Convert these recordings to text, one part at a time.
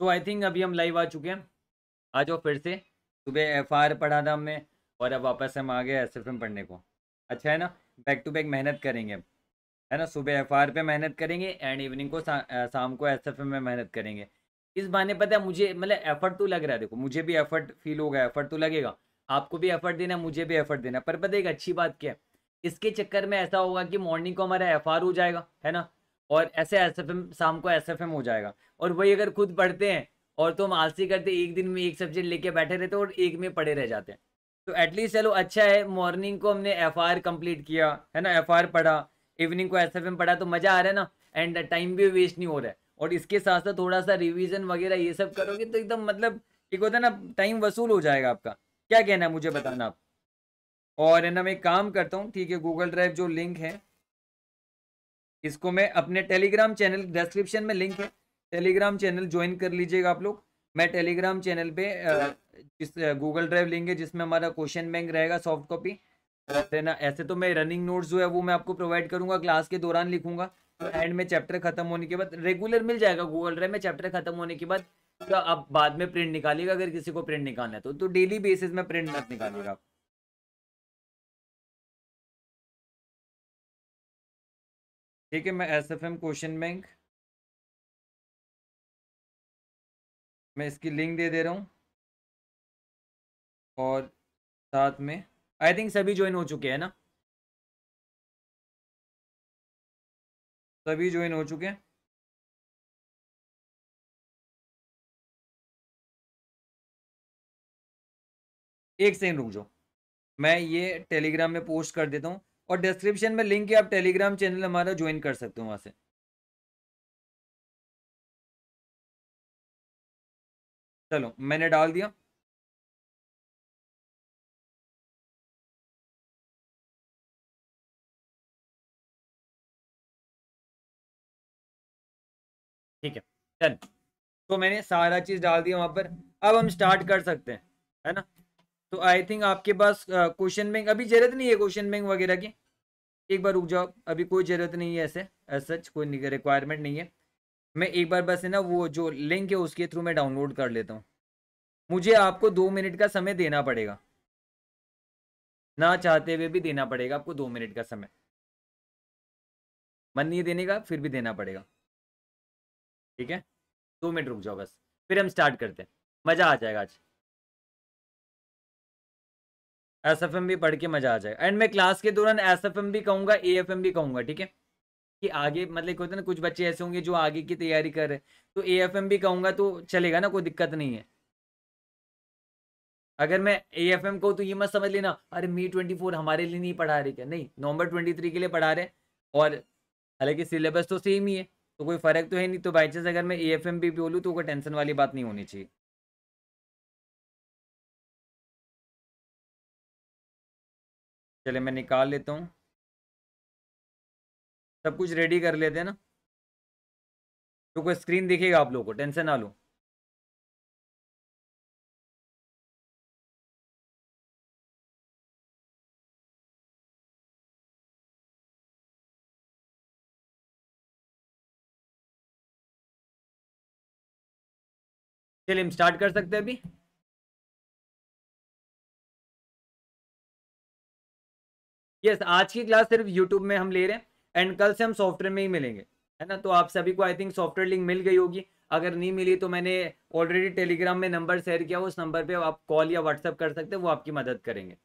तो I think अभी हम लाइव आ चुके हैं आ जाओ फिर से सुबह एफ आर पढ़ा था हमने और अब वापस हम आ गए एस एफ एम पढ़ने को अच्छा है ना बैक टू बैक मेहनत करेंगे है ना सुबह एफ आर पे मेहनत करेंगे एंड इवनिंग को शाम को एस एफ एम में मेहनत करेंगे इस बहाने पता है मुझे मतलब एफर्ट तो लग रहा है देखो मुझे भी एफर्ट फील होगा एफर्ट तो लगेगा आपको भी एफर्ट देना मुझे भी एफर्ट देना पर पता एक अच्छी बात क्या है इसके चक्कर में ऐसा होगा कि मॉर्निंग को हमारा एफ हो जाएगा है ना और ऐसे एस एफ एम शाम को एस एफ एम हो जाएगा और वही अगर खुद पढ़ते हैं और तो हम आलसी करते एक दिन में एक सब्जेक्ट लेके बैठे रहते और एक में पढ़े रह जाते हैं तो एटलीस्ट चलो अच्छा है मॉर्निंग को हमने एफ आर कम्प्लीट किया है ना एफ आर पढ़ा इवनिंग को एस एफ एम पढ़ा तो मज़ा आ रहा है ना एंड टाइम भी वेस्ट नहीं हो रहा है और इसके साथ साथ थोड़ा सा रिविजन वगैरह ये सब करोगे तो एकदम मतलब एक होता है ना टाइम वसूल हो जाएगा आपका क्या कहना है मुझे बताना आप और है ना मैं काम करता हूँ ठीक है गूगल ड्राइव जो लिंक है इसको मैं अपने टेलीग्राम चैनल डिस्क्रिप्शन में लिंक है टेलीग्राम चैनल ज्वाइन कर लीजिएगा आप लोग मैं टेलीग्राम चैनल पे जिस गूगल ड्राइव लेंगे जिसमें हमारा क्वेश्चन बैंक रहेगा सॉफ्ट कॉपी ना ऐसे तो मैं रनिंग नोट्स जो है वो मैं आपको प्रोवाइड करूंगा क्लास के दौरान लिखूंगा एंड में चैप्टर खत्म होने के बाद रेगुलर मिल जाएगा गूगल ड्राइव में चैप्टर खत्म होने के बाद तो आप बाद में प्रिंट निकालिएगा अगर किसी को प्रिंट निकालना है तो, तो डेली बेसिस में प्रिंट मत निकालिएगा आप ठीक है मैं S F M question bank मैं इसकी लिंक दे दे रहा हूँ और साथ में आई थिंक सभी ज्वाइन हो चुके हैं ना सभी ज्वाइन हो चुके हैं एक सेकेंड रुक जाओ मैं ये टेलीग्राम में पोस्ट कर देता हूँ और डिस्क्रिप्शन में लिंक है आप टेलीग्राम चैनल हमारा ज्वाइन कर सकते हो वहां से चलो मैंने डाल दिया ठीक है चल तो मैंने सारा चीज़ डाल दिया वहां पर अब हम स्टार्ट कर सकते हैं है ना तो आई थिंक आपके पास क्वेश्चन बैंक अभी जरूरत नहीं है क्वेश्चन बैंक वगैरह की एक बार रुक जाओ अभी कोई ज़रूरत नहीं है ऐसे एज सच कोई रिक्वायरमेंट नहीं है मैं एक बार बस है ना वो जो लिंक है उसके थ्रू मैं डाउनलोड कर लेता हूँ मुझे आपको दो मिनट का समय देना पड़ेगा ना चाहते हुए भी देना पड़ेगा आपको दो मिनट का समय मन नहीं देने का फिर भी देना पड़ेगा ठीक है दो मिनट रुक जाओ बस फिर हम स्टार्ट करते हैं मज़ा आ जाएगा आज एस एफ एम भी पढ़ के मजा आ जाएगा एंड मैं क्लास के दौरान एस एफ एम भी कहूँगा ए एफ एम भी कहूँगा ठीक है कि आगे मतलब होता है ना कुछ बच्चे ऐसे होंगे जो आगे की तैयारी कर रहे तो ए एफ एम भी कहूँगा तो चलेगा ना कोई दिक्कत नहीं है अगर मैं ए एफ एम कहूँ तो ये मत समझ लेना अरे मी ट्वेंटी फोर हमारे लिए नहीं पढ़ा रही क्या नहीं नवंबर ट्वेंटी थ्री के लिए पढ़ा रहे और हालांकि सिलेबस तो सेम ही है तो कोई फ़र्क तो है नहीं तो बाई चांस अगर मैं ए एफ एम भी बोलूँ तो कोई टेंशन वाली बात नहीं होनी चाहिए चले मैं निकाल लेता हूँ सब कुछ रेडी कर लेते हैं ना तो कोई स्क्रीन दिखेगा आप लोगों को टेंशन ना लो चलिए हम स्टार्ट कर सकते हैं अभी यस आज की क्लास सिर्फ यूट्यूब में हम ले रहे हैं एंड कल से हम सॉफ्टवेयर में ही मिलेंगे है ना तो आप सभी को आई थिंक सॉफ्टवेयर लिंक मिल गई होगी अगर नहीं मिली तो मैंने ऑलरेडी टेलीग्राम में नंबर शेयर किया उस नंबर पे आप कॉल या व्हाट्सअप कर सकते हैं वो आपकी मदद करेंगे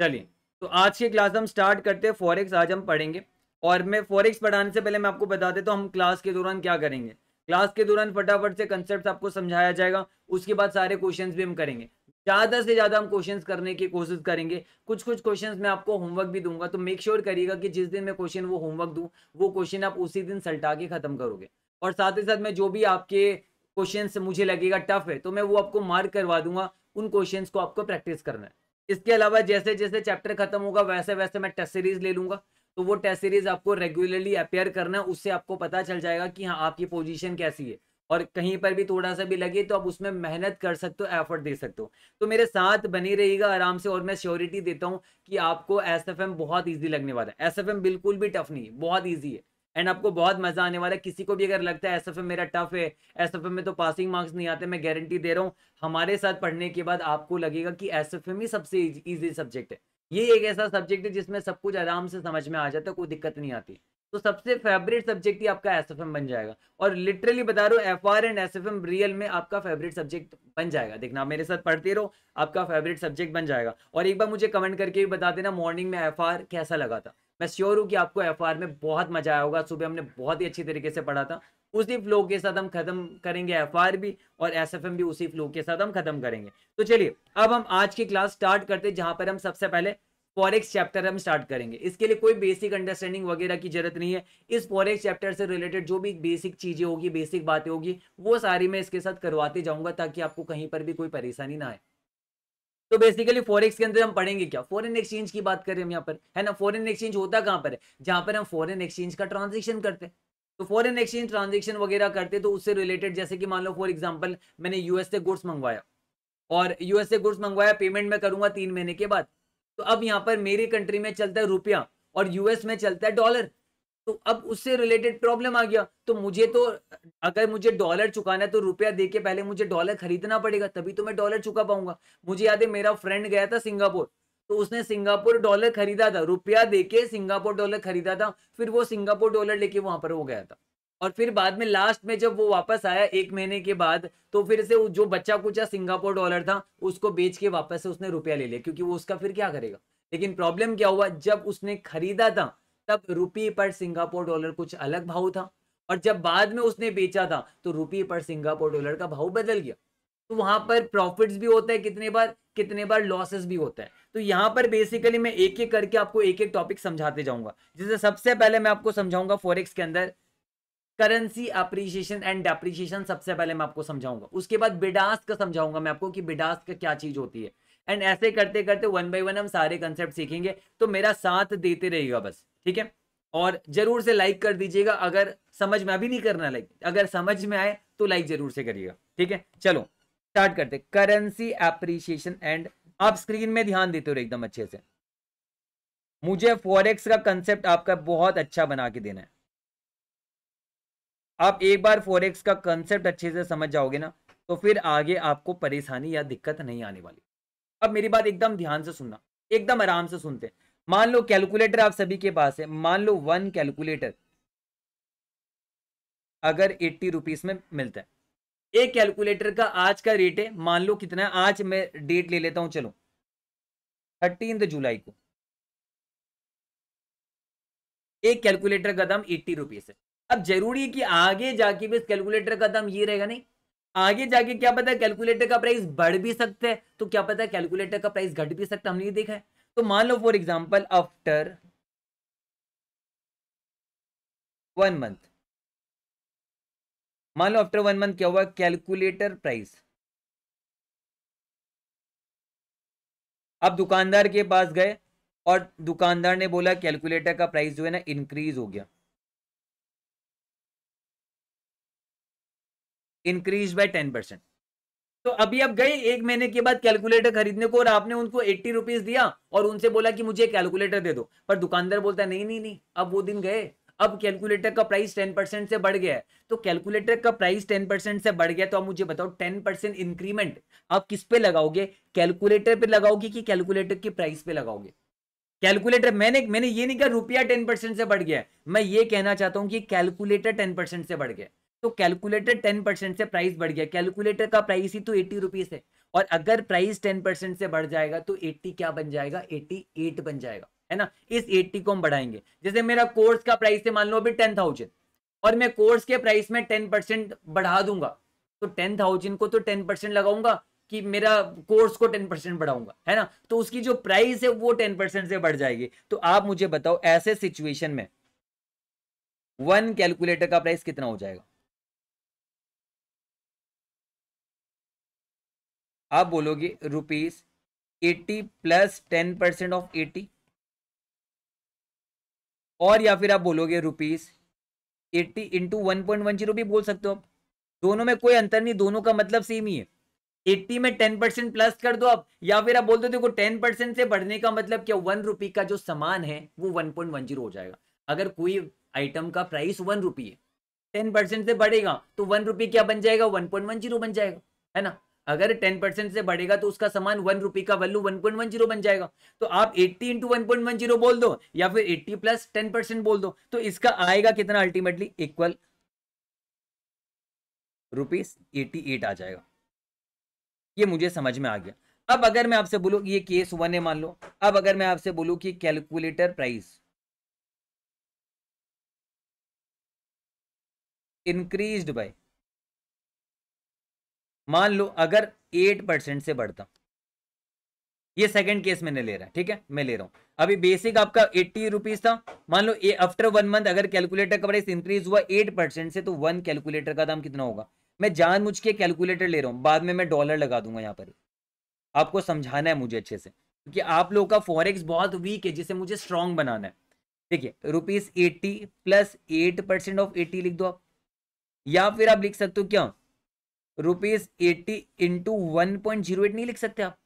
चलिए तो आज की क्लास हम स्टार्ट करते हैं फॉरेक्स आज हम पढ़ेंगे और मैं फॉरेक्स पढ़ाने से पहले मैं आपको बता देता तो हूँ हम क्लास के दौरान क्या करेंगे क्लास के दौरान फटाफट से कंसेप्ट आपको समझाया जाएगा उसके बाद सारे क्वेश्चन भी हम करेंगे ज़्यादा से ज़्यादा हम क्वेश्चंस करने की कोशिश करेंगे कुछ कुछ क्वेश्चंस मैं आपको होमवर्क भी दूंगा तो मेक श्योर sure करिएगा कि जिस दिन मैं क्वेश्चन वो होमवर्क दू वो क्वेश्चन आप उसी दिन सल्टा के खत्म करोगे और साथ ही साथ मैं जो भी आपके क्वेश्चन मुझे लगेगा टफ है तो मैं वो आपको मार्क करवा दूंगा उन क्वेश्चन को आपको प्रैक्टिस करना है इसके अलावा जैसे जैसे चैप्टर खत्म होगा वैसे वैसे मैं टेस्ट सीरीज ले लूंगा तो वो टेस्ट सीरीज आपको रेगुलरली अपेयर करना है उससे आपको पता चल जाएगा कि हाँ आपकी पोजीशन कैसी है और कहीं पर भी थोड़ा सा भी लगे तो आप उसमें मेहनत कर सकते हो एफर्ट दे सकते हो तो मेरे साथ बनी रहेगा आराम से और मैं श्योरिटी देता हूँ कि आपको एस बहुत ईजी लगने वाला है एस बिल्कुल भी टफ नहीं है बहुत ईजी है एंड आपको बहुत मजा आने वाला है किसी को भी अगर लगता है एस मेरा टफ है एस में तो पासिंग मार्क्स नहीं आते मैं गारंटी दे रहा हूँ हमारे साथ पढ़ने के बाद आपको लगेगा कि एस ही सबसे ईजी सब्जेक्ट है ये एक ऐसा सब्जेक्ट है जिसमें सब कुछ आराम से समझ में आ जाता है कोई दिक्कत नहीं आती है तो सबसे फेवरेट सब्जेक्ट ही आपका एसएफएम बन जाएगा और लिटरली बता रहा हूँ एफ एंड एसएफएम रियल में आपका फेवरेट सब्जेक्ट बन जाएगा देखना मेरे साथ पढ़ते रहो आपका फेवरेट सब्जेक्ट बन जाएगा और एक बार मुझे कमेंट करके भी बता देना मॉर्निंग में एफ कैसा लगा था मैं श्योर हूँ कि आपको एफ में बहुत मजा आया होगा सुबह हमने बहुत ही अच्छी तरीके से पढ़ा था उसी फ्लो के साथ हम खत्म करेंगे एफ भी और एस भी उसी फ्लो के साथ हम खत्म करेंगे तो चलिए अब हम आज की क्लास स्टार्ट करते हैं जहाँ पर हम सबसे पहले फॉरेक्स चैप्टर हम स्टार्ट करेंगे इसके लिए कोई बेसिक अंडरस्टैंडिंग वगैरह की जरूरत नहीं है इस फॉरेक्स चैप्टर से रिलेटेड जो भी बेसिक चीजें होगी बेसिक बातें होगी वो सारी मैं इसके साथ करवाते जाऊंगा ताकि आपको कहीं पर भी कोई परेशानी ना आए तो बेसिकली फॉरेक्स के अंदर हम पढ़ेंगे क्या फॉरेन एक्सचेंज की बात करें हम यहाँ पर है ना फॉरेन एक्सचेंज होता कहाँ पर है जहां पर हम फॉरेन एक्सचेंज का ट्रांजेक्शन करते हैं तो फॉरेन एक्सचेंज ट्रांजेक्शन वगैरह करते तो उससे रिलेटेड जैसे कि मान लो फॉर एग्जाम्पल मैंने यूएसए गुड्स मंगवाया और यूएसए गुड्स मंगवाया पेमेंट मैं करूंगा तीन महीने के बाद तो अब यहाँ पर मेरी कंट्री में चलता है रुपया और यूएस में चलता है डॉलर तो अब उससे रिलेटेड प्रॉब्लम आ गया तो मुझे तो अगर मुझे डॉलर चुकाना है तो रुपया दे पहले मुझे डॉलर खरीदना पड़ेगा तभी तो मैं डॉलर चुका पाऊंगा मुझे याद है मेरा फ्रेंड गया था सिंगापुर तो उसने सिंगापुर डॉलर खरीदा था रुपया देके सिंगापुर डॉलर खरीदा था फिर वो सिंगापुर डॉलर लेके वहां पर हो गया था और फिर बाद में लास्ट में जब वो वापस आया एक महीने के बाद तो फिर से जो बच्चा कुचा सिंगापुर डॉलर था उसको बेच के वापस से उसने रुपया ले लिया क्योंकि वो उसका फिर क्या करेगा लेकिन प्रॉब्लम क्या हुआ जब उसने खरीदा था तब रुपये पर सिंगापुर डॉलर कुछ अलग भाव था और जब बाद में उसने बेचा था तो रुपये पर सिंगापुर डॉलर का भाव बदल गया तो वहां पर प्रॉफिट्स भी होता है कितने बार कितने बार लॉसेस भी होता है तो यहाँ पर बेसिकली मैं एक एक करके आपको एक एक टॉपिक समझाते जाऊंगा जैसे सबसे पहले मैं आपको समझाऊंगा फॉरेक्स के अंदर करेंसी अप्रिशिएशन एंड डेप्रिशिएशन सबसे पहले मैं आपको समझाऊंगा उसके बाद बिडास का समझाऊंगा मैं आपको कि का क्या चीज होती है एंड ऐसे करते करते वन बाई वन हम सारे कंसेप्ट सीखेंगे तो मेरा साथ देते रहेगा बस ठीक है और जरूर से लाइक कर दीजिएगा अगर समझ में अभी नहीं करना लाइक अगर समझ में आए तो लाइक जरूर से करिएगा ठीक है चलो स्टार्ट करते करेंसी अप्रिशिएशन एंड आप स्क्रीन में ध्यान देते हो एकदम अच्छे से मुझे फॉरेक्स का कंसेप्ट आपका बहुत अच्छा बना के देना है आप एक बार फोरेक्स का कंसेप्ट अच्छे से समझ जाओगे ना तो फिर आगे आपको परेशानी या दिक्कत नहीं आने वाली अब मेरी बात एकदम ध्यान से सुनना एकदम आराम से सुनते मान लो कैलकुलेटर आप सभी के पास है मान लो वन कैलकुलेटर अगर एट्टी रुपीज में मिलता है एक कैलकुलेटर का आज का रेट है मान लो कितना है आज मैं डेट ले लेता हूं चलो थर्टीन जुलाई को एक कैलकुलेटर का दाम एट्टी रुपीज है अब जरूरी है कि आगे जाके भी इस कैलकुलेटर का दम ये रहेगा नहीं आगे जाके क्या पता है कैलकुलेटर का प्राइस बढ़ भी सकता है तो क्या पता है कैलकुलेटर का प्राइस घट भी सकता है हमने ये देखा है तो मान लो for example after one month मान लो आफ्टर वन मंथ क्या हुआ कैलकुलेटर प्राइस अब दुकानदार के पास गए और दुकानदार ने बोला कैलकुलेटर का प्राइस जो है ना इंक्रीज हो गया इंक्रीज बाय टेन परसेंट तो अभी आप गए एक महीने के बाद कैलकुलेटर खरीदने को और आपने उनको एट्टी रुपीज दिया और उनसे बोला कि मुझे कैलकुलेटर दे दो पर दुकानदार बोलता है नहीं नहीं नहीं अब वो दिन गए अब कैलकुलेटर का प्राइस टेन परसेंट से बढ़ गया है तो कैलकुलेटर का प्राइस टेन परसेंट से बढ़ गया तो आप मुझे बताओ टेन परसेंट इंक्रीमेंट आप किस पे लगाओगे कैलकुलेटर पे लगाओगे कि कैलकुलेटर की प्राइस पे लगाओगे कैलकुलेटर मैंने मैंने ये नहीं कहा रुपया टेन परसेंट से बढ़ गया मैं ये कहना चाहता हूँ कि कैलकुलेटर टेन परसेंट से बढ़ गया तो कैलकुलेटर टेन परसेंट से प्राइस बढ़ गया कैलकुलेटर का प्राइस ही तो एट्टी रुपीज है और अगर प्राइस टेन परसेंट से बढ़ जाएगा तो एट्टी क्या बन जाएगा एट्टी एट बन जाएगा है ना इस एट्टी को हम बढ़ाएंगे जैसे मेरा कोर्स का प्राइस है मान लो अभी टेन थाउजेंड और मैं कोर्स के प्राइस में टेन परसेंट बढ़ा दूंगा तो टेन थाउजेंड को तो टेन परसेंट लगाऊंगा कि मेरा कोर्स को टेन परसेंट बढ़ाऊंगा है ना तो उसकी जो प्राइस है वो टेन परसेंट से बढ़ जाएगी तो आप मुझे बताओ ऐसे सिचुएशन में वन कैलकुलेटर का प्राइस कितना हो जाएगा आप बोलोगे rupees eighty plus ten percent of eighty और या फिर आप बोलोगे rupees eighty into one point one zero भी बोल सकते हो आप दोनों में कोई अंतर नहीं दोनों का मतलब सेम ही है एट्टी में टेन परसेंट प्लस कर दो आप या फिर आप बोलते दो देखो टेन परसेंट से बढ़ने का मतलब क्या वन रुपी का जो सामान है वो वन पॉइंट वन जीरो हो जाएगा अगर कोई आइटम का प्राइस वन रुपी है टेन परसेंट से बढ़ेगा तो वन रुपी क्या बन जाएगा वन पॉइंट वन जीरो बन जाएगा है ना अगर टेन परसेंट से बढ़ेगा तो उसका समान वन रुपी का value one point one zero बन जाएगा तो आप eighty into one point one zero बोल दो या फिर एट्टी प्लस टेन परसेंट बोल दो तो इसका आएगा कितना ultimately equal rupees eighty eight आ जाएगा ये मुझे समझ में आ गया अब अगर मैं आपसे बोलूँ ये केस वन है मान लो अब अगर मैं आपसे बोलू कि कैलकुलेटर प्राइस इंक्रीज बाय मान लो अगर एट परसेंट से बढ़ता ये सेकंड केस मैंने ले रहा है ठीक है मैं ले रहा हूं अभी बेसिक आपका एट्टी रुपीज था मान लो ये आफ्टर वन मंथ अगर कैलकुलेटर का प्राइस इंक्रीज हुआ एट परसेंट से तो वन कैलकुलेटर का दाम कितना होगा मैं जान मुझ के कैलकुलेटर ले रहा हूं बाद में मैं डॉलर लगा दूंगा यहां पर आपको समझाना है मुझे अच्छे से क्योंकि आप लोगों का फॉरेक्स बहुत वीक है जिसे मुझे स्ट्रांग बनाना है ठीक है rupees eighty plus eight percent of eighty लिख दो आप या फिर आप लिख सकते हो क्या rupees eighty into one point zero eight नहीं लिख सकते आप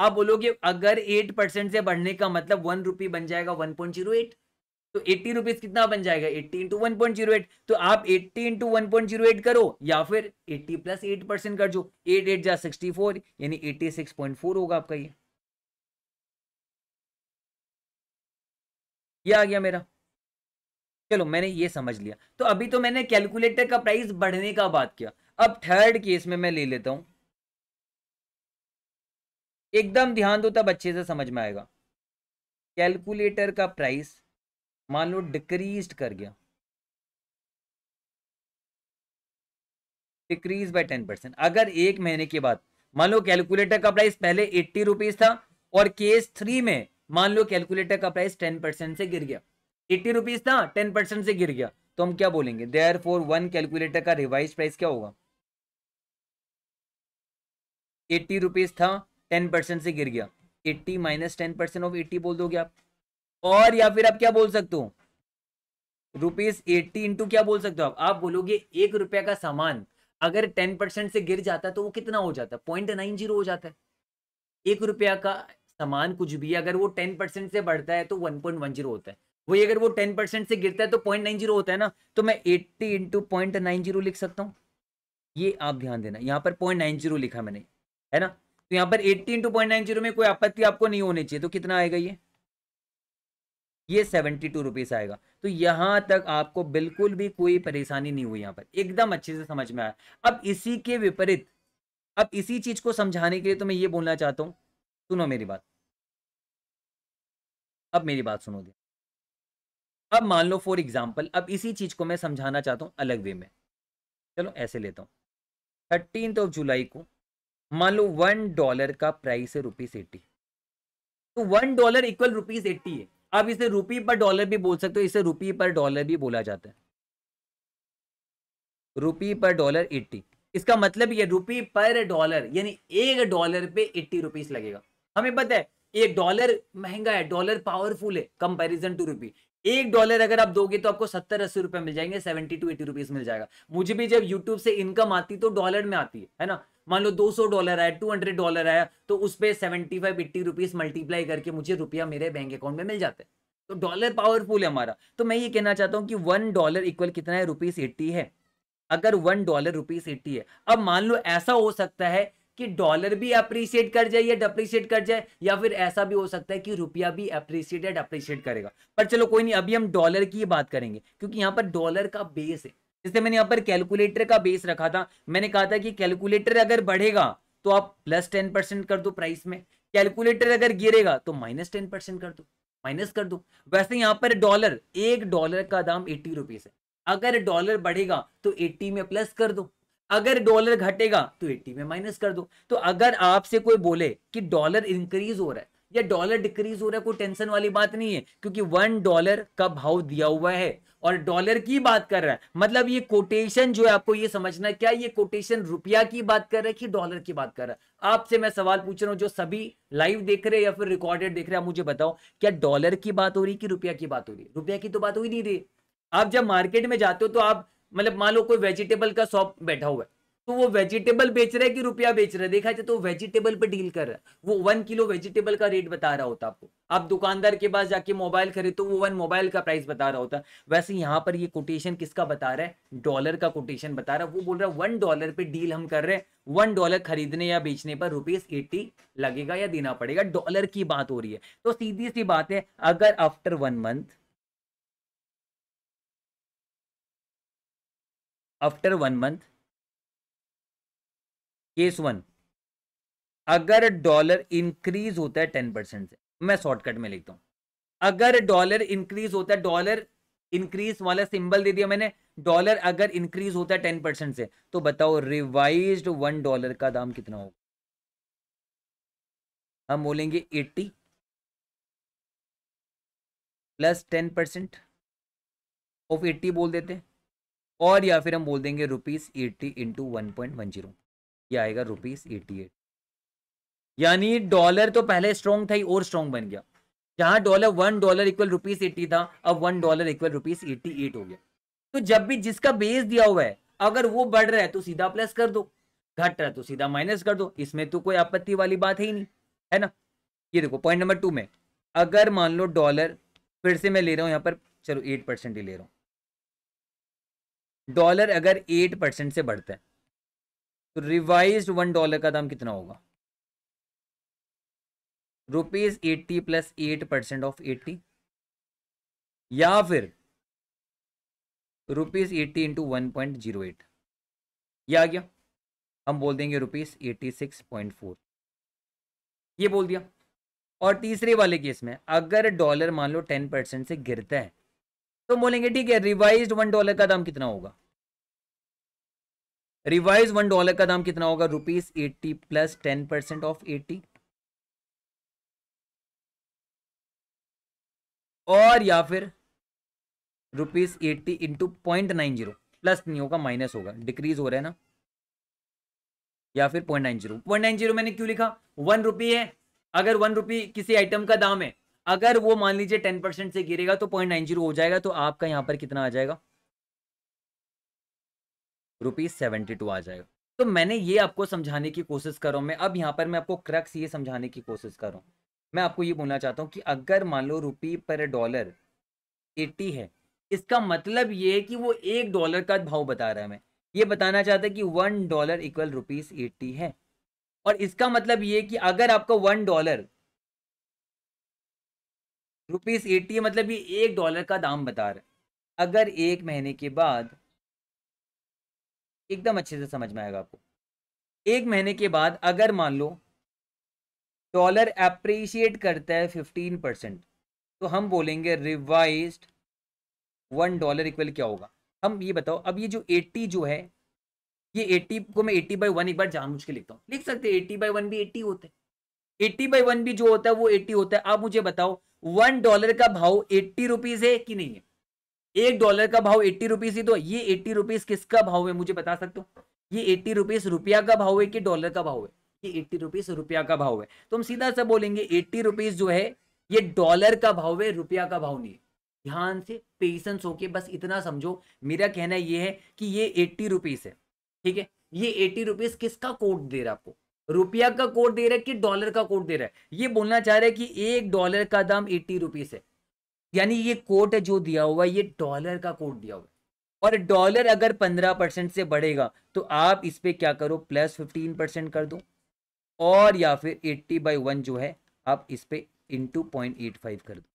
आप बोलोगे अगर एट परसेंट से बढ़ने का मतलब वन रुपी बन जाएगा वन पॉइंट जीरो एट तो एट्टी रुपीज कितना बन जाएगा eighty into one point zero eight तो आप eighty into one point zero eight करो या फिर एट्टी प्लस एट परसेंट कर जो एट एट जा सिक्सटी फोर यानी एट्टी सिक्स पॉइंट फोर होगा आपका ये ये आ गया मेरा चलो मैंने ये समझ लिया तो अभी तो मैंने कैलकुलेटर का प्राइस बढ़ने का बात किया अब थर्ड केस में मैं ले लेता हूं एकदम ध्यान दो तब अच्छे से समझ में आएगा कैलकुलेटर का प्राइस मान लो डिक्रीज कर गया डिक्रीज बाय टेन परसेंट अगर एक महीने के बाद मान लो कैलकुलेटर का प्राइस पहले एट्टी रुपीज था और केस थ्री में मान लो कैलकुलेटर का प्राइस टेन परसेंट से गिर गया एट्टी रुपीज था टेन परसेंट से गिर गया तो हम क्या बोलेंगे देयर फोर वन कैलकुलेटर का रिवाइज प्राइस क्या होगा एट्टी रुपीज था टेन परसेंट से गिर गया eighty minus ten percent of eighty बोल दोगे आप और या फिर आप क्या बोल सकते हो रुपीज एट्टी इंटू क्या बोल सकते हो आप आप बोलोगे एक रुपया का सामान अगर टेन परसेंट से गिर जाता है तो वो कितना हो जाता है पॉइंट नाइन जीरो हो जाता है एक रुपया का सामान कुछ भी अगर वो टेन परसेंट से बढ़ता है तो वन पॉइंट वन जीरो होता है वही अगर वो टेन परसेंट से गिरता है तो पॉइंट नाइन जीरो होता है ना तो मैं eighty into point nine zero लिख सकता हूँ ये आप ध्यान देना यहाँ पर पॉइंट नाइन जीरो लिखा मैंने है ना तो यहाँ पर eighty into point nine zero में कोई आपत्ति आपको नहीं होनी चाहिए तो कितना आएगा ये ये सेवेंटी टू रुपीज आएगा तो यहां तक आपको बिल्कुल भी कोई परेशानी नहीं हुई यहाँ पर एकदम अच्छे से समझ में आया अब इसी के विपरीत अब इसी चीज को समझाने के लिए तो मैं ये बोलना चाहता हूँ सुनो मेरी बात अब मेरी बात सुनो अब मान लो फॉर एग्जाम्पल अब इसी चीज को मैं समझाना चाहता हूँ अलग वे में चलो ऐसे लेता हूँ थर्टीन ऑफ जुलाई को मान लो वन डॉलर का प्राइस है रुपीज एट्टी तो one dollar equal rupees eighty है आप इसे रुपी पर डॉलर भी बोल सकते हो इसे रुपी पर डॉलर भी बोला जाता है रुपी पर डॉलर एट्टी इसका मतलब ये रुपी पर डॉलर यानी एक डॉलर पे एट्टी रुपीज लगेगा हमें पता है एक डॉलर महंगा है डॉलर पावरफुल है कंपैरिजन टू रुपी एक डॉलर अगर आप दोगे तो आपको सत्तर अस्सी रुपए मिल जाएंगे सेवेंटी टू एटी रुपीज मिल जाएगा मुझे भी जब यूट्यूब से इनकम आती तो डॉलर में आती है, है ना मान लो 200 डॉलर आया 200 डॉलर आया तो उस पर seventy five eighty rupees multiply करके मुझे रुपया मेरे बैंक अकाउंट में मिल जाता है तो डॉलर पावरफुल है हमारा तो मैं ये कहना चाहता हूँ कि वन डॉलर इक्वल कितना है रुपीज एट्टी है अगर वन डॉलर रुपीज एट्टी है अब मान लो ऐसा हो सकता है कि डॉलर भी अप्रिशिएट कर जाए या डप्रिशिएट कर जाए या फिर ऐसा भी हो सकता है कि रुपया भी अप्रिशिएट या डप्रिशिएट करेगा पर चलो कोई नहीं अभी हम डॉलर की बात करेंगे क्योंकि यहाँ पर डॉलर का बेस है जैसे मैंने यहाँ पर कैलकुलेटर का बेस रखा था मैंने कहा था कि कैलकुलेटर अगर बढ़ेगा तो आप प्लस टेन परसेंट कर दो प्राइस में कैलकुलेटर अगर गिरेगा तो माइनस टेन परसेंट कर दो माइनस कर दो वैसे यहाँ पर डॉलर एक डॉलर का दाम एट्टी रुपीज है अगर डॉलर बढ़ेगा तो एट्टी में प्लस कर दो अगर डॉलर घटेगा तो एट्टी में माइनस कर दो तो अगर आपसे कोई बोले कि डॉलर इंक्रीज हो रहा है या डॉलर डिक्रीज हो रहा है कोई टेंशन वाली बात नहीं है क्योंकि वन डॉलर का भाव दिया हुआ है और डॉलर की बात कर रहा है मतलब ये कोटेशन जो है आपको ये समझना क्या ये कोटेशन रुपया की बात कर रहा है कि डॉलर की बात कर रहा है आपसे मैं सवाल पूछ रहा हूं जो सभी लाइव देख रहे हैं या फिर रिकॉर्डेड देख रहे हैं आप मुझे बताओ क्या डॉलर की बात हो रही है कि रुपया की बात हो रही है रुपया की तो बात हो ही नहीं रही आप जब मार्केट में जाते हो तो आप मतलब मान लो कोई वेजिटेबल का शॉप बैठा हुआ है तो वो वेजिटेबल बेच रहा है कि रुपया बेच रहा है देखा जाए तो वेजिटेबल पे डील कर रहा है वो वन किलो वेजिटेबल का रेट बता रहा होता आपको आप दुकानदार के पास जाके मोबाइल खरीद तो वो वन मोबाइल का प्राइस बता रहा होता वैसे यहाँ पर ये कोटेशन किसका बता रहा है डॉलर का कोटेशन बता रहा है वो बोल रहा है वन डॉलर पे डील हम कर रहे हैं वन डॉलर खरीदने या बेचने पर रुपीज एटी लगेगा या देना पड़ेगा डॉलर की बात हो रही है तो सीधी सी बात है अगर after one month after one month case one अगर डॉलर इंक्रीज होता है टेन परसेंट से मैं शॉर्टकट में लिखता हूं अगर डॉलर इंक्रीज होता है डॉलर इंक्रीज वाला सिंबल दे दिया मैंने डॉलर अगर इंक्रीज होता है टेन परसेंट से तो बताओ रिवाइज वन डॉलर का दाम कितना होगा हम बोलेंगे eighty plus ten percent of eighty बोल देते और या फिर हम बोल देंगे rupees eighty into one point one zero ये आएगा रुपीज एटी एट यानी डॉलर तो पहले स्ट्रॉन्ग था ही और स्ट्रॉन्ग बन गया जहां dollar one dollar equal rupees eighty था अब one dollar equal rupees eighty eight हो गया तो जब भी जिसका बेस दिया हुआ है अगर वो बढ़ रहा है तो सीधा प्लस कर दो घट रहा है तो सीधा माइनस कर दो इसमें तो कोई आपत्ति वाली बात है ही नहीं है ना ये देखो पॉइंट नंबर टू में अगर मान लो डॉलर फिर से मैं ले रहा हूं यहां पर चलो एट परसेंट ही ले रहा हूं डॉलर अगर एट परसेंट से बढ़ता है तो रिवाइज वन डॉलर का दाम कितना होगा rupees eighty plus eight percent of eighty या फिर rupees eighty into one point zero eight यह आ गया हम बोल देंगे rupees eighty six point four ये बोल दिया और तीसरे वाले केस में अगर डॉलर मान लो टेन परसेंट से गिरता है तो बोलेंगे ठीक है रिवाइज वन डॉलर का दाम कितना होगा रिवाइज वन डॉलर का दाम कितना होगा rupees eighty plus ten percent of eighty और या फिर rupees eighty into point nine zero plus नहीं होगा माइनस होगा डिक्रीज हो रहा है ना या फिर point nine zero point nine zero मैंने क्यों लिखा वन रुपी है अगर वन रुपी किसी आइटम का दाम है अगर वो मान लीजिए टेन परसेंट से गिरेगा तो पॉइंट नाइन जीरो हो जाएगा तो आपका यहां पर कितना आ जाएगा रुपीज सेवेंटी टू आ जाएगा तो मैंने ये आपको समझाने की कोशिश कर रहा हूँ मैं अब यहाँ पर मैं आपको क्रक्स ये समझाने की कोशिश कर रहा हूँ मैं आपको ये बोलना चाहता हूँ कि अगर मान लो रुपी पर डॉलर एट्टी है इसका मतलब ये है कि वो एक डॉलर का भाव बता रहा है मैं ये बताना चाहता है कि one dollar equal rupees eighty है और इसका मतलब ये कि अगर आपका वन डॉलर रुपीज एट्टी मतलब ये एक डॉलर का दाम बता रहा है अगर एक महीने के बाद एकदम अच्छे से समझ में आएगा आपको एक महीने के बाद अगर मान लो डॉलर अप्रिशिएट करता है फिफ्टीन परसेंट तो हम बोलेंगे रिवाइज वन डॉलर इक्वल क्या होगा हम ये बताओ अब ये जो एट्टी जो है ये एट्टी को मैं एट्टी बाई वन एक बार जान मुझके लिखता हूँ लिख सकते एट्टी बाई वन भी एट्टी होते हैं एट्टी बाई वन भी जो होता है वो एट्टी होता है आप मुझे बताओ वन डॉलर का भाव एट्टी रुपीज है कि नहीं है एक डॉलर का भाव एट्टी रुपीज ही तो ये एट्टी रुपीज किसका भाव है मुझे बता सकते हो ये एट्टी रुपीज रुपया का भाव है कि डॉलर का भाव है ये एट्टी रुपीज रुपया का भाव है तो हम सीधा सा बोलेंगे एट्टी रुपीज जो है ये डॉलर का भाव है रुपया का भाव नहीं ध्यान से पेशेंस होके बस इतना समझो मेरा कहना यह है कि ये एट्टी रुपीज है ठीक है ये एट्टी रुपीज किसका कोड दे रहा है आपको रुपया का कोड दे रहा है कि डॉलर का कोड दे रहा है ये बोलना चाह रहे हैं कि एक डॉलर का दाम एट्टी रुपीज है यानी ये कोट जो दिया हुआ ये डॉलर का कोट दिया हुआ और डॉलर अगर पंद्रह परसेंट से बढ़ेगा तो आप इस पर क्या करो प्लस फिफ्टीन परसेंट कर दो और या फिर एट्टी बाई वन जो है आप इस पर इंटू पॉइंट एट फाइव कर दो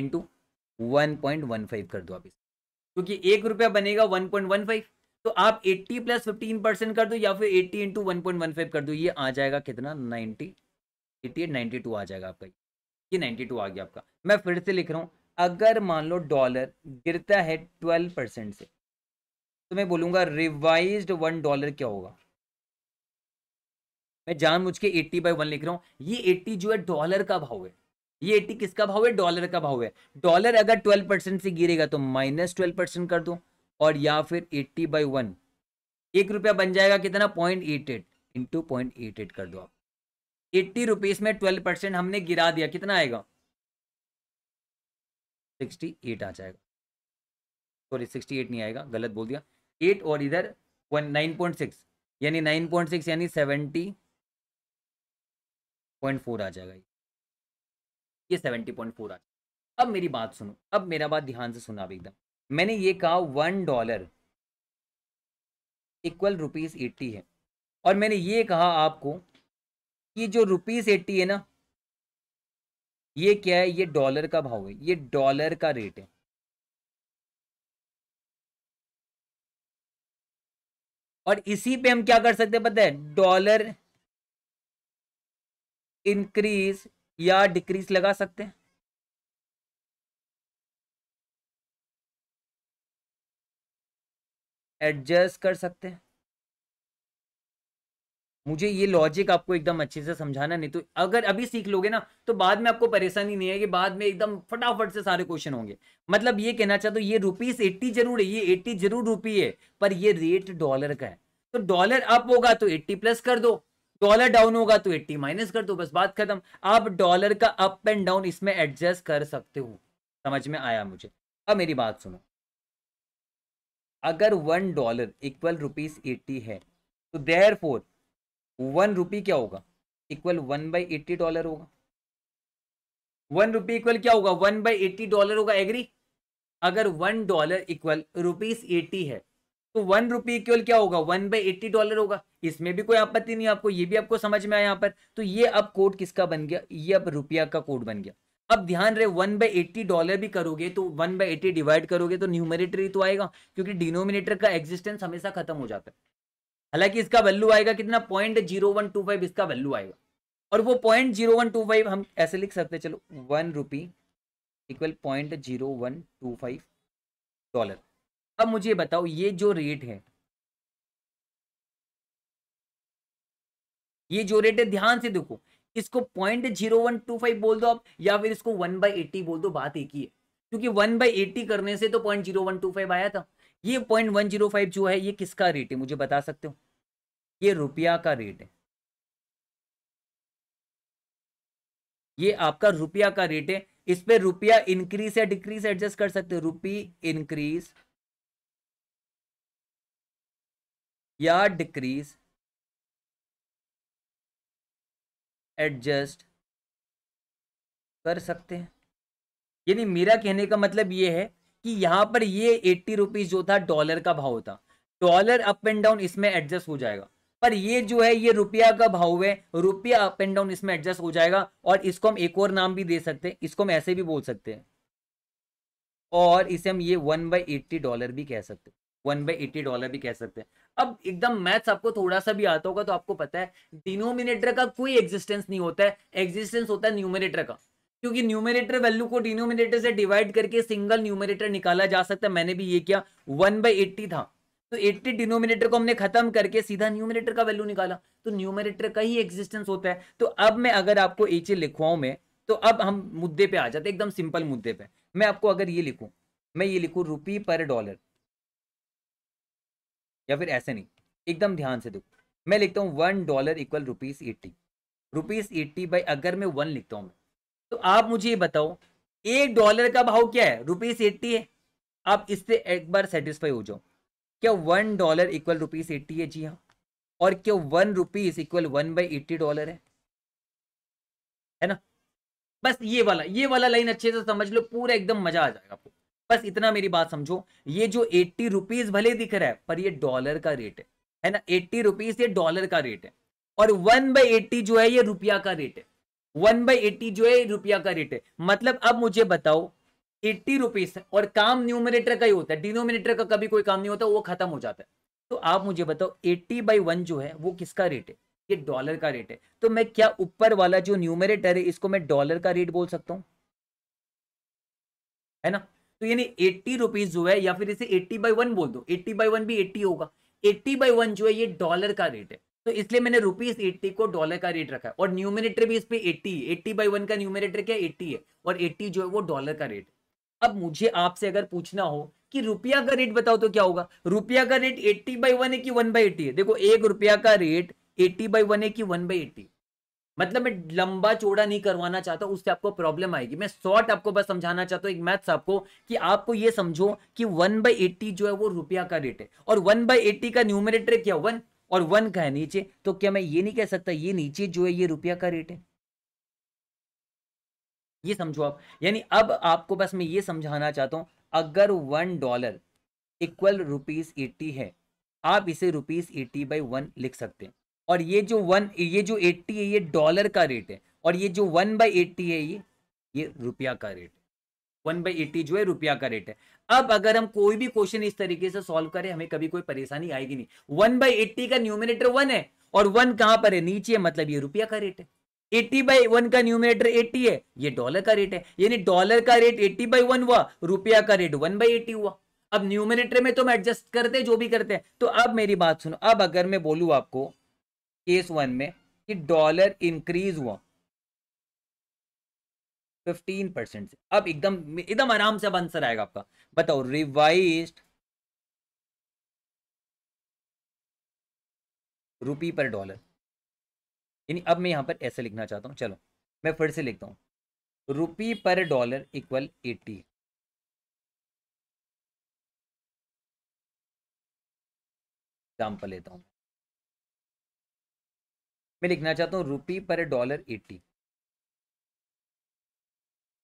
into one point one five कर दो आप इस क्योंकि एक रुपया बनेगा वन पॉइंट वन फाइव तो आप एट्टी प्लस फिफ्टीन परसेंट कर दो या फिर eighty into one point one five कर दो ये आ जाएगा कितना ninety eighty eight ninety two आ जाएगा आपका ये 92 आ गया आपका मैं फिर से लिख रहा हूँ अगर मान लो डॉलर गिरता है 12 परसेंट से तो मैं बोलूँगा रिवाइज वन डॉलर क्या होगा मैं जान मुझ के 80 बाई वन लिख रहा हूँ ये 80 जो है डॉलर का भाव है ये 80 किसका भाव है डॉलर का भाव है डॉलर अगर 12 परसेंट से गिरेगा तो माइनस ट्वेल्व परसेंट कर दो और या फिर 80 बाई वन एक रुपया बन जाएगा कितना point eight eight into point eight eight कर दो आप एट्टी रुपीज में ट्वेल्व परसेंट हमने गिरा दिया कितना आएगा सिक्सटी एट आ जाएगा सॉरी सिक्सटी एट नहीं आएगा गलत बोल दिया एट और इधर वन नाइन पॉइंट सिक्स यानी नाइन पॉइंट सिक्स यानी सेवेंटी पॉइंट फोर आ जाएगा ये सेवेंटी पॉइंट फोर आ जाएगा अब मेरी बात सुनो अब मेरा बात ध्यान से सुना एकदम मैंने ये कहा one dollar equal rupees eighty है और मैंने ये कहा आपको कि जो रुपीज एट्टी है ना ये क्या है ये डॉलर का भाव है ये डॉलर का रेट है और इसी पे हम क्या कर सकते हैं पता है डॉलर इंक्रीज या डिक्रीज लगा सकते हैं एडजस्ट कर सकते हैं मुझे ये लॉजिक आपको एकदम अच्छे से समझाना नहीं तो अगर अभी सीख लोगे ना तो बाद में आपको परेशानी नहीं है कि बाद में एकदम फटाफट से सारे क्वेश्चन होंगे मतलब ये कहना चाहते ये रुपीस एट्टी जरूर है ये एट्टी जरूर रुपी है पर ये रेट डॉलर का है तो डॉलर अप होगा तो एट्टी प्लस कर दो डॉलर डाउन होगा तो एट्टी माइनस कर दो बस बात खत्म आप डॉलर का अप एंड डाउन इसमें एडजस्ट कर सकते हो समझ में आया मुझे अब मेरी बात सुनो अगर one dollar equal rupees eighty है तो देयर फोर वन रुपी क्या होगा equal one by eighty dollar होगा वन रुपी इक्वल क्या होगा वन बाई एट्टी डॉलर होगा एग्री अगर one dollar equal rupees eighty है तो वन रुपी इक्वल क्या होगा वन बाई एट्टी डॉलर होगा इसमें भी कोई आपत्ति नहीं आपको ये भी आपको समझ में आया यहाँ पर तो ये अब कोड किसका बन गया ये अब रुपया का कोड बन गया अब ध्यान रहे वन बाई एट्टी डॉलर भी करोगे तो वन बाई एट्टी डिवाइड करोगे तो न्यूमरेटर ही तो आएगा क्योंकि डिनोमिनेटर का एग्जिस्टेंस हमेशा खत्म हो जाता है हालांकि इसका वैल्यू आएगा कितना point zero one two five इसका वैल्यू आएगा और वो point zero one two five हम ऐसे लिख सकते हैं चलो one rupee equal point zero one two five dollar अब मुझे बताओ ये जो रेट है ये जो रेट है ध्यान से देखो इसको point zero one two five बोल दो आप या फिर इसको वन बाई एट्टी बोल दो बात एक ही है क्योंकि वन बाई एट्टी करने से तो point zero one two five आया था ये पॉइंट वन जीरो फाइव जो है ये किसका रेट है मुझे बता सकते हो ये रुपया का रेट है ये आपका रुपया का रेट है इस पे रुपया इंक्रीज या डिक्रीज एडजस्ट कर सकते हो रुपी इंक्रीज या डिक्रीज एडजस्ट कर सकते हैं यानी मेरा कहने का मतलब यह है कि यहाँ पर ये एट्टी रुपीज जो था डॉलर का भाव था डॉलर अप एंड डाउन इसमें एडजस्ट हो जाएगा पर ये जो है ये रुपया का भाव है रुपया अप एंड डाउन इसमें एडजस्ट हो जाएगा और इसको हम एक और नाम भी दे सकते हैं इसको हम ऐसे भी बोल सकते हैं और इसे हम ये वन बाई एट्टी डॉलर भी कह सकते हैं वन बाई एट्टी डॉलर भी कह सकते हैं अब एकदम मैथ्स आपको थोड़ा सा भी आता होगा तो आपको पता है डिनोमिनेटर का कोई एग्जिस्टेंस नहीं होता है एग्जिस्टेंस होता है न्यूमिनेटर का क्योंकि न्यूमिनेटर वैल्यू को डिनोमिनेटर से डिवाइड करके सिंगल न्यूमिनेटर निकाला जा सकता है मैंने भी ये किया वन बाई एट्टी था तो एट्टी डिनोमिनेटर को हमने खत्म करके सीधा न्यूमिनेटर का वैल्यू निकाला तो न्यूमिनेटर का ही एग्जिस्टेंस होता है तो अब मैं अगर आपको एच ए लिखवाऊं मैं तो अब हम मुद्दे पे आ जाते एकदम सिंपल मुद्दे पे मैं आपको अगर ये लिखूं मैं ये लिखूं रुपी पर डॉलर या फिर ऐसे नहीं एकदम ध्यान से देखो मैं लिखता हूँ one dollar equal rupees eighty rupees eighty by अगर मैं वन लिखता हूँ मैं तो आप मुझे ये बताओ एक डॉलर का भाव क्या है रुपीज एट्टी है आप इससे एक बार सेटिस्फाई हो जाओ क्या one dollar equal rupees eighty है जी हाँ और क्या one rupees equal one by eighty dollar है है ना बस ये वाला ये वाला लाइन अच्छे से समझ लो पूरा एकदम मजा आ जाएगा आपको बस इतना मेरी बात समझो ये जो एट्टी रुपीज भले दिख रहा है पर ये डॉलर का रेट है है ना एट्टी रुपीज ये डॉलर का रेट है और वन बाई एट्टी जो है ये रुपया का रेट है वन बाई एट्टी जो है रुपया का रेट है मतलब अब मुझे बताओ एट्टी रुपीज और काम न्यूमिनेटर का ही होता है डिनोमिनेटर का कभी कोई काम नहीं होता वो खत्म हो जाता है तो आप मुझे बताओ एट्टी बाई वन जो है वो किसका रेट है ये डॉलर का रेट है तो मैं क्या ऊपर वाला जो न्यूमिनेटर है इसको मैं डॉलर का रेट बोल सकता हूँ है ना तो यानी एट्टी रुपीज जो है या फिर इसे एट्टी बाई वन बोल दो एट्टी बाई वन भी एट्टी होगा एट्टी बाई वन जो है ये डॉलर का रेट है तो इसलिए मैंने रुपीज एट्टी को डॉलर का रेट रखा है और न्यूमिनेटर भी इस पर एट्टी एट्टी बाई वन का न्यूमिनेटर क्या एट्टी है और एट्टी जो है वो डॉलर का रेट अब मुझे आपसे अगर पूछना हो कि रुपया का रेट बताओ तो क्या होगा रुपया का रेट एट्टी बाई वन है कि वन बाई एट्टी है देखो एक रुपया का रेट एट्टी बाई वन है कि वन बाई एट्टी मतलब मैं लंबा चौड़ा नहीं करवाना चाहता उससे आपको प्रॉब्लम आएगी मैं शॉर्ट आपको बस समझाना चाहता हूँ एक मैथ्स आपको कि आपको ये समझो कि वन बाई एट्टी जो है वो रुपया का रेट है और वन बाई एट्टी का न्यूमिनेटर क्या वन और वन का है नीचे तो क्या मैं ये नहीं कह सकता ये नीचे जो है ये रुपया का रेट है ये समझो आप यानी अब आपको बस मैं ये समझाना चाहता हूं अगर one dollar equal rupees eighty है आप इसे रुपीज एट्टी बाई वन लिख सकते हैं और ये जो वन ये जो एट्टी है ये डॉलर का रेट है और ये जो वन बाई एट्टी है ये ये रुपया का रेट है वन बाई एट्टी जो है रुपया का रेट है अब अगर हम कोई भी क्वेश्चन इस तरीके से सॉल्व करें हमें कभी कोई परेशानी आएगी नहीं वन बाई एट्टी का न्यूमिनेटर वन है और वन कहां पर है नीचे है मतलब ये रुपया का रेट है एट्टी बाई वन का न्यूमिनेटर एट्टी है ये डॉलर का रेट है यानी डॉलर का रेट एट्टी बाई वन हुआ रुपया का रेट वन बाई एट्टी हुआ अब न्यूमिनेटर में तो हम एडजस्ट करते जो भी करते हैं तो अब मेरी बात सुनो अब अगर मैं बोलू आपको केस वन में कि डॉलर इंक्रीज हुआ फिफ्टीन परसेंट से अब एकदम एकदम आराम से अब आंसर आएगा आपका बताओ रिवाइज रुपी पर डॉलर यानी अब मैं यहां पर ऐसे लिखना चाहता हूं चलो मैं फिर से लिखता हूं रुपी पर डॉलर इक्वल एटी एग्जाम्पल लेता हूं मैं लिखना चाहता हूं रुपी पर डॉलर एटी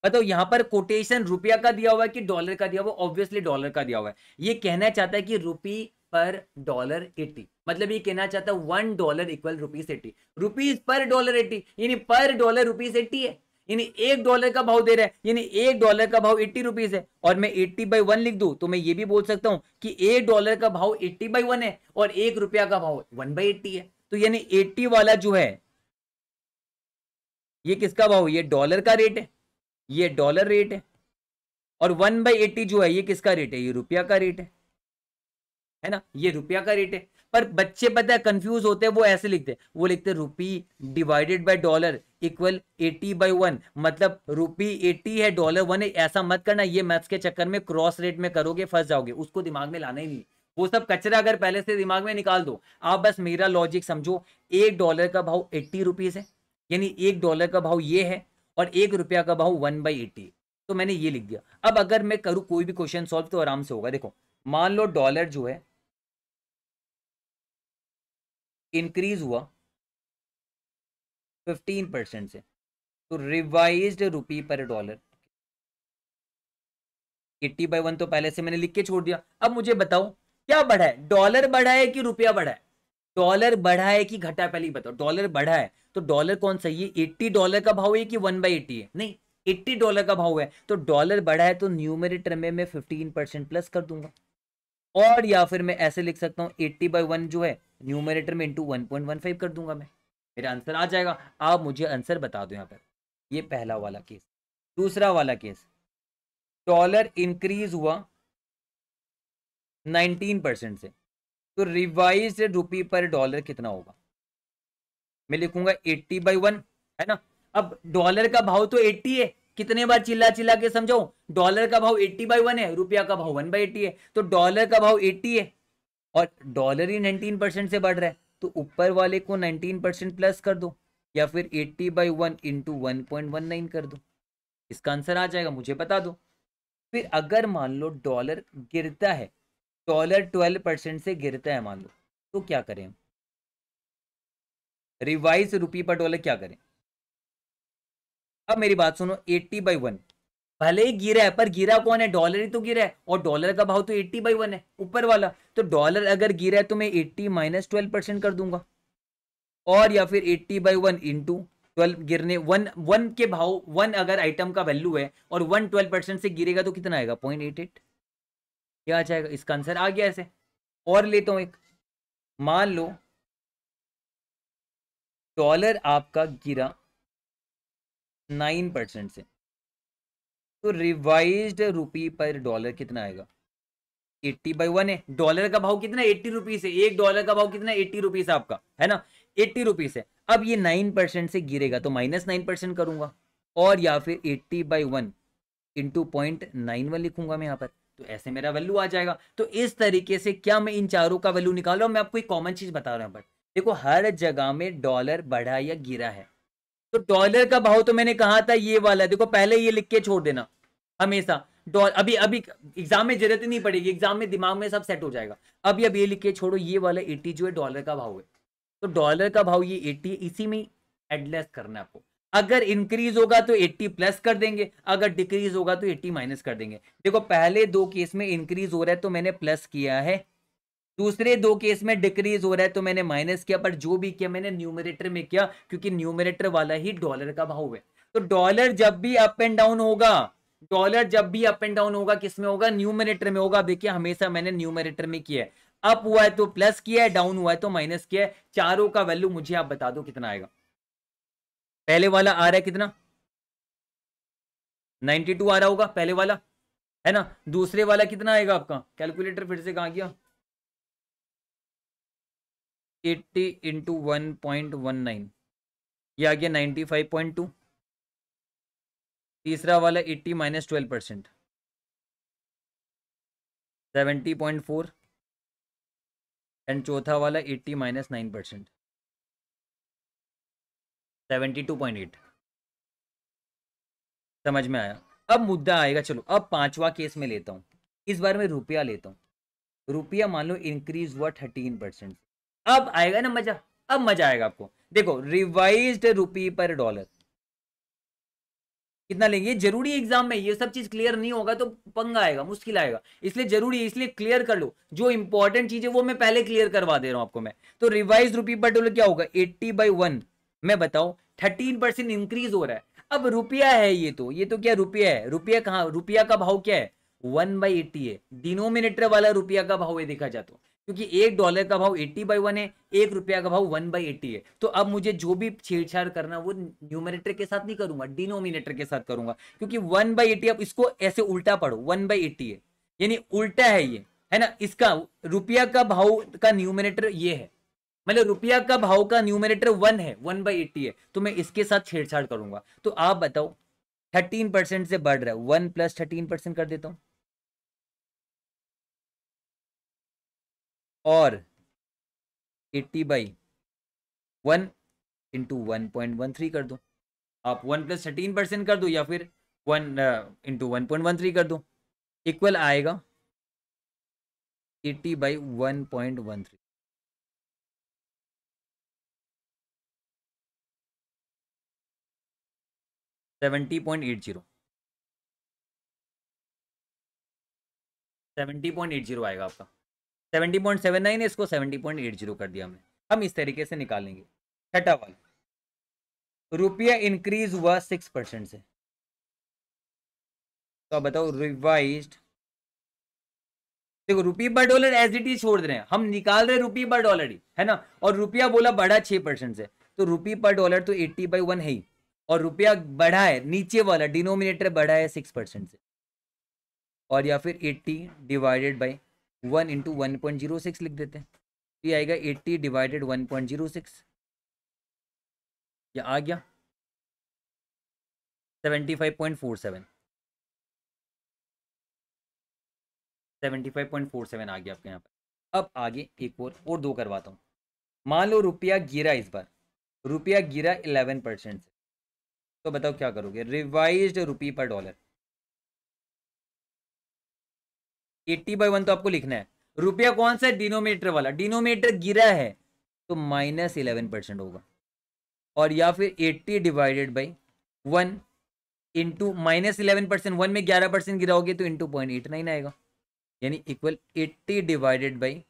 बताओ मतलब यहां पर कोटेशन रुपया का दिया हुआ है कि डॉलर का दिया हुआ ऑब्वियसली डॉलर का दिया हुआ है ये कहना चाहता है कि रुपी पर डॉलर एटी मतलब ये कहना चाहता है one dollar equal rupees eighty rupees per dollar eighty यानी पर डॉलर रुपीज एटी है यानी एक डॉलर का भाव दे रहा है यानी एक डॉलर का भाव एट्टी रुपीज है और मैं एट्टी बाई वन लिख दू तो मैं ये भी बोल सकता हूं कि एक डॉलर का भाव एट्टी बाई वन है और एक रुपया का भाव वन बाई एट्टी है तो यानी एट्टी वाला जो है ये किसका भाव ये डॉलर का रेट है ये डॉलर रेट है और वन बाई एट्टी जो है ये किसका रेट है ये रुपया का रेट है है ना ये रुपया का रेट है पर बच्चे पता है कंफ्यूज होते हैं वो ऐसे लिखते हैं वो लिखते हैं rupee divided by dollar equal eighty by one मतलब रुपी एटी है डॉलर वन है ऐसा मत करना ये मैथ्स के चक्कर में क्रॉस रेट में करोगे फंस जाओगे उसको दिमाग में लाना ही नहीं वो सब कचरा अगर पहले से दिमाग में निकाल दो आप बस मेरा लॉजिक समझो एक डॉलर का भाव एट्टी रुपीज है यानी एक डॉलर का भाव ये है और एक रुपया का भाव वन बाई एटी तो मैंने ये लिख दिया अब अगर मैं करूँ कोई भी क्वेश्चन सॉल्व तो आराम से होगा देखो मान लो डॉलर जो है इंक्रीज हुआ फिफ्टीन परसेंट से तो रिवाइज रुपी पर डॉलर एट्टी बाई वन तो पहले से मैंने लिख के छोड़ दिया अब मुझे बताओ क्या बढ़ा है डॉलर बढ़ा है कि रुपया बढ़ा है डॉलर बढ़ा है कि घटा पहले बताओ डॉलर बढ़ा है तो डॉलर कौन सा ये एट्टी डॉलर का भाव है कि वन बाई एट्टी है नहीं एट्टी डॉलर का भाव है तो डॉलर बढ़ा है तो न्यूमेरेटर में मैं फिफ्टीन परसेंट प्लस कर दूंगा और या फिर मैं ऐसे लिख सकता हूँ एट्टी बाई वन जो है न्यूमेरेटर में into one point one five कर दूंगा मैं मेरा आंसर आ जाएगा आप मुझे आंसर बता दो यहाँ पर ये पहला वाला केस दूसरा वाला केस डॉलर इंक्रीज हुआ नाइनटीन परसेंट से तो रिवाइज रुपी पर डॉलर कितना होगा मैं लिखूंगा एट्टी बाई वन है ना अब डॉलर का भाव तो एट्टी है कितने बार चिल्ला चिल्ला के समझाओ डॉलर का भाव एट्टी बाई वन है रुपया का भाव वन बाई एट्टी है तो डॉलर का भाव एट्टी है और डॉलर ही नाइनटीन परसेंट से बढ़ रहा है तो ऊपर वाले को नाइनटीन परसेंट प्लस कर दो या फिर eighty by one into one point one nine कर दो इसका आंसर आ जाएगा मुझे बता दो फिर अगर मान लो डॉलर गिरता है डॉलर ट्वेल्व परसेंट से गिरता है मान लो तो क्या करें रिवाइज रुपी पर डॉलर क्या करें अब मेरी बात सुनो एट्टी बाई वन भले ही गिरा है पर गिरा कौन है डॉलर ही तो गिरा है और डॉलर का भाव तो एट्टी बाई वन है ऊपर वाला तो डॉलर अगर गिरा है तो मैं एट्टी माइनस ट्वेल्व परसेंट कर दूंगा और या फिर eighty by one into twelve गिरने वन वन के भाव वन अगर आइटम का वैल्यू है और वन ट्वेल्व परसेंट से गिरेगा तो कितना आएगा पॉइंट एट एट क्या आ जाएगा इसका आंसर आ गया ऐसे और लेता हूँ एक मान लो डॉलर आपका गिरा नाइन परसेंट से तो रिवाइज्ड रुपी पर डॉलर कितना आएगा एट्टी बाई वन है डॉलर का भाव कितना एट्टी रुपीज है एक डॉलर का भाव कितना एट्टी रुपीज आपका है ना एट्टी रुपीज है अब ये नाइन परसेंट से गिरेगा तो माइनस नाइन परसेंट करूंगा और या फिर eighty by one into point nine one लिखूंगा मैं यहां पर तो ऐसे मेरा वैल्यू आ जाएगा तो इस तरीके से क्या मैं इन चारों का वैल्यू निकाल रहा हूँ मैं आपको एक कॉमन चीज बता रहा हूँ बट देखो हर जगह में डॉलर बढ़ा या गिरा है तो डॉलर का भाव तो मैंने कहा था ये वाला देखो पहले ये लिख के छोड़ देना हमेशा डॉलर अभी अभी एग्जाम में जरूरत नहीं पड़ेगी एग्जाम में दिमाग में सब सेट हो जाएगा अभी अब ये लिख के छोड़ो ये वाला एट्टी जो है डॉलर का भाव है तो डॉलर का भाव ये एट्टी इसी में एडलेस करना है आपको अगर इंक्रीज होगा तो 80 प्लस कर देंगे अगर डिक्रीज होगा तो 80 माइनस कर देंगे देखो पहले दो केस में इंक्रीज हो रहा है तो मैंने प्लस किया है दूसरे दो केस में डिक्रीज हो रहा है तो मैंने माइनस किया पर जो भी किया मैंने न्यूमिनेटर में किया क्योंकि न्यूमिनेटर वाला ही डॉलर का भाव है तो डॉलर जब भी अप एंड डाउन होगा डॉलर जब भी अप एंड डाउन होगा किसमें होगा न्यूमिनेटर में होगा देखिए हमेशा मैंने न्यूमिनेटर में किया है अप हुआ है तो प्लस किया है डाउन हुआ है तो माइनस किया है चारों का वैल्यू मुझे आप बता दो कितना आएगा पहले वाला आ रहा है कितना 92 आ रहा होगा पहले वाला है ना दूसरे वाला कितना आएगा आपका कैलकुलेटर फिर से कहा गया 80 into one point one nine ये आ गया 95.2 तीसरा वाला 80 minus twelve percent seventy point four and चौथा वाला eighty minus nine percent seventy two point eight समझ में आया अब मुद्दा आएगा चलो अब पांचवा केस में लेता हूँ इस बार मैं रुपया लेता हूँ रुपया मान लो इंक्रीज हुआ थर्टीन परसेंट अब आएगा ना मजा अब मजा आएगा आपको देखो रिवाइज रुपी पर डॉलर कितना लेंगे जरूरी एग्जाम में ये सब चीज क्लियर नहीं होगा तो पंगा आएगा मुश्किल आएगा इसलिए जरूरी है इसलिए क्लियर कर लो जो इंपॉर्टेंट चीज है वो मैं पहले क्लियर करवा दे रहा हूं आपको मैं तो रिवाइज रुपी पर डॉलर क्या होगा एट्टी बाई वन मैं बताऊं थर्टीन परसेंट इंक्रीज हो रहा है अब रुपया है ये तो ये तो क्या रुपया है रुपया कहा रुपया का भाव क्या है वन बाई एट्टी है डिनोमिनेटर वाला रुपया का भाव ये देखा जाए तो क्योंकि एक डॉलर का भाव एट्टी बाई वन है एक रुपया का भाव वन बाई एट्टी है तो अब मुझे जो भी छेड़छाड़ करना वो न्यूमिनेटर के साथ नहीं करूंगा डिनोमिनेटर के साथ करूंगा क्योंकि वन बाई एट्टी अब इसको ऐसे उल्टा पढ़ो वन बाई एट्टी है यानी उल्टा है ये है ना इसका रुपया का भाव का न्यूमिनेटर ये है मतलब रुपया का भाव का न्यूमिनेटर वन है वन बाई एट्टी है तो मैं इसके साथ छेड़छाड़ करूंगा तो आप बताओ थर्टीन परसेंट से बढ़ रहा है वन प्लस थर्टीन परसेंट कर देता हूं और eighty by one into one point one three कर दो आप वन प्लस थर्टीन परसेंट कर दो या फिर one into one point one three कर दो इक्वल आएगा eighty by one point one three seventy point eight zero seventy point eight zero आएगा आपका सेवेंटी पॉइंट सेवन नाइन है इसको सेवेंटी पॉइंट एट जीरो कर दिया हमने हम इस तरीके से निकालेंगे छठा वाला रुपया इंक्रीज हुआ सिक्स परसेंट से तो आप बताओ रिवाइज देखो रुपये पर डॉलर एज इट इज छोड़ दे रहे हैं हम निकाल रहे हैं रुपये पर डॉलर ही है ना और रुपया बोला बढ़ा छः परसेंट से तो रुपये पर डॉलर तो एट्टी बाई वन है ही और रुपया बढ़ा है नीचे वाला डिनोमिनेटर बढ़ा है सिक्स परसेंट से और या फिर eighty divided by one into one point zero six लिख देते हैं ये आएगा eighty divided one point zero six या आ गया seventy five point four seven seventy five point four seven आ गया आपके यहाँ पर अब आगे एक और और दो करवाता हूँ मान लो रुपया गिरा इस बार रुपया गिरा इलेवन परसेंट से तो बताओ क्या करोगे रिवाइज रुपी पर डॉलर एट्टी बाई वन तो आपको लिखना है रुपया कौन सा डिनोमीटर वाला डिनोमीटर गिरा है तो माइनस इलेवन परसेंट होगा और या फिर eighty divided by one into minus eleven percent one में ग्यारह परसेंट गिराओगे तो इंटू पॉइंट एट नाइन आएगा यानी equal eighty divided by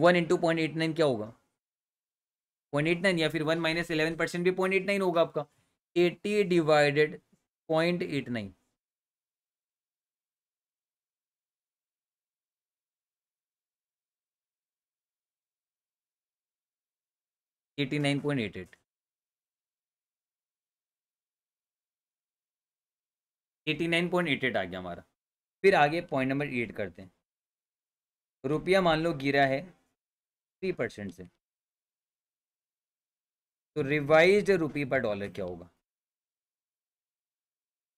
one into point eight nine क्या होगा पॉइंट एट नाइन या फिर वन माइनस इलेवन परसेंट भी पॉइंट एट नाइन होगा आपका eighty divided point eight nine eighty nine point eight eight eighty nine point eight eight आ गया हमारा फिर आगे पॉइंट नंबर एट करते हैं रुपया मान लो गिरा है थ्री परसेंट से तो रिवाइज रुपी पर डॉलर क्या होगा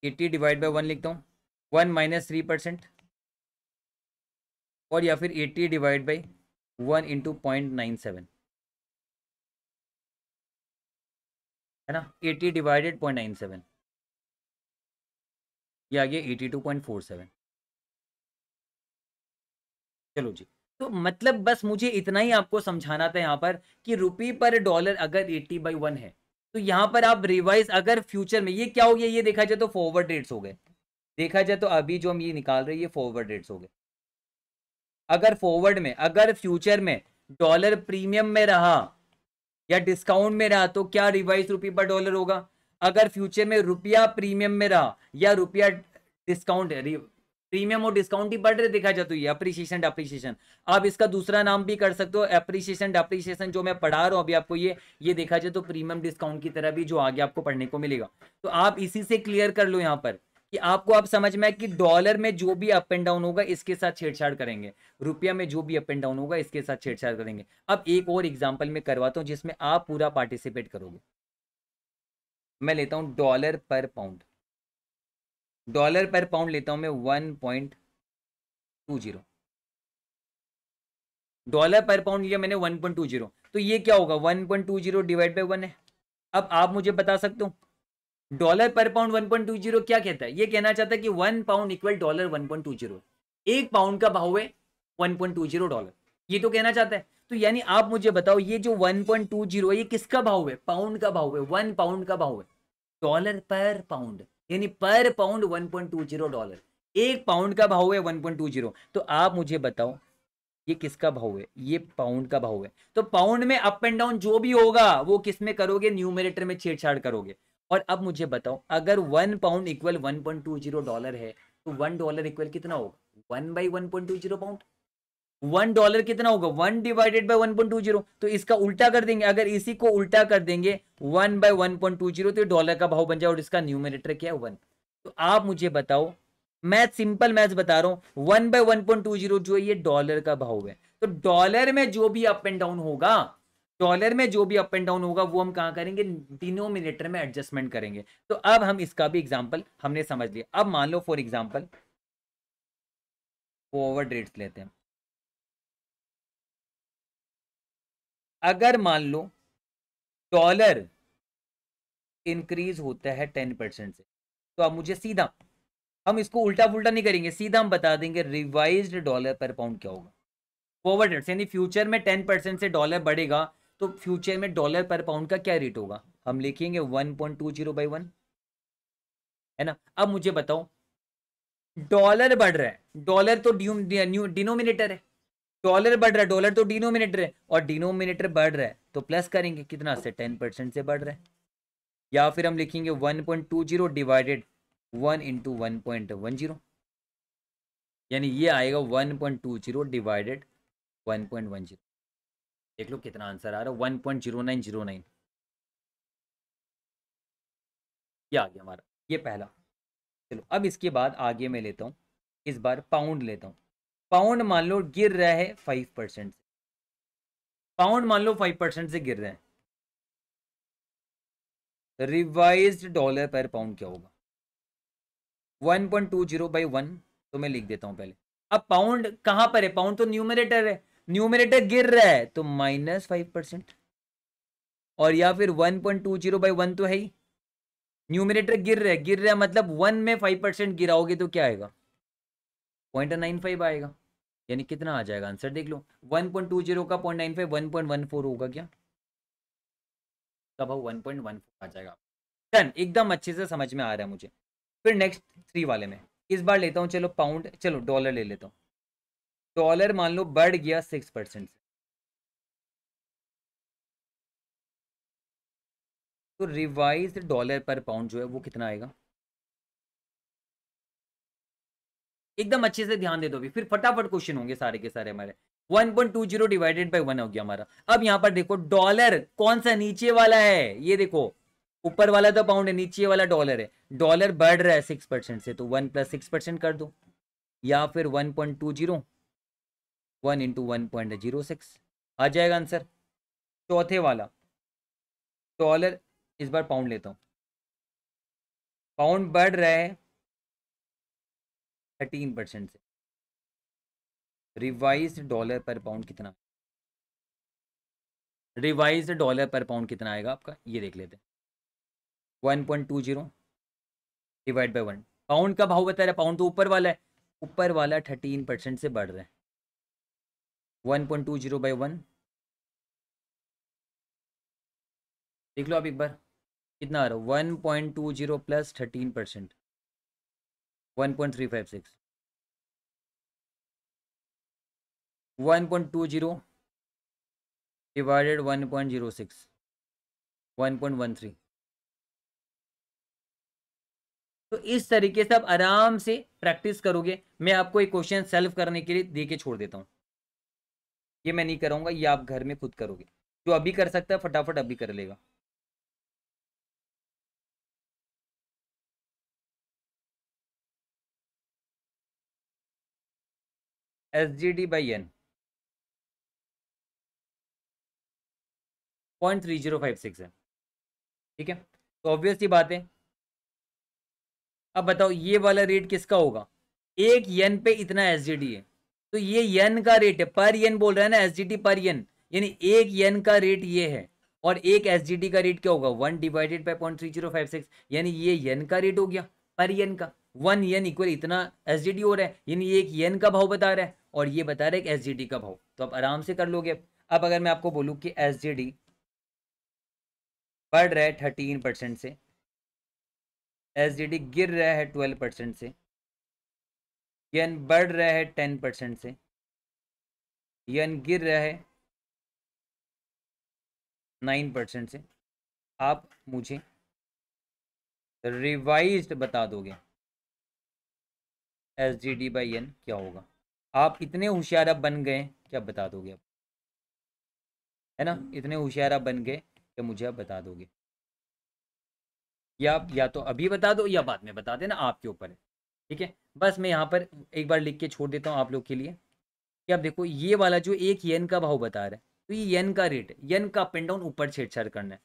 एटी डिवाइड बाई वन लिखता हूँ वन माइनस थ्री परसेंट और या फिर eighty divide by one into point nine seven है ना eighty divided point nine seven ये आ गया eighty two point four seven चलो जी तो मतलब बस मुझे इतना ही आपको समझाना था यहाँ पर कि रुपी पर डॉलर अगर एट्टी बाई वन है तो यहां पर आप रिवाइज अगर फ्यूचर में ये क्या हो गया ये देखा जाए तो फॉरवर्ड रेट्स हो गए देखा जाए तो अभी जो हम ये निकाल रहे हैं ये फॉरवर्ड रेट्स हो गए अगर फॉरवर्ड में अगर फ्यूचर में डॉलर प्रीमियम में रहा या डिस्काउंट में रहा तो क्या रिवाइज रुपये पर डॉलर होगा अगर फ्यूचर में रुपया प्रीमियम में रहा या रुपया डिस्काउंट प्रीमियम और डिस्काउंट ही बढ़ रहे देखा जाए तो ये अप्रिसिएशन डेप्रिसिएशन आप इसका दूसरा नाम भी कर सकते हो अप्रिसिएशन डेप्रिसिएशन जो मैं पढ़ा रहा हूँ अभी आपको ये ये देखा जाए तो प्रीमियम डिस्काउंट की तरह भी जो आगे आपको पढ़ने को मिलेगा तो आप इसी से क्लियर कर लो यहाँ पर कि आपको आप समझ में आए कि डॉलर में जो भी अप एंड डाउन होगा इसके साथ छेड़छाड़ करेंगे रुपया में जो भी अप एंड डाउन होगा इसके साथ छेड़छाड़ करेंगे अब एक और एग्जाम्पल मैं करवाता हूँ जिसमें आप पूरा पार्टिसिपेट करोगे मैं लेता हूँ dollar per pound dollar per pound लेता हूं मैं one point two zero dollar per pound लिया मैंने वन पॉइंट टू जीरो तो ये क्या होगा one point two zero divide by one है अब आप मुझे बता सकते हो dollar per pound one point two zero क्या कहता है ये कहना चाहता है कि one pound equal dollar one point two zero एक पाउंड का भाव है one point two zero dollar ये तो कहना चाहता है तो यानी आप मुझे बताओ ये जो वन पॉइंट टू जीरो है ये किसका भाव है पाउंड का भाव है वन पाउंड का भाव है डॉलर पर पाउंड यानी पर पाउंड 1.20 डॉलर एक पाउंड का भाव है 1.20 तो आप मुझे बताओ ये किसका भाव है ये पाउंड का भाव है तो पाउंड में अप एंड डाउन जो भी होगा वो किस में करोगे न्यूमिनेटर में छेड़छाड़ करोगे और अब मुझे बताओ अगर one pound equal one point two zero dollar है तो वन डॉलर इक्वल कितना होगा one by one point two zero pound one dollar कितना होगा one divided by one point two zero तो इसका उल्टा कर देंगे अगर इसी को उल्टा कर देंगे one by one point two zero तो डॉलर का भाव बन जाए और इसका न्यूमिनेटर क्या है वन तो आप मुझे बताओ मैथ सिंपल मैथ बता रहा हूं one by one point two zero जो ये डॉलर का भाव है तो डॉलर में जो भी अप एंड डाउन होगा डॉलर में जो भी अप एंड डाउन होगा वो हम कहा करेंगे डिनोमिनेटर में एडजस्टमेंट करेंगे तो अब हम इसका भी एग्जाम्पल हमने समझ लिया अब मान लो फॉर एग्जाम्पल फॉरवर्ड रेट्स लेते हैं अगर मान लो डॉलर इंक्रीज होता है टेन परसेंट से तो आप मुझे सीधा हम इसको उल्टा पुल्टा नहीं करेंगे सीधा हम बता देंगे रिवाइज डॉलर पर पाउंड क्या होगा फॉरवर्ड रेट यानी फ्यूचर में टेन परसेंट से डॉलर बढ़ेगा तो फ्यूचर में डॉलर पर पाउंड का क्या रेट होगा हम लिखेंगे one point two zero by one है ना अब मुझे बताओ डॉलर बढ़ रहा है डॉलर तो डिनोमिनेटर है डॉलर बढ़ रहा है डॉलर तो डिनोमिनेटर है और डिनोमिनेटर बढ़ रहा है तो प्लस करेंगे कितना से टेन परसेंट से बढ़ रहा है या फिर हम लिखेंगे one point two zero divided one into one point one zero यानी ये आएगा one point two zero divided one point one zero देख लो कितना आंसर आ रहा है one point zero nine zero nine ये आ गया हमारा ये पहला चलो अब इसके बाद आगे मैं लेता हूँ इस बार पाउंड लेता हूँ पाउंड मान लो गिर रहा है फाइव परसेंट से पाउंड मान लो फाइव परसेंट से गिर रहे हैं रिवाइज डॉलर पर पाउंड क्या होगा one point two zero by one तो मैं लिख देता हूं पहले अब पाउंड कहां पर है पाउंड तो न्यूमिनेटर है न्यूमिनेटर गिर रहा है तो माइनस फाइव परसेंट और या फिर one point two zero by one तो है ही न्यूमिनेटर गिर रहा है गिर रहा है मतलब वन में फाइव परसेंट गिराओगे तो क्या आएगा पॉइंट नाइन फाइव आएगा यानी कितना आ जाएगा आंसर देख लो वन पॉइंट टू जीरो का point point nine five one one four होगा क्या पॉइंट वन फोर आ जाएगा डन एकदम अच्छे से समझ में आ रहा है मुझे फिर नेक्स्ट थ्री वाले में इस बार लेता हूँ चलो पाउंड चलो डॉलर ले लेता हूँ डॉलर मान लो बढ़ गया सिक्स परसेंट से तो रिवाइज डॉलर पर पाउंड जो है वो कितना आएगा एकदम अच्छे से ध्यान दे दो अभी फिर फटाफट क्वेश्चन होंगे सारे के सारे हमारे 1.20 डिवाइडेड बाय 1 हो गया हमारा अब यहाँ पर देखो डॉलर कौन सा नीचे वाला है ये देखो ऊपर वाला तो पाउंड है नीचे वाला डॉलर है डॉलर बढ़ रहा है सिक्स परसेंट से तो वन प्लस सिक्स परसेंट कर दो या फिर one point two zero one into one point zero six आ जाएगा आंसर चौथे वाला डॉलर इस बार पाउंड लेता हूँ पाउंड बढ़ रहा है थर्टीन परसेंट से रिवाइज डॉलर पर पाउंड कितना रिवाइज डॉलर पर पाउंड कितना आएगा आपका ये देख लेते हैं one point two zero divide by one pound का भाव बता रहे पाउंड तो ऊपर वाला है ऊपर वाला थर्टीन परसेंट से बढ़ रहा है one point two zero by one देख लो आप एक बार कितना आ रहा है one point two zero plus thirteen percent divided तो इस तरीके से आप आराम से प्रैक्टिस करोगे मैं आपको एक क्वेश्चन सेल्व करने के लिए दे के छोड़ देता हूँ ये मैं नहीं कराऊंगा ये आप घर में खुद करोगे जो अभी कर सकता है फटाफट अभी कर लेगा S G D by N point three zero five six है ठीक है तो ऑब्वियस ही बात है अब बताओ ये वाला रेट किसका होगा एक एन पे इतना एस जी डी है तो ये एन का रेट है पर एन बोल रहा है ना S G D per N यानी एक एन का रेट ये है और एक एस जी डी का रेट क्या होगा one divided by point three zero five six यानी ये एन का रेट हो गया पर एन का वन एन इक्वल इतना एस जी डी हो रहा है यानी एक एन का भाव बता रहा है और ये बता रहे एस कि एस का भाव तो आप आराम से कर लोगे अब अगर मैं आपको बोलूँ कि एस जी डी बढ़ रहा है थर्टीन परसेंट से एस जी डी गिर रहा है ट्वेल्व परसेंट से यन बढ़ रहा है टेन परसेंट से यन गिर रहा है नाइन परसेंट से आप मुझे रिवाइज्ड बता दोगे S G D by N क्या होगा आप इतने होशियार अब बन गए कि आप बता दोगे आप है ना इतने होशियार आप बन गए कि मुझे आप बता दोगे या या तो अभी बता दो या बाद में बता देना आपके ऊपर है ठीक है बस मैं यहाँ पर एक बार लिख के छोड़ देता हूँ आप लोग के लिए कि आप देखो ये वाला जो एक येन का भाव बता रहा है तो ये येन का रेट है येन का अप एंड डाउन ऊपर छेड़छाड़ करना है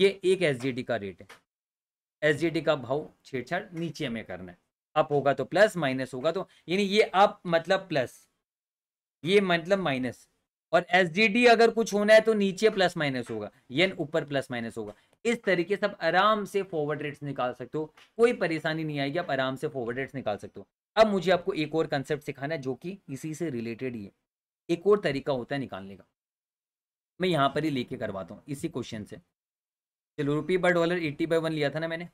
ये एक एस का रेट है एस का भाव छेड़छाड़ नीचे में करना है अप होगा तो प्लस माइनस होगा तो यानी ये अप मतलब प्लस ये मतलब माइनस और एस अगर कुछ होना है तो नीचे प्लस माइनस होगा यन ऊपर प्लस माइनस होगा इस तरीके से आप आराम से फॉरवर्ड रेट्स निकाल सकते हो कोई परेशानी नहीं आएगी आप आराम से फॉरवर्ड रेट्स निकाल सकते हो अब मुझे आपको एक और कंसेप्ट सिखाना है जो कि इसी से रिलेटेड ही है एक और तरीका होता है निकालने का मैं यहाँ पर ही लेके करवाता हूँ इसी क्वेश्चन से चलो रुपी पर डॉलर एट्टी बाई वन लिया था ना मैंने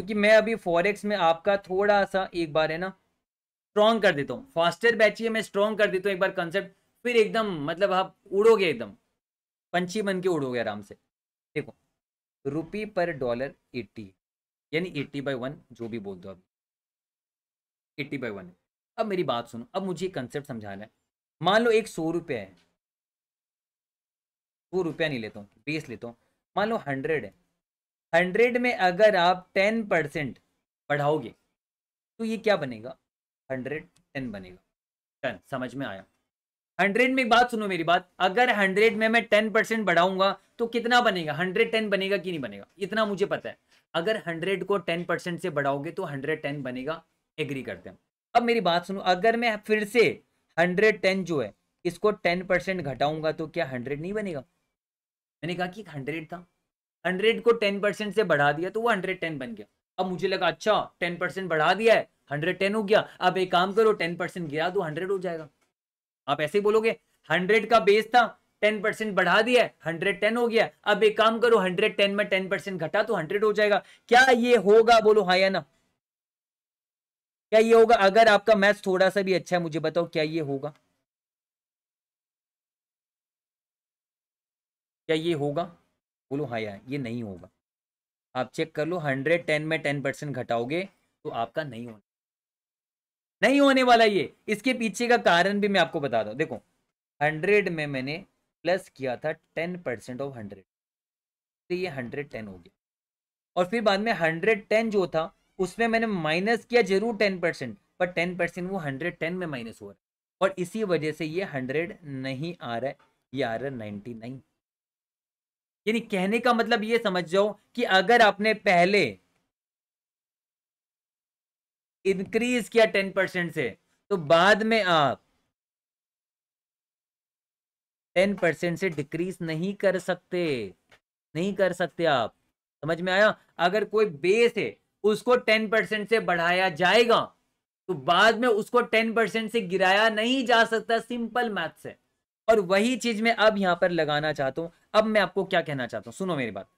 क्योंकि मैं अभी फॉरेक्स में आपका थोड़ा सा एक बार है ना स्ट्रॉन्ग कर देता हूँ फास्टर बैचिए मैं स्ट्रॉन्ग कर देता हूँ एक बार कंसेप्ट फिर एकदम मतलब आप उड़ोगे एकदम पंछी बन के उड़ोगे आराम से देखो रुपी पर डॉलर एट्टी यानी एट्टी बाई वन जो भी बोल दो अभी एट्टी बाई वन अब मेरी बात सुनो अब मुझे कंसेप्ट समझाना है मान लो एक सौ रुपया है सौ रुपया नहीं लेता हूँ बीस लेता हूँ मान लो हंड्रेड है हंड्रेड में अगर आप टेन परसेंट बढ़ाओगे तो ये क्या बनेगा हंड्रेड टेन बनेगा टेन समझ में आया हंड्रेड में एक बात सुनो मेरी बात अगर हंड्रेड में मैं टेन परसेंट बढ़ाऊंगा तो कितना बनेगा हंड्रेड टेन बनेगा कि नहीं बनेगा इतना मुझे पता है अगर हंड्रेड को टेन परसेंट से बढ़ाओगे तो हंड्रेड टेन बनेगा एग्री करते हैं अब मेरी बात सुनो अगर मैं फिर से हंड्रेड टेन जो है इसको टेन परसेंट घटाऊंगा तो क्या हंड्रेड नहीं बनेगा मैंने कहा कि हंड्रेड था हंड्रेड को टेन परसेंट से बढ़ा दिया तो वो हंड्रेड टेन बन गया अब मुझे लगा अच्छा टेन परसेंट बढ़ा दिया है हंड्रेड टेन हो गया अब एक काम करो टेन परसेंट गिरा दो हंड्रेड हो जाएगा आप ऐसे ही बोलोगे हंड्रेड का बेस था टेन परसेंट बढ़ा दिया है हंड्रेड टेन हो गया अब एक काम करो हंड्रेड टेन में टेन परसेंट घटा तो हंड्रेड हो जाएगा क्या ये होगा बोलो हाँ या ना क्या ये होगा अगर आपका मैथ थोड़ा सा भी अच्छा है मुझे बताओ क्या ये होगा क्या ये होगा बोलो हाँ यार ये नहीं होगा आप चेक कर लो हंड्रेड टेन में टेन परसेंट घटाओगे तो आपका नहीं होने नहीं होने वाला ये इसके पीछे का कारण भी मैं आपको बता दूं देखो हंड्रेड में मैंने प्लस किया था टेन परसेंट ऑफ हंड्रेड तो ये हंड्रेड टेन हो गया और फिर बाद में हंड्रेड टेन जो था उसमें मैंने माइनस किया जरूर टेन परसेंट पर टेन परसेंट वो हंड्रेड टेन में माइनस हो रहा है और इसी वजह से ये हंड्रेड नहीं आ रहा है ये आ रहा है नाइन्टी नाइन यानी कहने का मतलब ये समझ जाओ कि अगर आपने पहले इंक्रीज किया टेन परसेंट से तो बाद में आप टेन परसेंट से डिक्रीज नहीं कर सकते नहीं कर सकते आप समझ में आया अगर कोई बेस है उसको टेन परसेंट से बढ़ाया जाएगा तो बाद में उसको टेन परसेंट से गिराया नहीं जा सकता सिंपल मैथ से और वही चीज मैं अब यहां पर लगाना चाहता हूं अब मैं आपको क्या कहना चाहता हूं सुनो मेरी बात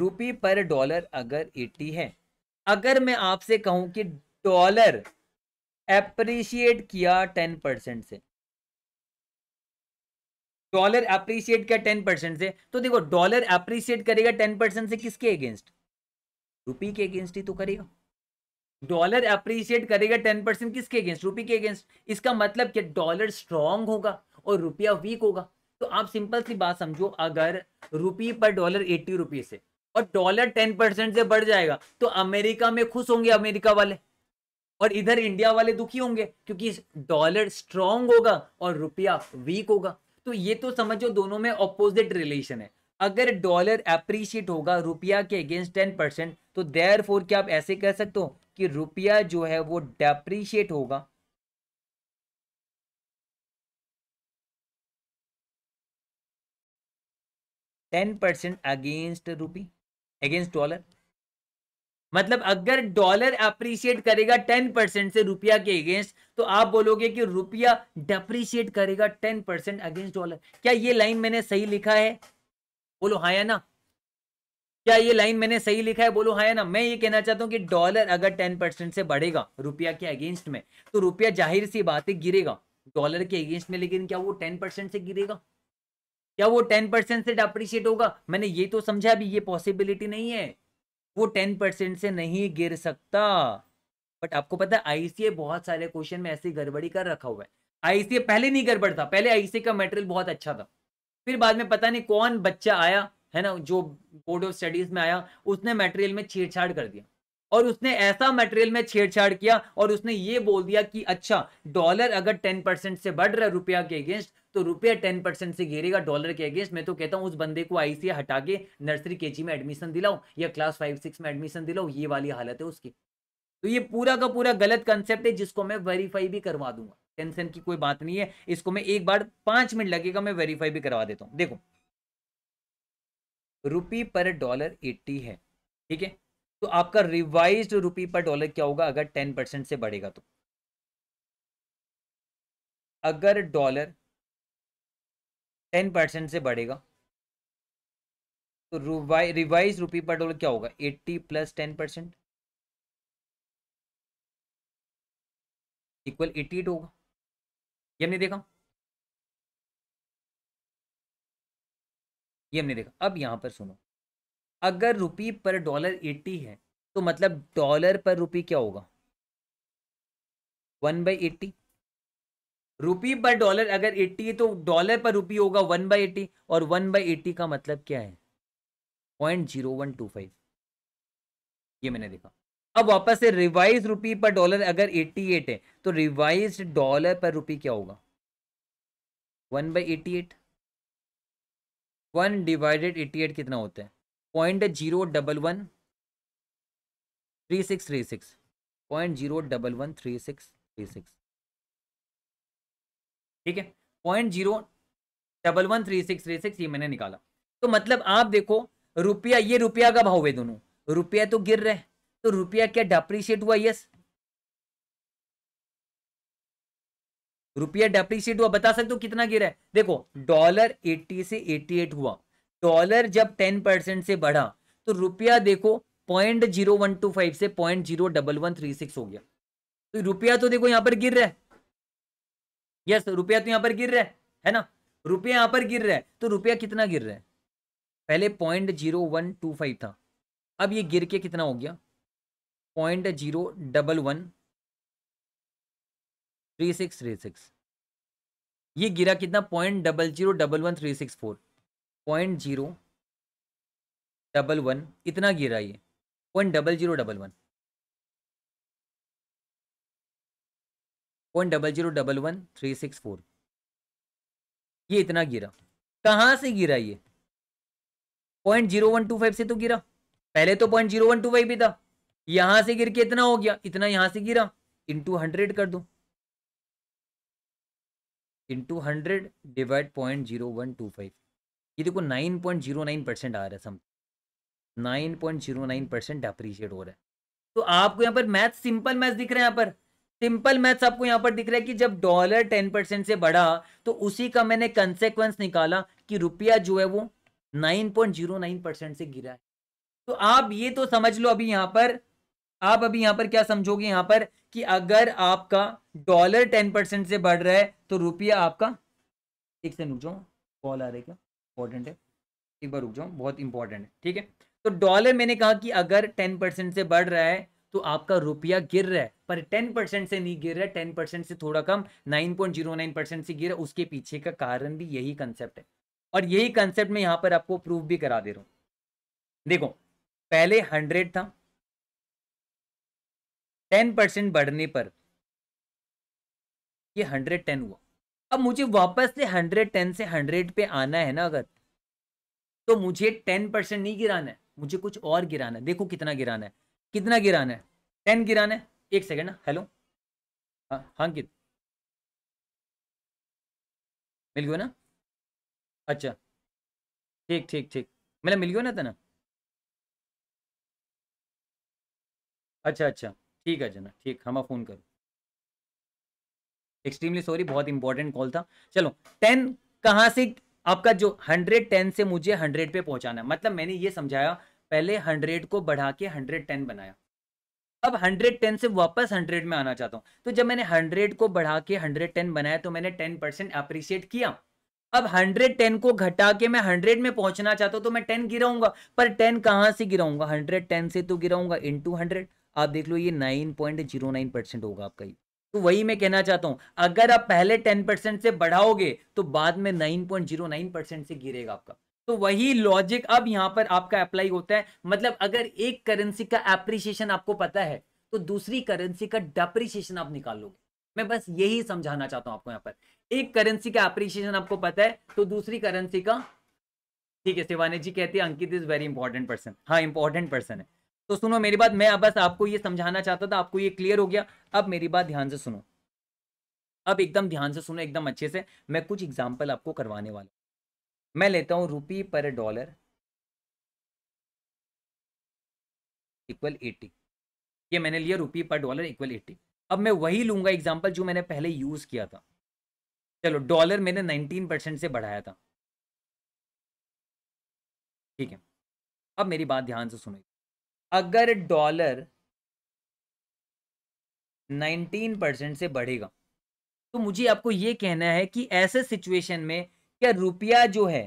रुपी पर डॉलर अगर 80 है अगर मैं आपसे कहूं कि डॉलर एप्रिशिएट किया टेन परसेंट से डॉलर एप्रिशिएट किया टेन परसेंट से तो देखो डॉलर एप्रिशिएट करेगा टेन परसेंट से किसके अगेंस्ट रुपी के अगेंस्ट ही तो करेगा डॉलर अप्रिशिएट करेगा टेन परसेंट किसके अगेंस्ट रुपी के अगेंस्ट इसका मतलब क्या डॉलर स्ट्रांग होगा और रुपया वीक होगा तो आप सिंपल सी बात समझो अगर रुपी पर डॉलर एट्टी रुपीज है और डॉलर टेन परसेंट से बढ़ जाएगा तो अमेरिका में खुश होंगे अमेरिका वाले और इधर इंडिया वाले दुखी होंगे क्योंकि डॉलर स्ट्रांग होगा और रुपया वीक होगा तो ये तो समझो दोनों में अपोजिट रिलेशन है अगर डॉलर अप्रिशिएट होगा रुपया के अगेंस्ट टेन परसेंट तो देयर फोर क्या आप ऐसे कह सकते हो कि रुपया जो है वो डेप्रीशिएट होगा ten percent against rupee against dollar मतलब अगर डॉलर अप्रिशिएट करेगा टेन परसेंट से रुपया के अगेंस्ट तो आप बोलोगे कि रुपया डेप्रीशिएट करेगा टेन परसेंट अगेंस्ट डॉलर क्या ये लाइन मैंने सही लिखा है बोलो हाँ या ना क्या ये लाइन मैंने सही लिखा है बोलो हाँ या ना मैं ये कहना चाहता हूँ कि डॉलर अगर टेन परसेंट से बढ़ेगा रुपया के अगेंस्ट में तो रुपया जाहिर सी बात है गिरेगा डॉलर के अगेंस्ट में लेकिन क्या वो टेन परसेंट से गिरेगा क्या वो टेन परसेंट से डप्रिशिएट होगा मैंने ये तो समझा अभी ये पॉसिबिलिटी नहीं है वो टेन परसेंट से नहीं गिर सकता बट आपको पता है आईसीए बहुत सारे क्वेश्चन में ऐसी गड़बड़ी कर रखा हुआ है आईसीए पहले नहीं गड़बड़ था पहले आईसीए का मेटेरियल बहुत अच्छा था फिर बाद में पता नहीं कौन बच्चा आया है ना जो बोर्ड ऑफ स्टडीज में आया उसने मटेरियल में छेड़छाड़ कर दिया और उसने ऐसा मटेरियल में छेड़छाड़ किया और उसने ये बोल दिया कि अच्छा डॉलर अगर टेन परसेंट से बढ़ रहा है रुपया के अगेंस्ट तो रुपया टेन परसेंट से घेरेगा डॉलर के अगेंस्ट मैं तो कहता हूँ उस बंदे को आई हटा के नर्सरी के में एडमिशन दिलाओ या क्लास फाइव सिक्स में एडमिशन दिलाओ ये वाली हालत है उसकी तो ये पूरा का पूरा गलत कंसेप्ट है जिसको मैं वेरीफाई भी करवा दूंगा टेंशन की कोई बात नहीं है इसको मैं एक बार पांच मिनट लगेगा मैं वेरीफाई भी करवा देता हूं देखो रुपी पर डॉलर एट्टी है ठीक है तो आपका रिवाइज रुपी पर डॉलर क्या होगा अगर टेन परसेंट से बढ़ेगा तो अगर डॉलर टेन परसेंट से बढ़ेगा तो रिवाइज रुपी पर डॉलर क्या होगा eighty plus ten percent equal eighty eight होगा ये हमने देखा ये हमने देखा अब यहां पर सुनो अगर रुपी पर डॉलर एट्टी है तो मतलब डॉलर पर रुपी क्या होगा वन बाई एट्टी रुपी पर डॉलर अगर एट्टी है तो डॉलर पर रुपी होगा वन बाई एट्टी और वन बाई एट्टी का मतलब क्या है point zero one two five ये मैंने देखा अब वापस से रिवाइज रुपी पर डॉलर अगर 88 है तो रिवाइज डॉलर पर रुपी क्या होगा one by eighty eight one divided eighty eight कितना होता है point zero double one three six three six point zero double one three six three six ठीक है point zero double one three six three six ये मैंने निकाला तो मतलब आप देखो रुपया ये रुपया का भाव है दोनों रुपया तो गिर रहे हैं तो रुपया क्या डेप्रिशिएट हुआ यस रुपया डेप्रिशिएट हुआ बता सकते हो कितना गिरा है देखो डॉलर 80 से 88 हुआ डॉलर जब 10 परसेंट से बढ़ा तो रुपया देखो point zero one two five से point zero double one three six हो गया तो रुपया तो देखो यहां पर गिर रहा है यस रुपया तो यहां पर गिर रहा है है ना रुपया यहां पर गिर रहा है तो रुपया कितना गिर रहा है पहले point zero one two five था अब ये गिर के कितना हो गया point zero double one three six three six ये गिरा कितना point double zero double one three six four point zero double one इतना गिरा ये point double zero double one point double zero double one three six four ये इतना गिरा कहाँ से गिरा ये point zero one two five से तो गिरा पहले तो point zero one two five भी था यहां से गिर के इतना हो गया इतना यहां से गिरा इंटू हंड्रेड कर दो into hundred divide point zero one two five ये देखो nine point zero nine percent आ रहा है something nine point zero nine percent appreciate हो रहा है तो आपको यहाँ पर मैथ सिंपल मैथ दिख रहा है यहाँ पर सिंपल मैथ्स आपको यहाँ पर दिख रहा है कि जब डॉलर टेन परसेंट से बढ़ा तो उसी का मैंने कंसेक्वेंस निकाला कि रुपया जो है वो nine point zero nine percent से गिरा है तो आप ये तो समझ लो अभी यहाँ पर आप अभी यहां पर क्या समझोगे यहां पर कि अगर आपका डॉलर टेन परसेंट से बढ़ रहा है तो रुपया आपका एक से रुक जाओ कॉल आ रही क्या इंपॉर्टेंट है एक बार रुक जाओ बहुत इंपॉर्टेंट है ठीक है तो डॉलर मैंने कहा कि अगर टेन परसेंट से बढ़ रहा है तो आपका रुपया गिर रहा है पर टेन परसेंट से नहीं गिर रहा है टेन परसेंट से थोड़ा कम nine point zero nine percent से है उसके पीछे का कारण भी यही कंसेप्ट है और यही कंसेप्ट मैं यहां पर आपको प्रूफ भी करा दे रहा हूं देखो पहले हंड्रेड था टेन परसेंट बढ़ने पर ये हंड्रेड टेन हुआ अब मुझे वापस से हंड्रेड टेन से हंड्रेड पे आना है ना अगर तो मुझे टेन परसेंट नहीं गिराना है मुझे कुछ और गिराना है देखो कितना गिराना है कितना गिराना है टेन गिराना है एक सेकेंड ना हेलो हाँ, हाँ कित मिल गया ना अच्छा ठीक ठीक ठीक मेरा मतलब मिल गया ना था अच्छा अच्छा ठीक है जना ठीक हम फ़ोन करो एक्सट्रीमली सॉरी बहुत इंपॉर्टेंट कॉल था चलो टेन कहाँ से आपका जो हंड्रेड टेन से मुझे हंड्रेड पे पहुंचाना है मतलब मैंने ये समझाया पहले हंड्रेड को बढ़ा के हंड्रेड टेन बनाया अब हंड्रेड टेन से वापस हंड्रेड में आना चाहता हूँ तो जब मैंने हंड्रेड को बढ़ा के हंड्रेड टेन बनाया तो मैंने टेन परसेंट अप्रिशिएट किया अब हंड्रेड टेन को घटा के मैं हंड्रेड में पहुंचना चाहता हूँ तो मैं टेन गिराऊंगा पर टेन कहाँ से गिराऊंगा हंड्रेड टेन से तो गिराऊंगा इंटू हंड्रेड आप देख लो ये nine point zero nine percent होगा आपका ये तो वही मैं कहना चाहता हूं अगर आप पहले टेन परसेंट से बढ़ाओगे तो बाद में nine point zero nine percent से गिरेगा आपका तो वही लॉजिक अब यहाँ पर आपका अप्लाई होता है मतलब अगर एक करेंसी का एप्रिसिएशन आपको पता है तो दूसरी करेंसी का डेप्रिसिएशन आप निकाल लोगे मैं बस यही समझाना चाहता हूं आपको यहाँ पर एक करेंसी का एप्रिसिएशन आपको पता है तो दूसरी करेंसी का ठीक है शिवानी जी कहती है Ankit is very important person हाँ इंपॉर्टेंट पर्सन है तो सुनो मेरी बात मैं बस आपको ये समझाना चाहता था आपको ये क्लियर हो गया अब मेरी बात ध्यान से सुनो अब एकदम ध्यान से सुनो एकदम अच्छे से मैं कुछ एग्जाम्पल आपको करवाने वाला मैं लेता हूँ रुपी पर डॉलर इक्वल एटी ये मैंने लिया रुपी पर डॉलर इक्वल एटी अब मैं वही लूंगा एग्जाम्पल जो मैंने पहले यूज किया था चलो डॉलर मैंने नाइनटीन परसेंट से बढ़ाया था ठीक है अब मेरी बात ध्यान से सुनो अगर डॉलर 19 परसेंट से बढ़ेगा तो मुझे आपको ये कहना है कि ऐसे सिचुएशन में क्या रुपया जो है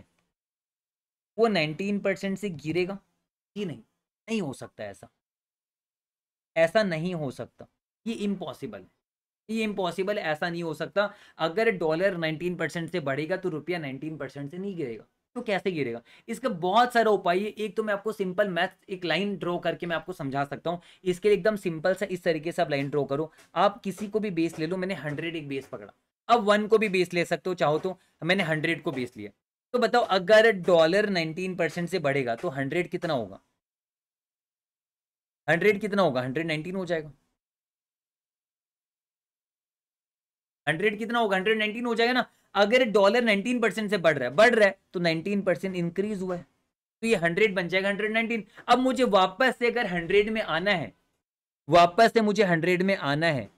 वो 19 परसेंट से गिरेगा जी नहीं नहीं हो सकता ऐसा ऐसा नहीं हो सकता ये इम्पॉसिबल है ये इम्पॉसिबल ऐसा नहीं हो सकता अगर डॉलर 19 परसेंट से बढ़ेगा तो रुपया 19 परसेंट से नहीं गिरेगा तो कैसे गिरेगा इसके बहुत सारे उपाय है एक तो मैं आपको सिंपल मैथ एक लाइन ड्रॉ करके मैं आपको समझा सकता हूँ इसके लिए एकदम सिंपल सा इस तरीके से आप लाइन ड्रॉ करो आप किसी को भी बेस ले लो मैंने हंड्रेड एक बेस पकड़ा अब वन को भी बेस ले सकते हो चाहो तो मैंने हंड्रेड को बेस लिया तो बताओ अगर डॉलर नाइनटीन परसेंट से बढ़ेगा तो हंड्रेड कितना होगा हंड्रेड कितना होगा हंड्रेड नाइनटीन हो जाएगा हंड्रेड कितना होगा हंड्रेड नाइनटीन हो जाएगा ना अगर डॉलर नाइनटीन परसेंट से बढ़ रहा है बढ़ रहा है तो नाइनटीन परसेंट इंक्रीज हुआ है तो ये हंड्रेड बन जाएगा हंड्रेड नाइनटीन अब मुझे वापस से अगर हंड्रेड में आना है वापस से मुझे हंड्रेड में आना है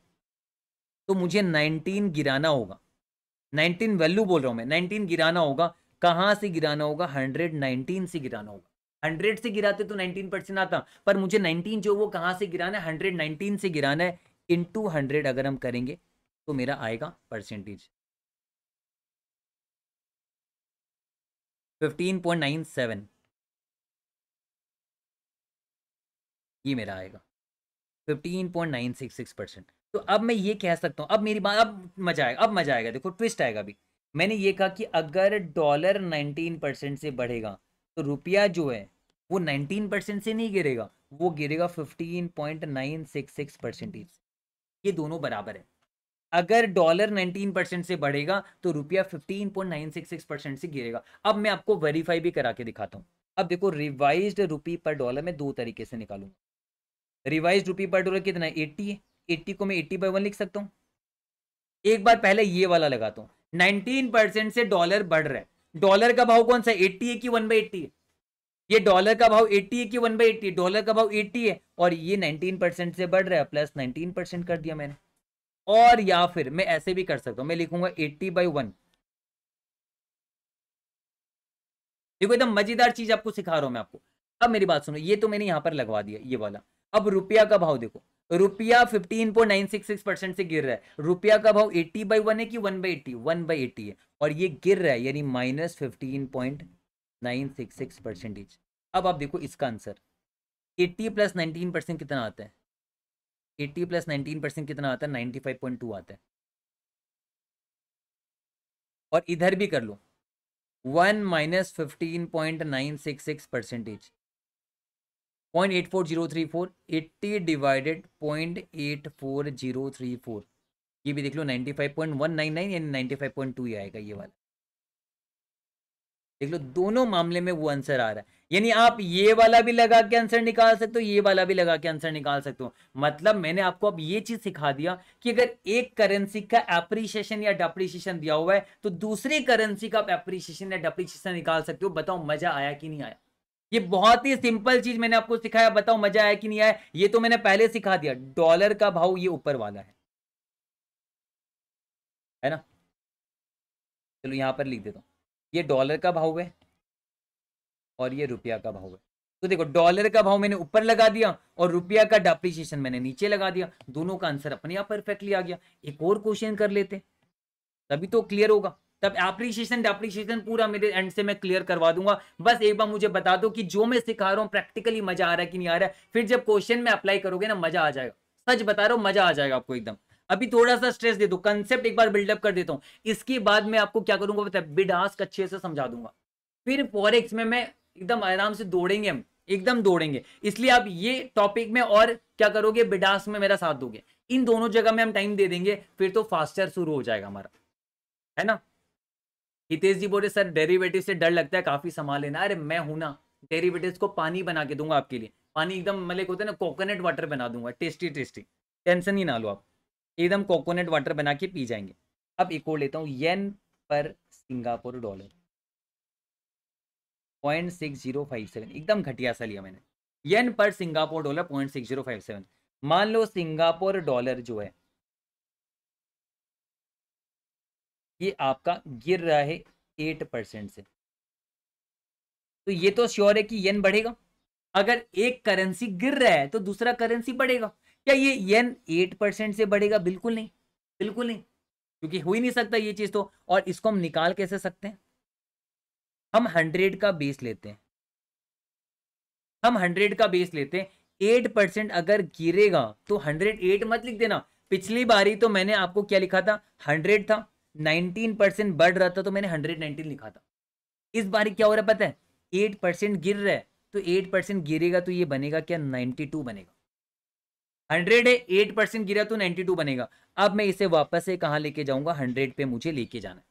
तो मुझे नाइनटीन गिराना होगा नाइनटीन वैल्यू बोल रहा हूँ मैं नाइनटीन गिराना होगा कहाँ से गिराना होगा हंड्रेड नाइनटीन से गिराना होगा हंड्रेड से गिराते तो नाइनटीन परसेंट आता पर मुझे नाइनटीन जो वो कहाँ से गिराना है हंड्रेड नाइनटीन से गिराना है इंटू हंड्रेड अगर हम करेंगे तो मेरा आएगा परसेंटेज 15.97 ये मेरा आएगा 15.966 परसेंट तो अब मैं ये कह सकता हूँ अब मेरी बात अब मजा आएगा अब मजा आएगा देखो ट्विस्ट आएगा अभी मैंने ये कहा कि अगर डॉलर नाइनटीन परसेंट से बढ़ेगा तो रुपया जो है वो नाइनटीन परसेंट से नहीं गिरेगा वो गिरेगा fifteen point nine six percentage ये दोनों बराबर है अगर डॉलर 19 परसेंट से बढ़ेगा तो रुपया 15.966 परसेंट से गिरेगा अब मैं आपको वेरीफाई भी करा के दिखाता हूँ अब देखो रिवाइज रुपी पर डॉलर में दो तरीके से निकालूंगा रिवाइज रुपी पर डॉलर कितना एट्टी एट्टी को मैं एट्टी बाई वन लिख सकता हूँ एक बार पहले ये वाला लगाता हूँ नाइनटीन परसेंट से डॉलर बढ़ रहा है डॉलर का भाव कौन सा एट्टी है कि वन बाई एट्टी है ये डॉलर का भाव 80 है कि वन बाई एट्टी डॉलर का भाव 80 है और ये 19 परसेंट से बढ़ रहा है प्लस 19 परसेंट कर दिया मैंने और या फिर मैं ऐसे भी कर सकता हूं मैं लिखूंगा एट्टी बाई वन देखो एकदम मजेदार चीज आपको सिखा रहा हूं मैं आपको अब मेरी बात सुनो ये तो मैंने यहां पर लगवा दिया ये वाला अब रुपया का भाव देखो रुपया 15.966 परसेंट से गिर रहा है रुपया का भाव 80 बाई वन है कि 1 by eighty one by eighty है और ये गिर रहा है यानी minus fifteen point nine six six percentage अब आप देखो इसका आंसर 80 प्लस नाइनटीन परसेंट कितना आता है एट्टी प्लस नाइनटीन परसेंट कितना आता है नाइन्टी फाइव पॉइंट टू आता है और इधर भी कर लो one minus fifteen point nine six six percentage point eight four zero three four eighty divided point eight four zero three four ये भी देख लो ninety five point one nine nine यानी नाइन्टी फाइव पॉइंट टू ही आएगा ये वाला देख लो दोनों मामले में वो आंसर आ रहा है यानी आप ये वाला भी लगा के आंसर निकाल सकते हो ये वाला भी लगा के आंसर निकाल सकते हो मतलब मैंने आपको अब ये चीज सिखा दिया कि अगर एक करेंसी का एप्रिसिएशन या डेप्रिसिएशन दिया हुआ है तो दूसरी करेंसी का आप एप्रिसिएशन या डेप्रिसिएशन निकाल सकते हो बताओ मजा आया कि नहीं आया ये बहुत ही सिंपल चीज मैंने आपको सिखाया बताओ मजा आया कि नहीं आया ये तो मैंने पहले सिखा दिया डॉलर का भाव ये ऊपर वाला है है ना चलो यहां पर लिख देता हूं ये डॉलर का भाव है और ये रुपया का भाव है तो देखो डॉलर का भाव मैंने ऊपर लगा दिया और रुपया का डेप्रिसिएशन मैंने नीचे लगा दिया दोनों का आंसर अपने आप परफेक्टली आ गया एक और क्वेश्चन कर लेते तभी तो क्लियर होगा तब एप्रीशिएशन डेप्रिसिएशन पूरा मेरे एंड से मैं क्लियर करवा दूंगा बस एक बार मुझे बता दो कि जो मैं सिखा रहा हूँ प्रैक्टिकली मजा आ रहा है कि नहीं आ रहा है फिर जब क्वेश्चन में अप्लाई करोगे ना मजा आ जाएगा सच बता रहा हूँ मजा आ जाएगा आपको एकदम अभी थोड़ा सा स्ट्रेस दे दो कंसेप्ट एक बार बिल्डअप कर देता हूँ इसके बाद मैं आपको क्या करूंगा बताया बिडास्क अच्छे से समझा दूंगा फिर फॉरेक्स में मैं एकदम आराम से दौड़ेंगे हम एकदम दौड़ेंगे इसलिए आप ये टॉपिक में और क्या करोगे बिडास में मेरा साथ दोगे इन दोनों जगह में हम टाइम दे देंगे फिर तो फास्टर शुरू हो जाएगा हमारा है ना हितेश जी बोले सर डेरिवेटिव से डर लगता है काफी संभाल लेना अरे मैं हूं ना डेरिवेटिव को पानी बना के दूंगा आपके लिए पानी एकदम मतलब होता है ना कोकोनट वाटर बना दूंगा टेस्टी टेस्टी टेंशन ही ना लो आप एकदम कोकोनट वाटर बना के पी जाएंगे अब एक और लेता हूँ येन पर Singapore dollar point six zero five seven एकदम घटिया सा लिया मैंने येन पर Singapore dollar point six zero five seven मान लो सिंगापुर डॉलर जो है ये आपका गिर रहा है एट परसेंट से तो ये तो श्योर है कि येन बढ़ेगा अगर एक करेंसी गिर रहा है तो दूसरा करेंसी बढ़ेगा क्या ये येन एट परसेंट से बढ़ेगा बिल्कुल नहीं बिल्कुल नहीं क्योंकि हो ही नहीं सकता ये चीज़ तो और इसको हम निकाल कैसे सकते हैं हम हंड्रेड का बेस लेते हैं हम हंड्रेड का बेस लेते हैं एट परसेंट अगर गिरेगा तो हंड्रेड एट मत लिख देना पिछली बारी तो मैंने आपको क्या लिखा था हंड्रेड था नाइनटीन परसेंट बढ़ रहा था तो मैंने हंड्रेड नाइनटीन लिखा था इस बारी क्या हो रहा है पता है एट परसेंट गिर रहा है तो एट परसेंट गिरेगा तो ये बनेगा क्या नाइनटी टू बनेगा हंड्रेड है एट परसेंट गिरा तो नाइन्टी टू बनेगा अब मैं इसे वापस से कहाँ लेके जाऊंगा हंड्रेड पे मुझे लेके जाना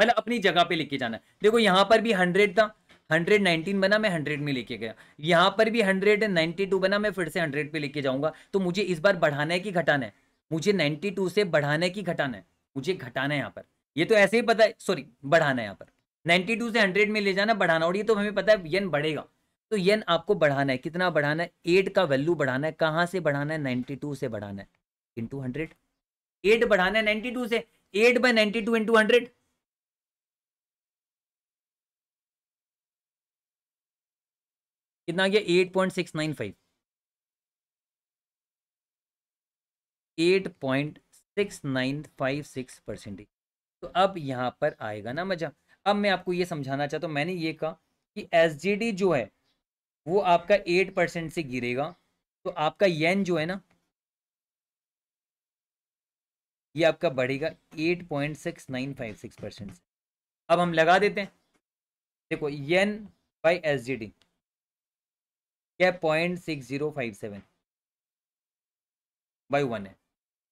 मतलब अपनी जगह पे लेके जाना है देखो यहाँ पर भी हंड्रेड था हंड्रेड नाइनटीन बना मैं हंड्रेड में लेके गया यहाँ पर भी हंड्रेड नाइन्टी टू बना मैं फिर से हंड्रेड पे लेके जाऊंगा तो मुझे इस बार बढ़ाना है कि घटाना है मुझे नाइन्टी टू से बढ़ाना है कि घटाना है मुझे घटाना है यहाँ पर ये तो ऐसे ही पता है सॉरी बढ़ाना है यहाँ पर नाइन्टी टू से हंड्रेड में ले जाना बढ़ाना और ये तो हमें पता है यन बढ़ेगा तो येन आपको बढ़ाना है कितना बढ़ाना है एट का वैल्यू बढ़ाना है कहाँ से बढ़ाना है नाइन्टी टू से बढ़ाना है इंटू हंड्रेड एट बढ़ाना है नाइन्टी टू से eight by ninety two into hundred कितना आ गया eight point six nine five eight point six nine five six percentage तो अब यहाँ पर आएगा ना मजा अब मैं आपको ये समझाना चाहता हूँ मैंने ये कहा कि एस जो है वो आपका एट परसेंट से गिरेगा तो आपका येन जो है ना ये आपका बढ़ेगा eight point six nine five six percent से अब हम लगा देते हैं देखो yen by S G D क्या point six zero five seven by one है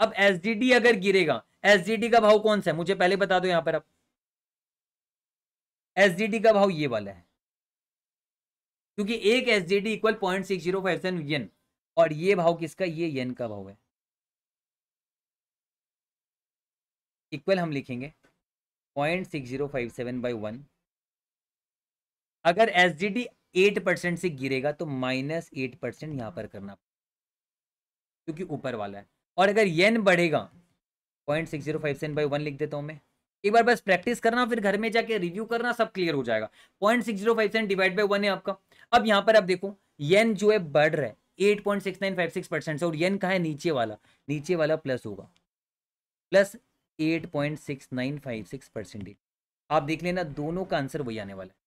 अब एस डी डी अगर गिरेगा एस डी डी का भाव कौन सा है मुझे पहले बता दो यहां पर अब एस डी डी का भाव ये वाला है क्योंकि एक S G D equal point six zero five seven yen और ये भाव किसका ये येन का भाव है इक्वल हम लिखेंगे point six zero five seven by one अगर S G D eight percent से गिरेगा तो माइनस एट परसेंट यहां पर करना क्योंकि ऊपर वाला है और अगर येन बढ़ेगा point six zero five seven by one लिख देता हूँ मैं एक बार बस प्रैक्टिस करना फिर घर में जाके रिव्यू करना सब क्लियर हो जाएगा point six zero five seven divide by one है आपका अब यहाँ पर आप देखो येन जो है बढ़ रहा है eight point six nine five six percent और येन कहा है नीचे वाला नीचे वाला प्लस होगा plus eight point six nine five six percentage आप देख लेना दोनों का आंसर वही आने वाला है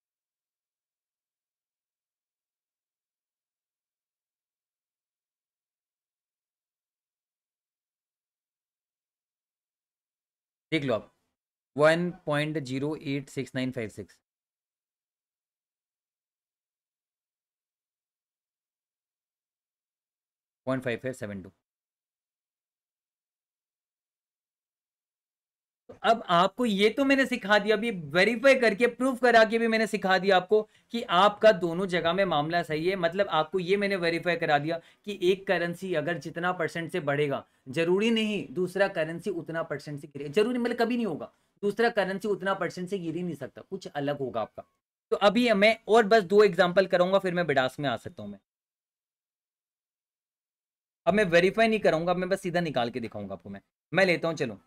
देख लो आप one point zero eight six nine five six point five five seven two अब आपको ये तो मैंने सिखा दिया अभी वेरीफाई करके प्रूफ करा के भी मैंने सिखा दिया आपको कि आपका दोनों जगह में मामला सही है मतलब आपको ये मैंने वेरीफाई करा दिया कि एक करेंसी अगर जितना परसेंट से बढ़ेगा जरूरी नहीं दूसरा करेंसी उतना परसेंट से गिरेगा जरूरी मतलब कभी नहीं होगा दूसरा करेंसी उतना परसेंट से गिर ही नहीं सकता कुछ अलग होगा आपका तो अभी मैं और बस दो एग्जाम्पल करूंगा फिर मैं बिडास में आ सकता हूँ मैं अब मैं वेरीफाई नहीं करूंगा मैं बस सीधा निकाल के दिखाऊंगा आपको मैं मैं लेता हूं चलो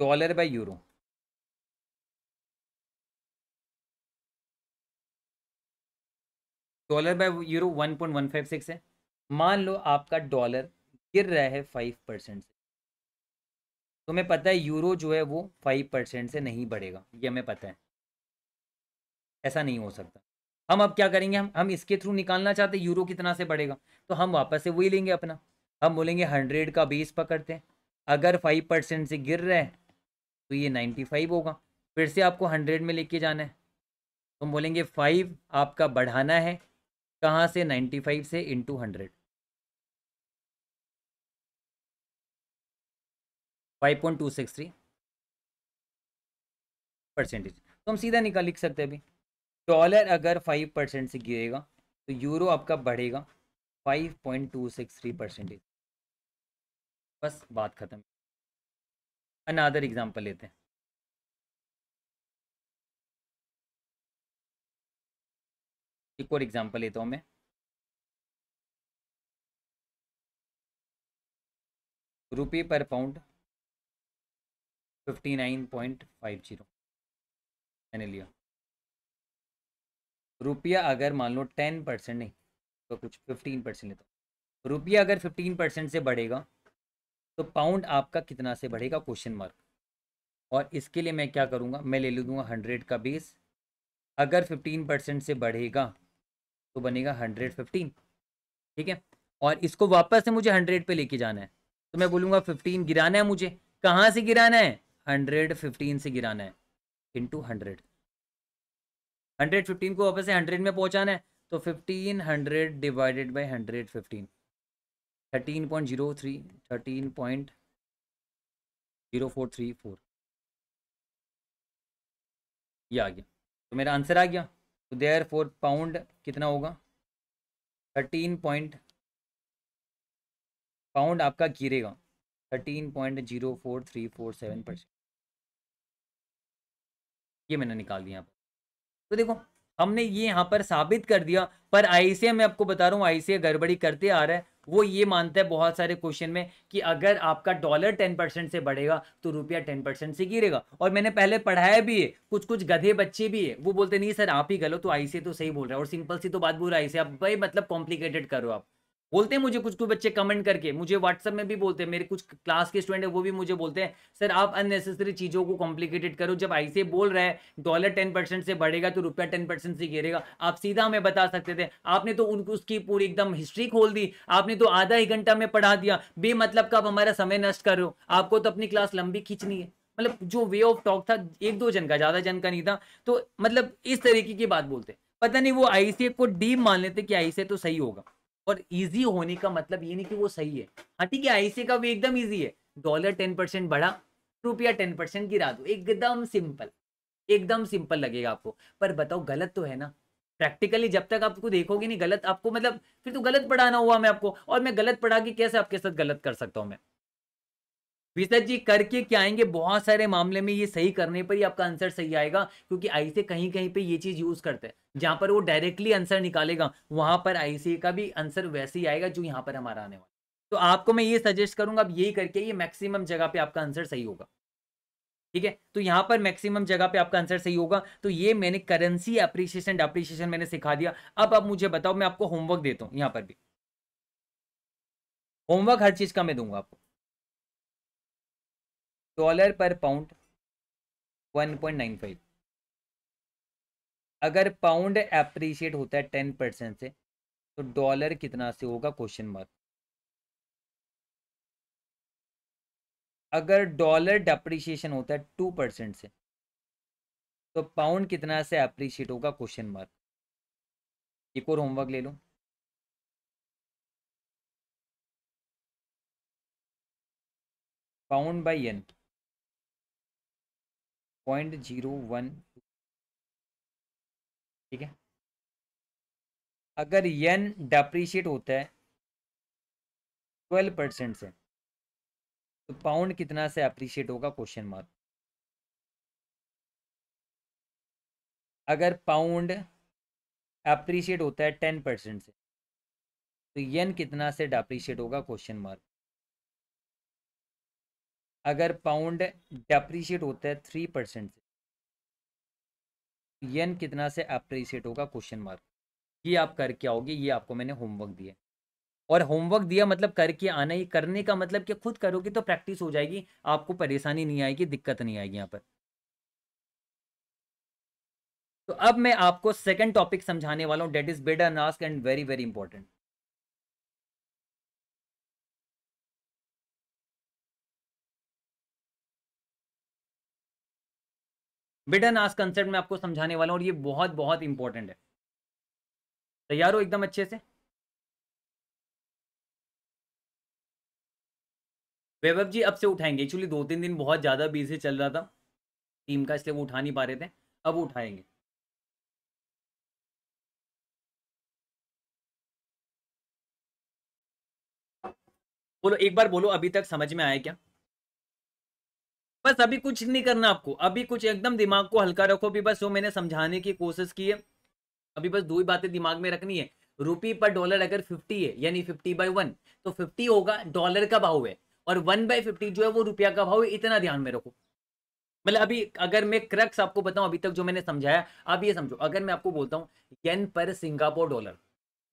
dollar by euro dollar by euro one point one five six है मान लो आपका डॉलर गिर रहा है फाइव परसेंट से तुम्हें पता है यूरो जो है वो फाइव परसेंट से नहीं बढ़ेगा ये हमें पता है ऐसा नहीं हो सकता हम अब क्या करेंगे हम हम इसके थ्रू निकालना चाहते हैं यूरो कितना से बढ़ेगा तो हम वापस से वही लेंगे अपना हम बोलेंगे हंड्रेड का बेस पकड़ते हैं अगर फाइव परसेंट से गिर रहा है तो ये नाइन्टी फाइव होगा फिर से आपको हंड्रेड में लेके जाना है हम बोलेंगे फाइव आपका बढ़ाना है कहाँ से 95 से into hundred five point two six three percentage तो हम सीधा निकाल लिख सकते हैं अभी डॉलर अगर फाइव परसेंट से गिरेगा तो यूरो आपका बढ़ेगा five point two six three percentage बस बात ख़त्म अनादर एग्जाम्पल लेते हैं एक और एग्जाम्पल लेता हूँ मैं रुपये पर pound fifty nine point five zero मैंने लिया रुपया अगर मान लो टेन परसेंट नहीं तो कुछ फिफ्टीन परसेंट लेता हूँ रुपया अगर फिफ्टीन परसेंट से बढ़ेगा तो पाउंड आपका कितना से बढ़ेगा क्वेश्चन मार्क और इसके लिए मैं क्या करूँगा मैं ले लूँगा हंड्रेड का बेस अगर फिफ्टीन परसेंट से बढ़ेगा तो बनेगा हंड्रेड फिफ्टीन ठीक है और इसको वापस से मुझे हंड्रेड पे लेके जाना है तो मैं बोलूँगा फिफ्टीन गिराना है मुझे कहाँ से गिराना है हंड्रेड फिफ्टीन से गिराना है इंटू हंड्रेड हंड्रेड फिफ्टीन को वापस से हंड्रेड में पहुँचाना है तो fifteen hundred divided by hundred fifteen thirteen point zero three thirteen point zero four three four ये आ गया तो मेरा आंसर आ गया तो देयर फोर पाउंड कितना होगा थर्टीन पॉइंट पाउंड आपका गिरेगा thirteen point zero four three four seven percent ये मैंने निकाल दिया आप तो देखो हमने ये यहाँ पर साबित कर दिया पर आईसीए मैं आपको बता रहा हूँ आईसीए गड़बड़ी करते आ रहा है वो ये मानता है बहुत सारे क्वेश्चन में कि अगर आपका डॉलर टेन परसेंट से बढ़ेगा तो रुपया टेन परसेंट से गिरेगा और मैंने पहले पढ़ाया भी है कुछ कुछ गधे बच्चे भी है वो बोलते नहीं सर आप ही गलो तो आईसीए तो सही बोल रहे हैं और सिंपल सी तो बात बोल रहा है आईसीए आप भाई मतलब कॉम्प्लिकेटेड करो आप बोलते हैं मुझे कुछ कुछ बच्चे कमेंट करके मुझे व्हाट्सअप में भी बोलते हैं मेरे कुछ क्लास के स्टूडेंट है वो भी मुझे बोलते हैं सर आप अननेसेसरी चीज़ों को कॉम्प्लिकेटेड करो जब ऐसे बोल रहे हैं डॉलर टेन परसेंट से बढ़ेगा तो रुपया टेन परसेंट से गिरेगा आप सीधा हमें बता सकते थे आपने तो उनको उसकी पूरी एकदम हिस्ट्री खोल दी आपने तो आधा ही घंटा में पढ़ा दिया बेमतलब का आप हमारा समय नष्ट कर रहे हो आपको तो अपनी क्लास लंबी खींचनी है मतलब जो वे ऑफ टॉक था एक दो जन का ज़्यादा जन का नहीं था तो मतलब इस तरीके की बात बोलते पता नहीं वो आई को डीप मान लेते कि आई तो सही होगा और इजी होने का मतलब ये नहीं कि वो सही है हाँ ठीक है आईसी का भी एकदम इजी है डॉलर टेन परसेंट बढ़ा रुपया टेन परसेंट गिरा दो एकदम सिंपल एकदम सिंपल लगेगा आपको पर बताओ गलत तो है ना प्रैक्टिकली जब तक आपको देखोगे नहीं गलत आपको मतलब फिर तो गलत पढ़ाना हुआ मैं आपको और मैं गलत पढ़ा के कैसे आपके साथ गलत कर सकता हूँ मैं विसर जी करके क्या आएंगे बहुत सारे मामले में ये सही करने पर ही आपका आंसर सही आएगा क्योंकि आई से कहीं कहीं पे ये चीज यूज करते हैं जहां पर वो डायरेक्टली आंसर निकालेगा वहां पर आई का भी आंसर वैसे ही आएगा जो यहाँ पर हमारा आने वाला तो आपको मैं ये सजेस्ट करूंगा आप यही करके ये मैक्सिमम जगह पे आपका आंसर सही होगा ठीक है तो यहाँ पर मैक्सिमम जगह पे आपका आंसर सही होगा तो ये मैंने करेंसी अप्रिसिएशन डिप्रिसिएशन मैंने सिखा दिया अब आप मुझे बताओ मैं आपको होमवर्क देता हूँ यहाँ पर भी होमवर्क हर चीज का मैं दूंगा आपको डॉलर पर पाउंड 1.95 अगर पाउंड एप्रीशिएट होता है टेन परसेंट से तो डॉलर कितना से होगा क्वेश्चन मार्क अगर डॉलर डप्रिशिएशन होता है टू परसेंट से तो पाउंड कितना से एप्रिशिएट होगा क्वेश्चन मार्क एक और होमवर्क ले लो pound by N point zero one ठीक है अगर यन डेप्रीशिएट होता है ट्वेल्व परसेंट से तो पाउंड कितना से अप्रीशिएट होगा क्वेश्चन मार्क अगर पाउंड अप्रीशिएट होता है टेन परसेंट से तो यन कितना से डेप्रिशिएट होगा क्वेश्चन मार्क अगर पाउंड डेप्रीशिएट होता है थ्री परसेंट से येन कितना से अप्रिशिएट होगा क्वेश्चन मार्क ये आप करके आओगे ये आपको मैंने होमवर्क दिया और होमवर्क दिया मतलब करके आना ही करने का मतलब कि खुद करोगे तो प्रैक्टिस हो जाएगी आपको परेशानी नहीं आएगी दिक्कत नहीं आएगी यहाँ पर तो अब मैं आपको सेकंड टॉपिक समझाने वाला हूँ that is bid and ask and very very important bid and ask concept में आपको समझाने वाला हूँ और ये बहुत बहुत इंपॉर्टेंट है तैयार हो एकदम अच्छे से वैभव जी अब से उठाएंगे एक्चुअली दो तीन दिन बहुत ज़्यादा बिजी चल रहा था टीम का इसलिए वो उठा नहीं पा रहे थे अब उठाएंगे बोलो एक बार बोलो अभी तक समझ में आया क्या बस अभी कुछ नहीं करना आपको अभी कुछ एकदम दिमाग को हल्का रखो भी बस वो मैंने समझाने की कोशिश की है अभी बस दो ही बातें दिमाग में रखनी है रुपी पर डॉलर अगर फिफ्टी है यानी फिफ्टी बाई वन तो फिफ्टी होगा डॉलर का भाव है और वन बाई फिफ्टी जो है वो रुपया का भाव है इतना ध्यान में रखो मतलब अभी अगर मैं क्रक्स आपको बताऊं अभी तक जो मैंने समझाया आप ये समझो अगर मैं आपको बोलता हूँ येन पर सिंगापुर डॉलर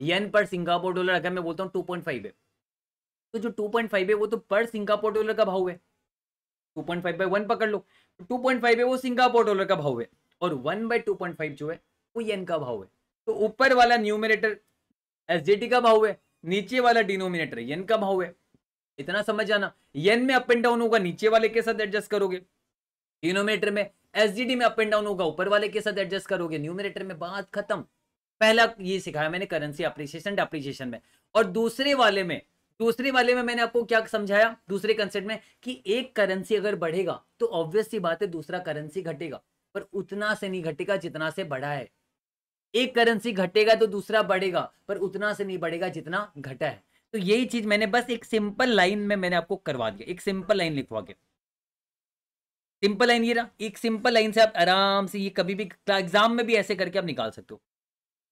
येन पर सिंगापुर डॉलर अगर मैं बोलता हूँ टू पॉइंट फाइव है तो जो टू पॉइंट फाइव है वो तो पर सिंगापुर डॉलर का भाव है two point five by one पकड़ लो तो टू पॉइंट फाइव है वो सिंगापुर डॉलर का भाव है और one by two point five जो है वो येन का भाव है तो ऊपर वाला न्यूमिनेटर एस का भाव है नीचे वाला डिनोमिनेटर येन का भाव है इतना समझ जाना येन में अप एंड डाउन होगा नीचे वाले के साथ एडजस्ट करोगे डिनोमिनेटर में एस में अप एंड डाउन होगा ऊपर वाले के साथ एडजस्ट करोगे न्यूमिनेटर में बात खत्म पहला ये सिखाया मैंने करेंसी अप्रिशिएशन डेप्रिशिएशन में और दूसरे वाले में दूसरे वाले में मैंने आपको क्या समझाया दूसरे कंसेप्ट में कि एक करेंसी अगर बढ़ेगा तो ऑब्वियस सी बात है दूसरा करेंसी घटेगा पर उतना से नहीं घटेगा जितना से बढ़ा है एक करेंसी घटेगा तो दूसरा बढ़ेगा पर उतना से नहीं बढ़ेगा जितना घटा है तो यही चीज मैंने बस एक सिंपल लाइन में मैंने आपको करवा दिया एक सिंपल लाइन लिखवा के सिंपल लाइन ये रहा एक सिंपल लाइन से आप आराम से ये कभी भी एग्जाम में भी ऐसे करके आप निकाल सकते हो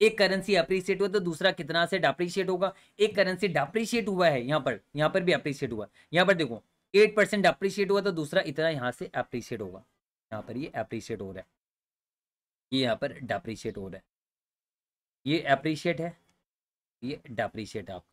एक करेंसी अप्रिशिएट हुआ तो दूसरा कितना से डाप्रिशिएट होगा एक करेंसी डाप्रिशिएट हुआ है यहाँ पर यहाँ पर भी अप्रिशिएट हुआ यहाँ पर देखो एट परसेंट अप्रिशिएट हुआ तो दूसरा इतना यहाँ से अप्रिशिएट होगा यहाँ पर ये अप्रिशिएट हो रहा है ये यहाँ पर डाप्रिशिएट हो रहा है ये अप्रिशिएट है ये डाप्रिशिएट आपका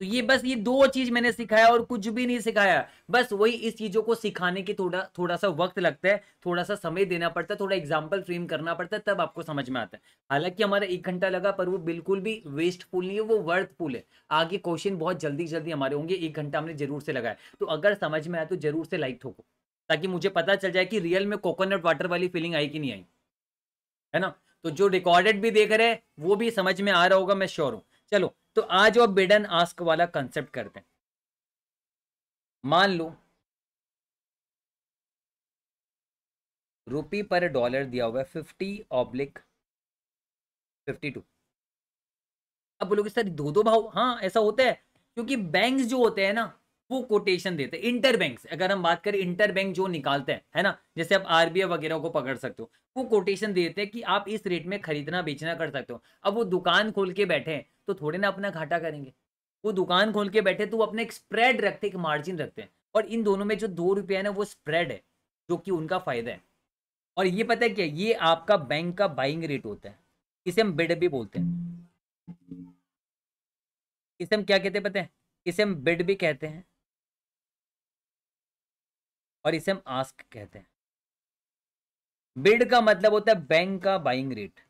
तो ये बस ये दो चीज मैंने सिखाया और कुछ भी नहीं सिखाया बस वही इस चीजों को सिखाने की थोड़ा थोड़ा सा वक्त लगता है थोड़ा सा समय देना पड़ता है थोड़ा एग्जाम्पल फ्रेम करना पड़ता है तब आपको समझ में आता है हालांकि हमारा एक घंटा लगा पर वो बिल्कुल भी वेस्टफुल नहीं है वो वर्थफुल है आगे क्वेश्चन बहुत जल्दी जल्दी हमारे होंगे एक घंटा हमने जरूर से लगाया तो अगर समझ में आया तो जरूर से लाइक ठोको ताकि मुझे पता चल जाए कि रियल में कोकोनट वाटर वाली फीलिंग आई कि नहीं आई है ना तो जो रिकॉर्डेड भी देख रहे हैं वो भी समझ में आ रहा होगा मैं श्योर हूँ चलो तो आज वो बिड एंड आस्क वाला कंसेप्ट करते हैं मान लो रुपी पर डॉलर दिया हुआ है फिफ्टी ऑब्लिक फिफ्टी टू अब बोलोगे सर दो दो भाव हाँ ऐसा होता है क्योंकि बैंक्स जो होते हैं ना वो कोटेशन देते हैं इंटरबैंक अगर हम बात करें इंटरबैंक जो निकालते हैं है ना जैसे आप आरबीआई वगैरह को पकड़ सकते हो वो कोटेशन देते हैं कि आप इस रेट में खरीदना बेचना कर सकते हो अब वो दुकान खोल के बैठे हैं तो थोड़े ना अपना घाटा करेंगे वो दुकान खोल के बैठे तो वो अपने एक स्प्रेड रखते एक मार्जिन रखते हैं और इन दोनों में जो दो रुपया है ना वो स्प्रेड है जो कि उनका फायदा है और ये पता है क्या ये आपका बैंक का बाइंग रेट होता है इसे हम बिड भी बोलते हैं इसे हम क्या कहते हैं पता है इसे हम बिड भी कहते हैं और इसे हम आस्क कहते हैं बिड का मतलब होता है बैंक का बाइंग रेट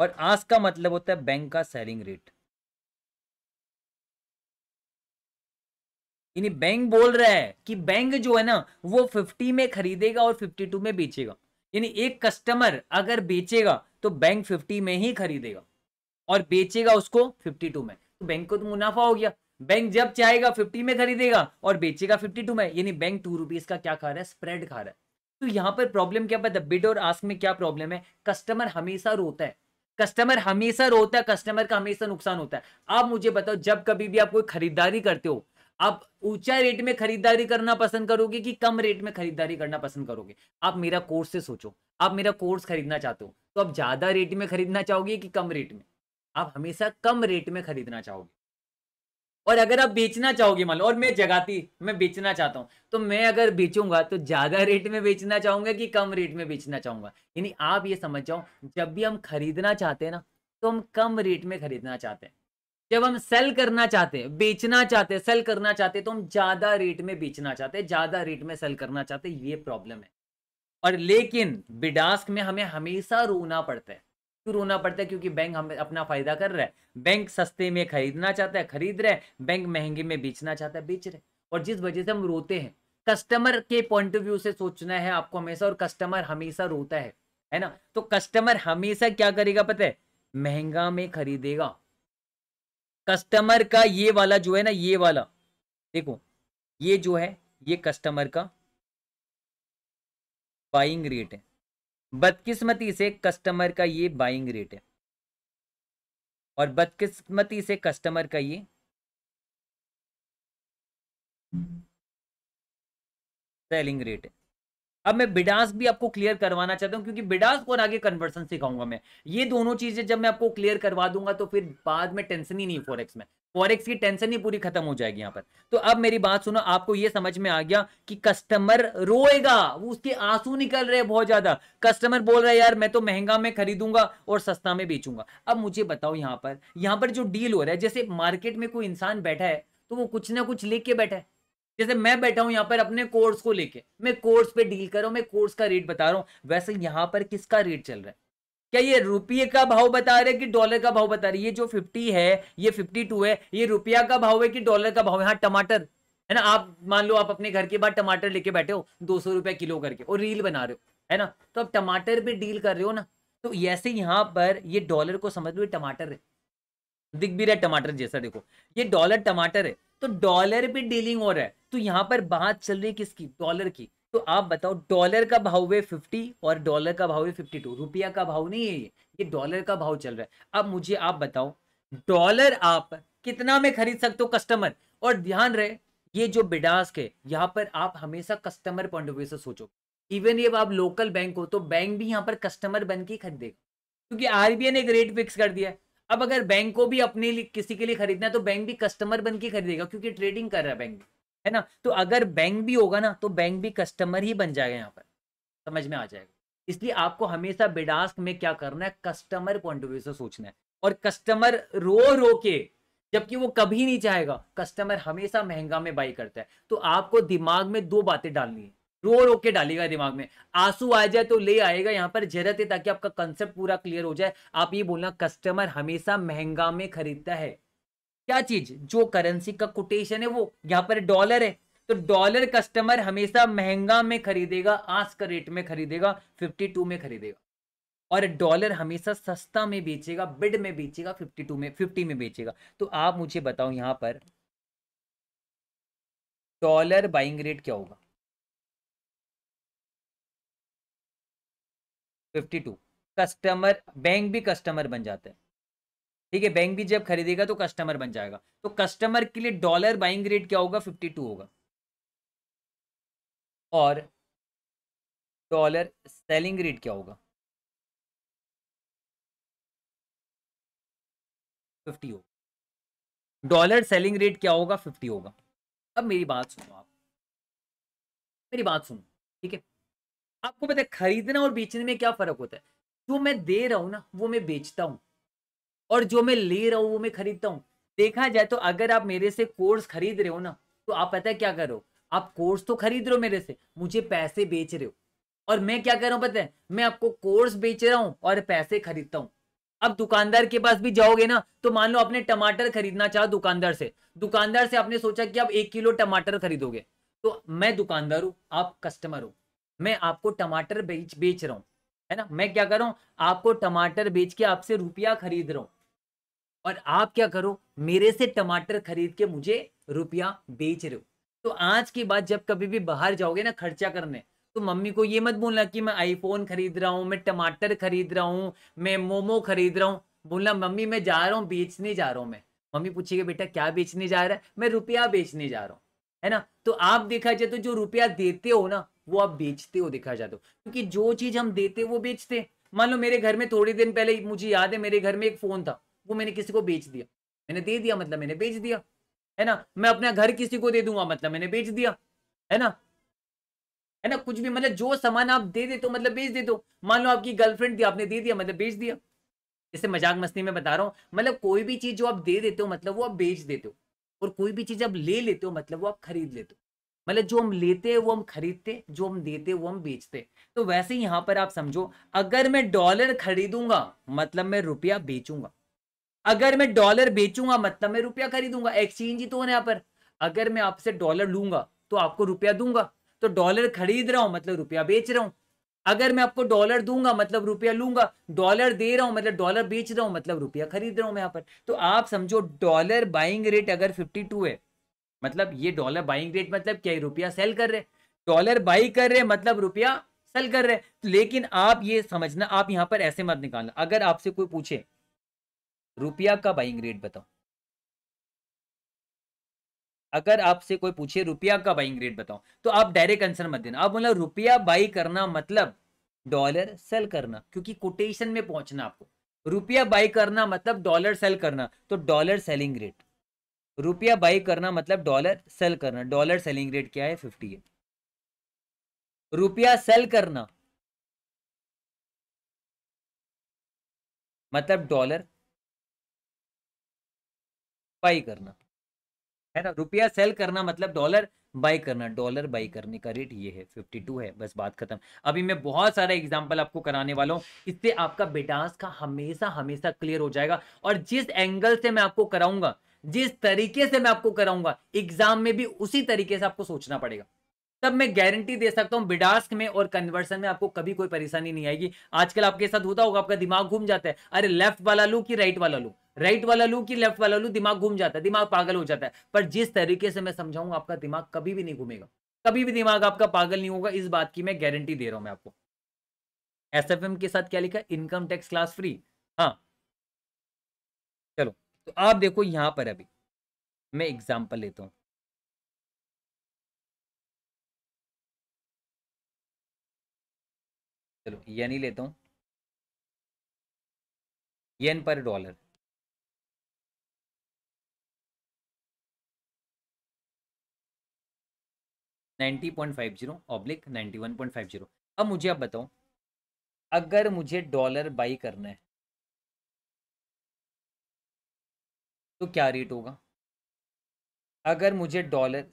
और आस्क का मतलब होता है बैंक का सेलिंग रेट यानी बैंक बोल रहा है कि बैंक जो है ना वो 50 में खरीदेगा और 52 में बेचेगा यानी एक कस्टमर अगर बेचेगा तो बैंक 50 में ही खरीदेगा और बेचेगा उसको 52 में तो बैंक को तो मुनाफा हो गया बैंक जब चाहेगा फिफ्टी में खरीदेगा और बेचेगा फिफ्टी टू में यानी बैंक टू रुपीज का क्या खा रहा है स्प्रेड खा रहा है तो यहाँ पर प्रॉब्लम क्या पता बिड और आस्क में क्या प्रॉब्लम है कस्टमर हमेशा रोता है कस्टमर हमेशा रोता है कस्टमर का हमेशा नुकसान होता है आप मुझे बताओ जब कभी भी आप कोई खरीदारी करते हो आप ऊंचा रेट में खरीदारी करना पसंद करोगे कि कम रेट में खरीदारी करना पसंद करोगे आप मेरा कोर्स से सोचो आप मेरा कोर्स खरीदना चाहते हो तो आप ज्यादा रेट में खरीदना चाहोगे कि कम रेट में आप हमेशा कम रेट में खरीदना चाहोगे और अगर आप बेचना चाहोगे मान लो और मैं जगाती मैं बेचना चाहता हूं तो मैं अगर बेचूंगा तो ज़्यादा रेट में बेचना चाहूंगा कि कम रेट में बेचना चाहूंगा यानी आप ये समझ जाओ जब भी हम खरीदना चाहते हैं ना तो हम कम रेट में खरीदना चाहते हैं जब हम सेल करना चाहते हैं बेचना चाहते हैं सेल करना चाहते हैं तो हम ज़्यादा रेट में बेचना चाहते हैं ज़्यादा रेट में सेल करना चाहते हैं ये प्रॉब्लम है और लेकिन बिडास्क में हमें हमेशा रोना पड़ता है क्यों रोना पड़ता है क्योंकि बैंक हमें अपना फायदा कर रहा है बैंक सस्ते में खरीदना चाहता है खरीद रहे हैं बैंक महंगे में बेचना चाहता है बेच रहे और जिस वजह से हम रोते हैं कस्टमर के पॉइंट ऑफ व्यू से सोचना है आपको हमेशा और कस्टमर हमेशा रोता है है ना तो कस्टमर हमेशा क्या करेगा पता है महंगा में खरीदेगा कस्टमर का ये वाला जो है ना ये वाला देखो ये जो है ये कस्टमर का बाइंग रेट है बदकिस्मती से कस्टमर का ये बाइंग रेट है और बदकिस्मती से कस्टमर का ये सेलिंग रेट है अब मैं बिडास भी आपको क्लियर करवाना चाहता हूँ क्योंकि बिडास और आगे कन्वर्सन सिखाऊंगा मैं ये दोनों चीजें जब मैं आपको क्लियर करवा दूंगा तो फिर बाद में टेंशन ही नहीं फॉरेक्स में फॉरेक्स की टेंशन ही पूरी खत्म हो जाएगी यहाँ पर तो अब मेरी बात सुनो आपको ये समझ में आ गया कि कस्टमर रोएगा वो उसके आंसू निकल रहे बहुत ज्यादा कस्टमर बोल रहा है यार मैं तो महंगा में खरीदूंगा और सस्ता में बेचूंगा अब मुझे बताओ यहाँ पर यहाँ पर जो डील हो रहा है जैसे मार्केट में कोई इंसान बैठा है तो वो कुछ ना कुछ लेके बैठा है जैसे मैं बैठा हूं यहाँ पर अपने कोर्स को लेके मैं कोर्स पे डील कर रहा हूं मैं कोर्स का रेट बता रहा हूँ वैसे यहाँ पर किसका रेट चल रहा है क्या ये रुपये का भाव बता रहे कि डॉलर का भाव बता रहे ये जो फिफ्टी है ये फिफ्टी टू है ये रुपया का भाव है कि डॉलर का भाव है हाँ टमाटर है ना आप मान लो आप अपने घर के बाद टमाटर लेके बैठे हो दो सौ रुपए किलो करके और रील बना रहे हो है ना तो आप टमाटर पे डील कर रहे हो ना तो ऐसे यहाँ पर ये डॉलर को समझ लो टमाटर है दिख भी रहा है टमाटर जैसा देखो ये डॉलर टमाटर है तो डॉलर पे डीलिंग हो रहा है तो यहाँ पर बात चल रही है किसकी डॉलर की तो आप बताओ डॉलर का भाव है फिफ्टी और डॉलर का भाव है फिफ्टी टू रुपया का भाव नहीं है ये ये डॉलर का भाव चल रहा है अब मुझे आप बताओ डॉलर आप कितना में खरीद सकते हो कस्टमर और ध्यान रहे ये जो बिडास्क है यहाँ पर आप हमेशा कस्टमर पॉइंट ऑफ व्यू से सोचो इवन ये आप लोकल बैंक हो तो बैंक भी यहाँ पर कस्टमर बन के खरीदेगा क्योंकि आरबीआई ने एक रेट फिक्स कर दिया है अब अगर बैंक को भी अपने लिए किसी के लिए खरीदना है तो बैंक भी कस्टमर बन के खरीदेगा क्योंकि ट्रेडिंग कर रहा है बैंक है ना तो अगर बैंक भी होगा ना तो बैंक भी कस्टमर ही बन जाएगा यहाँ पर समझ में आ जाएगा इसलिए आपको हमेशा बेडास्क में क्या करना है कस्टमर पॉइंट ऑफ व्यू से सोचना है और कस्टमर रो रो के जबकि वो कभी नहीं चाहेगा कस्टमर हमेशा महंगा में बाई करता है तो आपको दिमाग में दो बातें डालनी है रो रो के डालेगा दिमाग में आंसू आ जाए तो ले आएगा यहाँ पर जरूरत है ताकि आपका कंसेप्ट पूरा क्लियर हो जाए आप ये बोलना कस्टमर हमेशा महंगा में खरीदता है क्या चीज जो करेंसी का कोटेशन है वो यहाँ पर डॉलर है तो डॉलर कस्टमर हमेशा महंगा में खरीदेगा आज का रेट में खरीदेगा 52 में खरीदेगा और डॉलर हमेशा सस्ता में बेचेगा बिड में बेचेगा 52 में 50 में बेचेगा तो आप मुझे बताओ यहां पर डॉलर बाइंग रेट क्या होगा 52 कस्टमर बैंक भी कस्टमर बन जाते हैं ठीक है बैंक भी जब खरीदेगा तो कस्टमर बन जाएगा तो कस्टमर के लिए डॉलर बाइंग रेट क्या होगा फिफ्टी टू होगा और डॉलर सेलिंग रेट क्या होगा फिफ्टी होगा डॉलर सेलिंग रेट क्या होगा फिफ्टी होगा अब मेरी बात सुनो आप मेरी बात सुनो ठीक है आपको पता है खरीदना और बेचने में क्या फर्क होता है जो मैं दे रहा हूं ना वो मैं बेचता हूं और जो मैं ले रहा हूँ वो मैं खरीदता हूँ देखा जाए तो अगर आप मेरे से कोर्स खरीद रहे हो ना तो आप पता है क्या करो आप कोर्स तो खरीद रहे हो मेरे से मुझे पैसे बेच रहे हो और मैं क्या कर रहा हूँ पता है मैं आपको कोर्स बेच रहा हूँ और पैसे खरीदता हूँ अब दुकानदार के पास भी जाओगे ना तो मान लो आपने टमाटर खरीदना चाहो दुकानदार से दुकानदार से आपने सोचा कि आप एक किलो टमाटर खरीदोगे तो मैं दुकानदार हूँ आप कस्टमर हो मैं आपको टमाटर बेच बेच रहा हूँ है ना मैं क्या कर रहा हूँ आपको टमाटर बेच के आपसे रुपया खरीद रहा हूँ और आप क्या करो मेरे से टमाटर खरीद के मुझे रुपया बेच रहे हो तो आज के बाद जब कभी भी बाहर जाओगे ना खर्चा करने तो मम्मी को ये मत बोलना कि मैं आईफोन खरीद रहा हूँ मैं टमाटर खरीद रहा हूँ मैं मोमो खरीद रहा हूँ बोलना मम्मी मैं जा रहा हूँ बेचने जा रहा हूँ मैं मम्मी पूछेगी बेटा क्या बेचने जा रहा है मैं रुपया बेचने जा रहा हूँ है ना तो आप देखा जाए तो जो रुपया देते हो ना वो आप बेचते हो देखा जाए तो क्योंकि जो चीज हम देते वो बेचते मान लो मेरे घर में थोड़ी दिन पहले मुझे याद है मेरे घर में एक फोन था वो मैंने किसी को बेच दिया मैंने दे दिया मतलब मैंने बेच दिया है ना मैं अपना घर किसी को दे दूंगा मतलब मैंने बेच दिया है ना है ना कुछ भी मतलब जो सामान आप दे दे तो मतलब बेच दे दो मान लो आपकी गर्लफ्रेंड थी आपने दे दिया मतलब बेच दिया इसे मजाक मस्ती में बता रहा हूँ मतलब कोई भी चीज जो आप दे देते हो मतलब वो आप बेच देते हो और कोई भी चीज आप ले लेते हो मतलब वो आप खरीद लेते हो मतलब जो हम लेते हैं वो हम खरीदते जो हम देते वो हम बेचते तो वैसे यहां पर आप समझो अगर मैं डॉलर खरीदूंगा मतलब मैं रुपया बेचूंगा अगर मैं डॉलर बेचूंगा मतलब मैं रुपया खरीदूंगा एक्सचेंज ही तो है यहाँ पर अगर मैं आपसे डॉलर लूंगा तो आपको रुपया दूंगा तो डॉलर खरीद रहा हूं मतलब रुपया बेच रहा हूं अगर मैं आपको डॉलर दूंगा मतलब रुपया लूंगा डॉलर दे रहा हूं मतलब डॉलर बेच रहा हूं मतलब रुपया खरीद रहा हूं मैं यहाँ पर तो आप समझो डॉलर बाइंग रेट अगर 52 है मतलब ये डॉलर बाइंग रेट मतलब क्या रुपया सेल कर रहे डॉलर बाई कर रहे मतलब रुपया सेल कर रहे लेकिन आप ये समझना आप यहाँ पर ऐसे मत निकालना अगर आपसे कोई पूछे रुपया का बाइंग रेट बताओ अगर आपसे कोई पूछे रुपया का बाइंग रेट बताओ तो आप डायरेक्ट आंसर मत देना आप बोला रुपया बाई करना मतलब डॉलर सेल करना क्योंकि कोटेशन में पहुंचना आपको रुपया बाई करना मतलब डॉलर सेल करना तो डॉलर सेलिंग रेट रुपया बाई करना मतलब डॉलर सेल करना डॉलर सेलिंग रेट क्या है फिफ्टी है रुपया सेल करना मतलब डॉलर बाई करना है ना रुपया सेल करना मतलब डॉलर बाई करना डॉलर बाई करने का रेट ये है टू है बस बात खत्म अभी मैं बहुत सारा एग्जांपल आपको कराने वाला हूँ इससे आपका बेटास का हमेशा हमेशा क्लियर हो जाएगा और जिस एंगल से मैं आपको कराऊंगा जिस तरीके से मैं आपको कराऊंगा एग्जाम में भी उसी तरीके से आपको सोचना पड़ेगा तब मैं गारंटी दे सकता हूँ बिडास्क में और कन्वर्सन में आपको कभी कोई परेशानी नहीं आएगी आजकल आपके साथ होता होगा आपका दिमाग घूम जाता है अरे लेफ्ट वाला लू कि राइट वाला लू राइट वाला लू कि लेफ्ट वाला लू दिमाग घूम जाता है दिमाग पागल हो जाता है पर जिस तरीके से मैं समझाऊंगा आपका दिमाग कभी भी नहीं घूमेगा कभी भी दिमाग आपका पागल नहीं होगा इस बात की मैं गारंटी दे रहा हूं मैं आपको एस के साथ क्या लिखा इनकम टैक्स क्लास फ्री हाँ चलो तो आप देखो यहां पर अभी मैं एग्जाम्पल लेता हूं चलो ये नहीं लेता हूं येन पर dollar ninety point five zero oblique ninety one point five zero अब मुझे आप बताओ अगर मुझे डॉलर बाई करना है तो क्या रेट होगा अगर मुझे डॉलर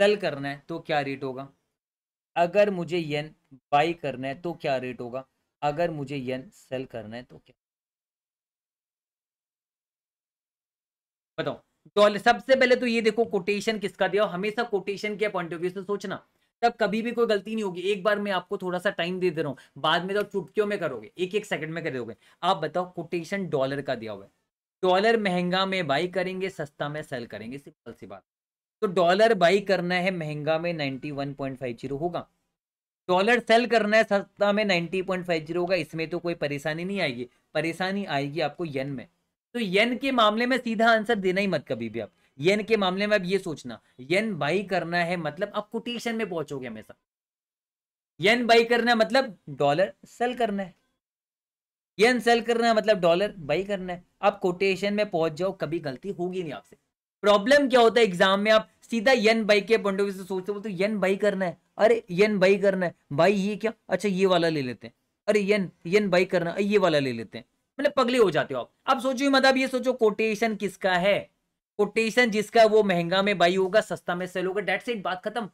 सेल करना है तो क्या रेट होगा अगर मुझे येन बाई करना है तो क्या रेट होगा अगर मुझे येन सेल करना है तो क्या बताओ डॉलर तो सबसे पहले तो ये देखो कोटेशन किसका दिया हमेशा कोटेशन के पॉइंट ऑफ व्यू से सोचना तब कभी भी कोई गलती नहीं होगी एक बार मैं आपको थोड़ा सा टाइम दे दे रहा हूँ बाद में तो चुटकियों में करोगे एक एक सेकंड में करोगे आप बताओ कोटेशन डॉलर का दिया हुआ है डॉलर महंगा में बाई करेंगे सस्ता में सेल करेंगे सिंपल सी बात तो डॉलर बाई करना है महंगा में 91.50 होगा डॉलर सेल करना है सस्ता में 90.50 होगा इसमें तो कोई परेशानी नहीं आएगी परेशानी आएगी आपको यन में तो येन के मामले में सीधा आंसर देना ही मत कभी भी आप येन के मामले में अब ये सोचना येन बाई करना है मतलब आप कोटेशन में पहुंचोगे हमेशा येन बाई करना है मतलब डॉलर सेल करना है येन सेल करना है मतलब डॉलर बाई करना है आप कोटेशन में पहुंच जाओ कभी गलती होगी नहीं आपसे प्रॉब्लम क्या होता है एग्जाम में आप सीधा येन बाई के पॉइंट ऑफ व्यू से सोचते हो तो येन बाई करना है अरे येन बाई करना है बाई ये क्या अच्छा ये वाला ले लेते हैं अरे येन येन बाई करना ये वाला ले लेते हैं मतलब पगले हो जाते हो आप अब सोचो मतलब ये सोचो कोटेशन किसका है कोटेशन जिसका वो महंगा में बाई होगा सस्ता में सेल होगा डेट से बात खत्म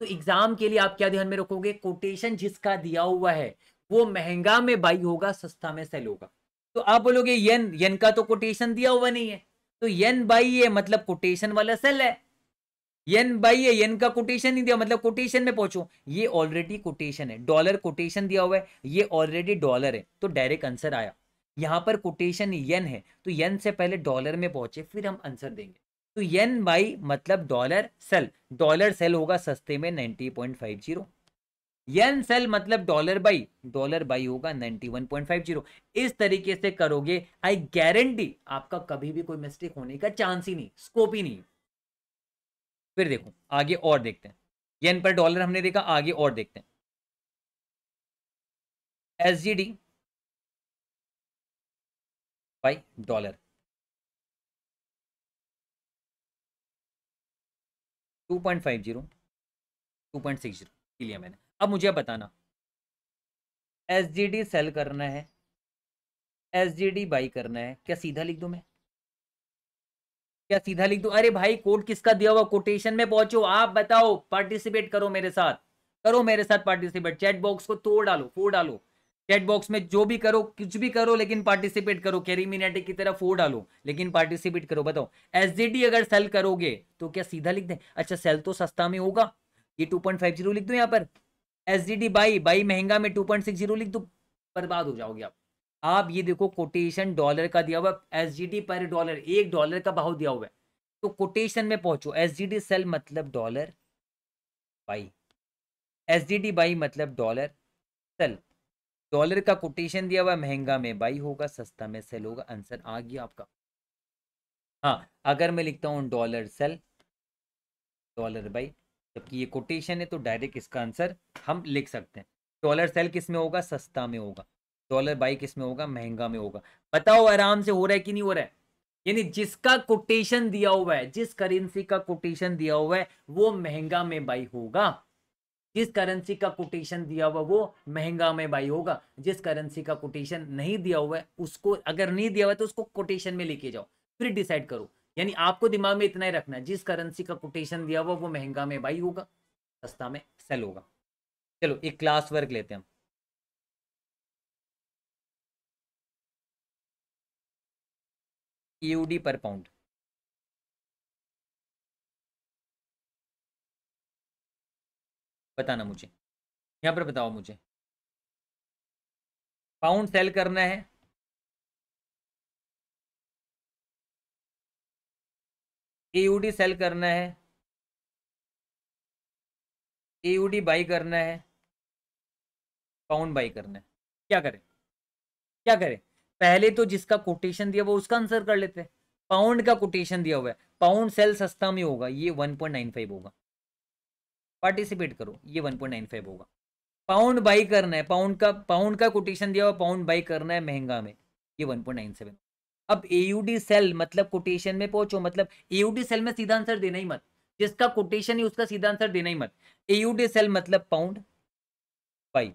तो एग्जाम के लिए आप क्या ध्यान में रखोगे कोटेशन जिसका दिया हुआ है वो महंगा में बाई होगा सस्ता में सेल होगा तो आप बोलोगे येन येन का तो कोटेशन दिया हुआ नहीं है तो येन बाई मतलब है मतलब कोटेशन वाला सेल है येन बाई है येन का कोटेशन नहीं दिया मतलब कोटेशन में पहुंचो ये ऑलरेडी कोटेशन है डॉलर कोटेशन दिया हुआ है ये ऑलरेडी डॉलर है तो डायरेक्ट आंसर आया यहाँ पर कोटेशन यन है तो यन से पहले डॉलर में पहुंचे फिर हम आंसर देंगे तो यन बाई मतलब डॉलर सेल डॉलर सेल होगा सस्ते में ninety point five zero yen sell मतलब डॉलर बाई डॉलर बाई होगा ninety one point five zero इस तरीके से करोगे आई गारंटी आपका कभी भी कोई मिस्टेक होने का चांस ही नहीं स्कोप ही नहीं फिर देखो आगे और देखते हैं येन पर डॉलर हमने देखा आगे और देखते हैं S G D by dollar. 2.50, 2.60 लिए मैंने अब मुझे बताना एस जी डी सेल करना है एस जी डी बाई करना है क्या सीधा लिख दूं मैं क्या सीधा लिख दूं अरे भाई कोड किसका दिया हुआ कोटेशन में पहुंचो आप बताओ पार्टिसिपेट करो मेरे साथ करो मेरे साथ पार्टिसिपेट चैट बॉक्स को तोड़ डालो फोड़ डालो चैट बॉक्स में जो भी करो कुछ भी करो लेकिन पार्टिसिपेट करो कैरी मिनाटी की तरह फोर डालो लेकिन पार्टिसिपेट करो बताओ एस अगर सेल करोगे तो क्या सीधा लिख दें अच्छा सेल तो सस्ता में होगा ये टू पॉइंट लिख दो यहाँ पर S G D buy buy महंगा में टू पॉइंट सिक्स जीरो लिख दो बर्बाद हो जाओगे आप आप ये देखो कोटेशन डॉलर का दिया हुआ एस जी डी पर डॉलर एक डॉलर का भाव दिया हुआ है तो कोटेशन में पहुंचो एस जी डी सेल मतलब dollar buy S G D buy मतलब डॉलर सेल डॉलर का कोटेशन दिया हुआ महंगा में बाई होगा सस्ता में सेल होगा आंसर आ गया आपका हाँ अगर मैं लिखता हूँ डॉलर सेल डॉलर बाई जबकि ये कोटेशन है तो डायरेक्ट इसका आंसर हम लिख सकते हैं डॉलर सेल किस में होगा सस्ता में होगा डॉलर बाई किस में होगा महंगा में होगा बताओ आराम से हो रहा है कि नहीं हो रहा है यानी जिसका कोटेशन दिया हुआ है जिस करेंसी का कोटेशन दिया हुआ है वो महंगा में बाई होगा जिस करेंसी का कोटेशन दिया हुआ वो महंगा में बाई होगा जिस करेंसी का कोटेशन नहीं दिया हुआ है उसको अगर नहीं दिया हुआ तो उसको कोटेशन में लेके जाओ फिर डिसाइड करो यानी आपको दिमाग में इतना ही रखना है जिस करेंसी का कोटेशन दिया हुआ वो महंगा में बाई होगा सस्ता में सेल होगा चलो एक क्लास वर्क लेते हैं यूडी पर पाउंड बताना मुझे यहाँ पर बताओ मुझे पाउंड सेल करना है एयूडी सेल करना है एयूडी बाई करना है पाउंड बाई करना है क्या करें क्या करें पहले तो जिसका कोटेशन दिया वो उसका आंसर कर लेते हैं पाउंड का कोटेशन दिया हुआ है पाउंड सेल सस्ता में होगा ये 1.95 होगा पार्टिसिपेट करो ये 1.95 होगा पाउंड बाई करना है पाउंड का पाउंड का कोटेशन दिया हुआ पाउंड बाई करना है महंगा में ये 1.97 अब एयूडी सेल मतलब कोटेशन में पहुंचो मतलब एयूडी सेल में सीधा आंसर देना ही मत जिसका कोटेशन ही उसका सीधा आंसर देना ही मत एयूडी सेल मतलब पाउंड बाई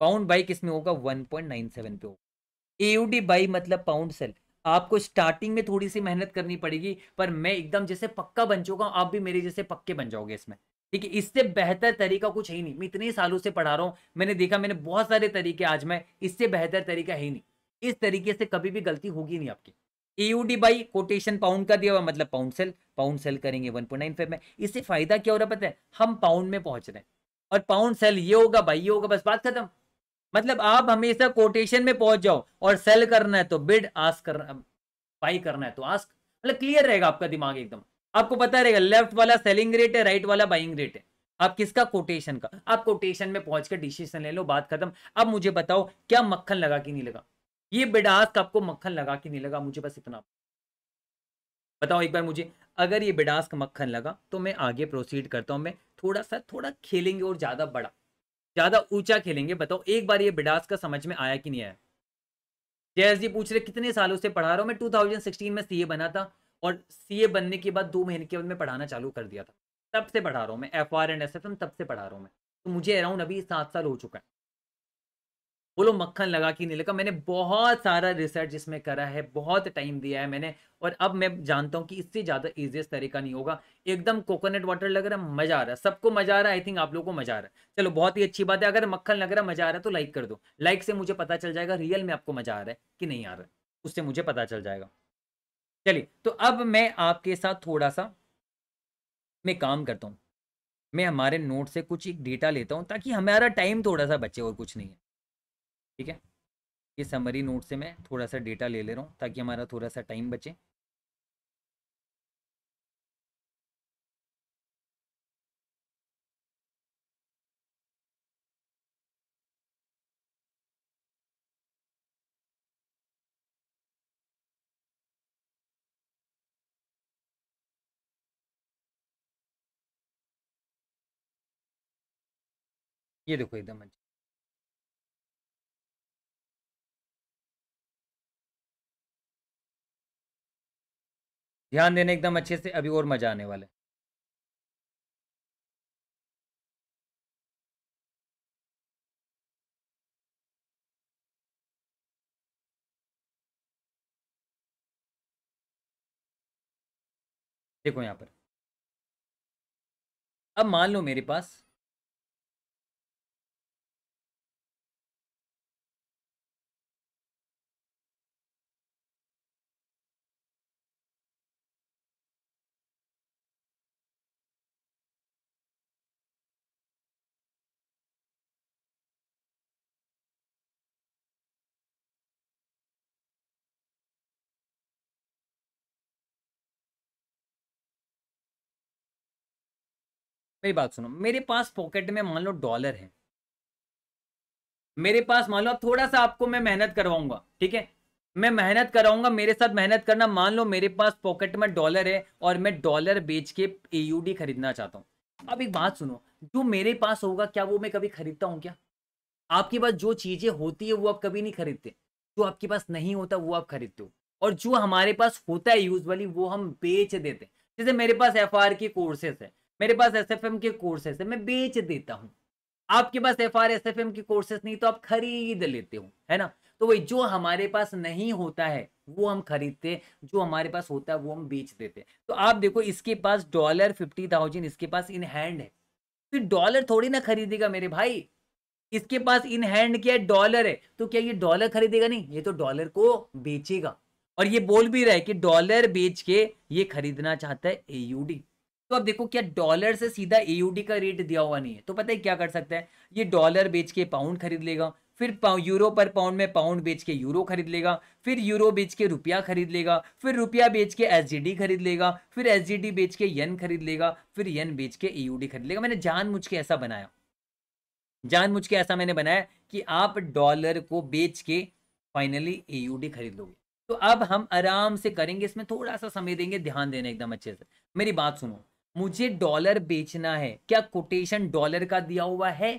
पाउंड बाई किस में होगा 1.97 पे होगा एयूडी बाई मतलब पाउंड सेल आपको स्टार्टिंग में थोड़ी सी मेहनत करनी पड़ेगी पर मैं एकदम जैसे पक्का बन चुका हूँ आप भी मेरे जैसे पक्के बन जाओगे इसमें ठीक है इससे बेहतर तरीका कुछ है ही नहीं मैं इतने सालों से पढ़ा रहा हूँ मैंने देखा मैंने बहुत सारे तरीके आज मैं इससे बेहतर तरीका है ही नहीं इस तरीके से कभी भी गलती होगी नहीं आपकी एयूडी बाई कोटेशन पाउंड का दिया हुआ मतलब पाउंड सेल पाउंड सेल करेंगे 1.95 में इससे फायदा क्या हो रहा पता है हम पाउंड में पहुंच रहे हैं और पाउंड सेल ये होगा भाई ये होगा बस बात खत्म मतलब आप हमेशा कोटेशन में पहुंच जाओ और सेल करना है तो बिड आस्क करना बाई करना है तो आस्क मतलब क्लियर रहेगा आपका दिमाग एकदम आपको पता रहेगा लेफ्ट वाला सेलिंग रेट है राइट वाला बाइंग रेट है आप किसका कोटेशन का आप कोटेशन में पहुंच के डिसीजन ले लो बात खत्म अब मुझे बताओ क्या मक्खन लगा कि नहीं लगा ये का आपको मक्खन लगा कि नहीं लगा मुझे बस इतना बताओ एक बार मुझे अगर ये का मक्खन लगा तो मैं आगे प्रोसीड करता हूँ मैं थोड़ा सा थोड़ा खेलेंगे और ज़्यादा बड़ा ज़्यादा ऊंचा खेलेंगे बताओ एक बार ये बिडास का समझ में आया कि नहीं आया जयस जी पूछ रहे कितने सालों से पढ़ा रहा हूं मैं टू में सीए बना था और ए बनने के बाद दो महीने के बाद मैं पढ़ाना चालू कर दिया था तब से पढ़ा रहा हूँ मैं F R and S F M तब से पढ़ा रहा हूँ मैं तो मुझे अराउंड अभी सात साल हो चुका है बोलो मक्खन लगा कि नहीं लगा मैंने बहुत सारा रिसर्च इसमें करा है बहुत टाइम दिया है मैंने और अब मैं जानता हूँ कि इससे ज़्यादा ईजिएस्ट तरीका नहीं होगा एकदम कोकोनट वाटर लग रहा है मज़ा आ रहा है सबको मज़ा आ रहा है आई थिंक आप लोगों को मज़ा आ रहा है चलो बहुत ही अच्छी बात है अगर मक्खन लग रहा है मज़ा आ रहा है तो लाइक कर दो लाइक से मुझे पता चल जाएगा रियल में आपको मज़ा आ रहा है कि नहीं आ रहा है उससे मुझे पता चल जाएगा चलिए तो अब मैं आपके साथ थोड़ा सा मैं काम करता हूँ मैं हमारे नोट से कुछ एक डेटा लेता हूँ ताकि हमारा टाइम थोड़ा सा बचे और कुछ नहीं है ठीक है ये समरी नोट से मैं थोड़ा सा डेटा ले ले रहा हूँ ताकि हमारा थोड़ा सा टाइम बचे ये देखो एकदम अच्छा ध्यान देने एकदम अच्छे से अभी और मज़ा आने वाला है देखो यहां पर अब मान लो मेरे पास मेरी बात सुनो मेरे पास पॉकेट में मान लो डॉलर है मेरे पास मान लो अब थोड़ा सा आपको मैं मेहनत करवाऊंगा ठीक है मैं मेहनत कराऊंगा मेरे साथ मेहनत करना मान लो मेरे पास पॉकेट में डॉलर है और मैं डॉलर बेच के एयूडी खरीदना चाहता हूँ अब एक बात सुनो जो मेरे पास होगा क्या वो मैं कभी खरीदता हूँ क्या आपके पास जो चीज़ें होती है वो आप कभी नहीं खरीदते जो आपके पास नहीं होता वो आप खरीदते हो और जो हमारे पास होता है यूजली वो हम बेच देते जैसे मेरे पास एफ की कोर्सेस है मेरे पास एस के कोर्सेस है मैं बेच देता हूँ आपके पास F R S F M के कोर्सेस नहीं तो आप खरीद लेते हो है ना तो वही जो हमारे पास नहीं होता है वो हम खरीदते हैं जो हमारे पास होता है वो हम बेच देते हैं तो आप देखो इसके पास डॉलर फिफ्टी थाउजेंड इसके पास इन हैंड है फिर तो डॉलर थोड़ी ना खरीदेगा मेरे भाई इसके पास इन हैंड क्या डॉलर है तो क्या ये डॉलर खरीदेगा नहीं ये तो डॉलर को बेचेगा और ये बोल भी रहा है कि डॉलर बेच के ये खरीदना चाहता है एयूडी तो अब देखो क्या डॉलर से सीधा एयूडी का रेट दिया हुआ नहीं है तो पता है क्या कर सकता है ये डॉलर बेच के पाउंड खरीद लेगा फिर यूरो पर पाउंड में पाउंड बेच के यूरो खरीद लेगा फिर यूरो बेच के रुपया खरीद लेगा फिर रुपया बेच के एस खरीद लेगा फिर एस बेच के येन खरीद लेगा फिर येन बेच के ई खरीद लेगा मैंने जान मुझ के ऐसा बनाया जान मुझ के ऐसा मैंने बनाया कि आप डॉलर को बेच के फाइनली ई खरीद लोगे तो अब हम आराम से करेंगे इसमें थोड़ा सा समय देंगे ध्यान देना एकदम अच्छे से मेरी बात सुनो मुझे डॉलर बेचना है क्या कोटेशन डॉलर का दिया हुआ है